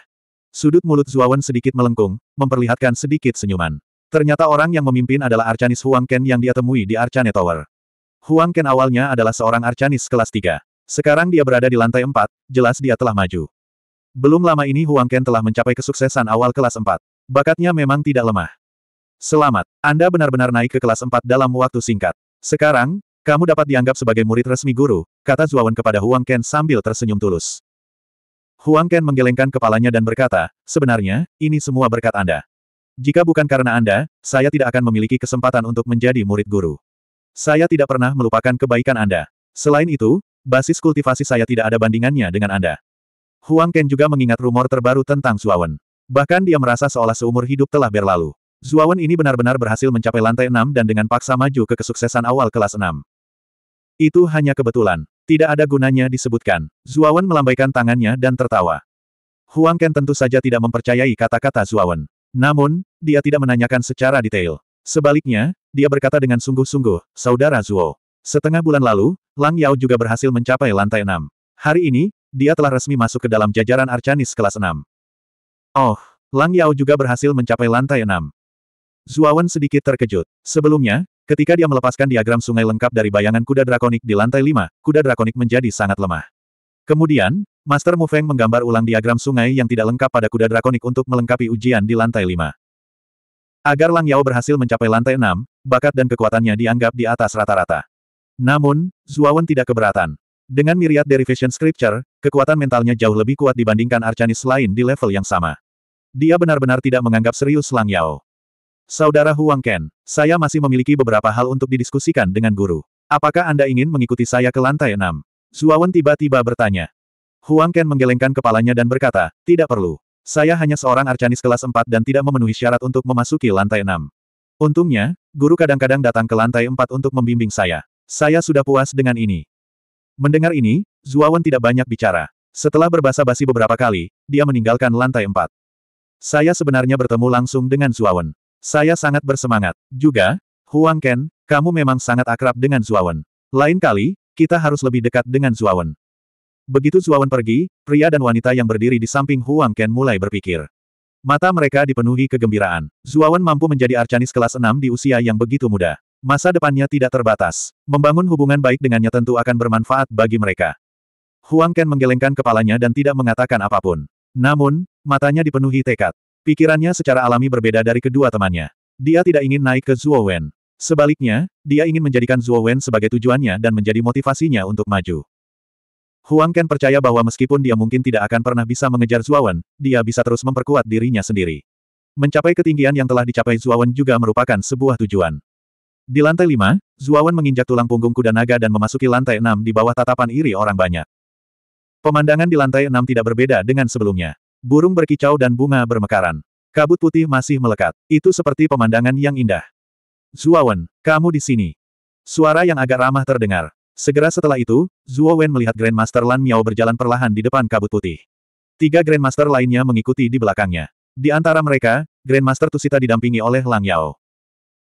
Sudut mulut Zuawan sedikit melengkung, memperlihatkan sedikit senyuman. Ternyata orang yang memimpin adalah Arcanis Huang Ken yang dia temui di Arcane Tower. Huang Ken awalnya adalah seorang Arcanis kelas 3. Sekarang dia berada di lantai 4, jelas dia telah maju. Belum lama ini Huang Ken telah mencapai kesuksesan awal kelas 4. Bakatnya memang tidak lemah. Selamat, Anda benar-benar naik ke kelas 4 dalam waktu singkat. Sekarang, kamu dapat dianggap sebagai murid resmi guru, kata Zuawan kepada Huang Ken sambil tersenyum tulus. Huang Ken menggelengkan kepalanya dan berkata, sebenarnya, ini semua berkat Anda. Jika bukan karena Anda, saya tidak akan memiliki kesempatan untuk menjadi murid guru. Saya tidak pernah melupakan kebaikan Anda. Selain itu, basis kultivasi saya tidak ada bandingannya dengan Anda. Huang Ken juga mengingat rumor terbaru tentang Zuawan. Bahkan dia merasa seolah seumur hidup telah berlalu. Zuawan ini benar-benar berhasil mencapai lantai 6 dan dengan paksa maju ke kesuksesan awal kelas 6. Itu hanya kebetulan. Tidak ada gunanya disebutkan. Zuawan melambaikan tangannya dan tertawa. Huang Ken tentu saja tidak mempercayai kata-kata Zuawan. Namun, dia tidak menanyakan secara detail. Sebaliknya, dia berkata dengan sungguh-sungguh, Saudara Zuo. Setengah bulan lalu, Lang Yao juga berhasil mencapai lantai 6. Hari ini, dia telah resmi masuk ke dalam jajaran Arcanis kelas 6. Oh, Lang Yao juga berhasil mencapai lantai 6. Zuawan sedikit terkejut. Sebelumnya, ketika dia melepaskan diagram sungai lengkap dari bayangan kuda drakonik di lantai 5, kuda drakonik menjadi sangat lemah. Kemudian, Master Mu Feng menggambar ulang diagram sungai yang tidak lengkap pada kuda drakonik untuk melengkapi ujian di lantai 5. Agar Lang Yao berhasil mencapai lantai 6, bakat dan kekuatannya dianggap di atas rata-rata. Namun, Zuawan tidak keberatan. Dengan miriat derivation scripture, kekuatan mentalnya jauh lebih kuat dibandingkan Arcanis lain di level yang sama. Dia benar-benar tidak menganggap serius Lang Yao. Saudara Huang Ken, saya masih memiliki beberapa hal untuk didiskusikan dengan guru. Apakah Anda ingin mengikuti saya ke lantai enam? Zuawan tiba-tiba bertanya. Huang Ken menggelengkan kepalanya dan berkata, tidak perlu. Saya hanya seorang arcanis kelas empat dan tidak memenuhi syarat untuk memasuki lantai enam. Untungnya, guru kadang-kadang datang ke lantai empat untuk membimbing saya. Saya sudah puas dengan ini. Mendengar ini, Zuawan tidak banyak bicara. Setelah berbasa-basi beberapa kali, dia meninggalkan lantai empat. Saya sebenarnya bertemu langsung dengan Zuawan. Saya sangat bersemangat. Juga, Huang Ken, kamu memang sangat akrab dengan Zuawan. Lain kali, kita harus lebih dekat dengan Zuawan. Begitu Zuawan pergi, pria dan wanita yang berdiri di samping Huang Ken mulai berpikir. Mata mereka dipenuhi kegembiraan. Zuawan mampu menjadi arcanis kelas 6 di usia yang begitu muda. Masa depannya tidak terbatas. Membangun hubungan baik dengannya tentu akan bermanfaat bagi mereka. Huang Ken menggelengkan kepalanya dan tidak mengatakan apapun. Namun, matanya dipenuhi tekad. Pikirannya secara alami berbeda dari kedua temannya. Dia tidak ingin naik ke Zuo Wen. Sebaliknya, dia ingin menjadikan Zuo Wen sebagai tujuannya dan menjadi motivasinya untuk maju. Huang Ken percaya bahwa meskipun dia mungkin tidak akan pernah bisa mengejar Zuo Wen, dia bisa terus memperkuat dirinya sendiri. Mencapai ketinggian yang telah dicapai Zuo Wen juga merupakan sebuah tujuan. Di lantai Zuo Zuawan menginjak tulang punggung kuda naga dan memasuki lantai enam di bawah tatapan iri orang banyak. Pemandangan di lantai enam tidak berbeda dengan sebelumnya. Burung berkicau dan bunga bermekaran. Kabut putih masih melekat. Itu seperti pemandangan yang indah. Zuo Wen, kamu di sini. Suara yang agak ramah terdengar. Segera setelah itu, Zuo Wen melihat Grandmaster Lan Miao berjalan perlahan di depan kabut putih. Tiga Grandmaster lainnya mengikuti di belakangnya. Di antara mereka, Grandmaster Tusita didampingi oleh Lang Yao.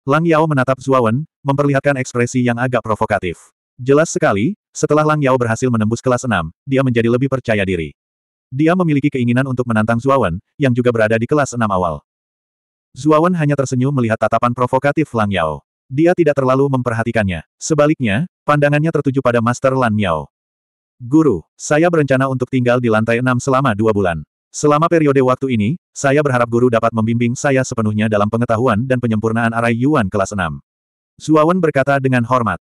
Lang Yao menatap Zuo Wen, memperlihatkan ekspresi yang agak provokatif. Jelas sekali, setelah Lang Yao berhasil menembus kelas 6, dia menjadi lebih percaya diri. Dia memiliki keinginan untuk menantang Zuawan, yang juga berada di kelas enam awal. Zuawan hanya tersenyum melihat tatapan provokatif Lang Yao. Dia tidak terlalu memperhatikannya. Sebaliknya, pandangannya tertuju pada Master Lan Miao. Guru, saya berencana untuk tinggal di lantai enam selama dua bulan. Selama periode waktu ini, saya berharap guru dapat membimbing saya sepenuhnya dalam pengetahuan dan penyempurnaan arai Yuan kelas enam. Zuawan berkata dengan hormat.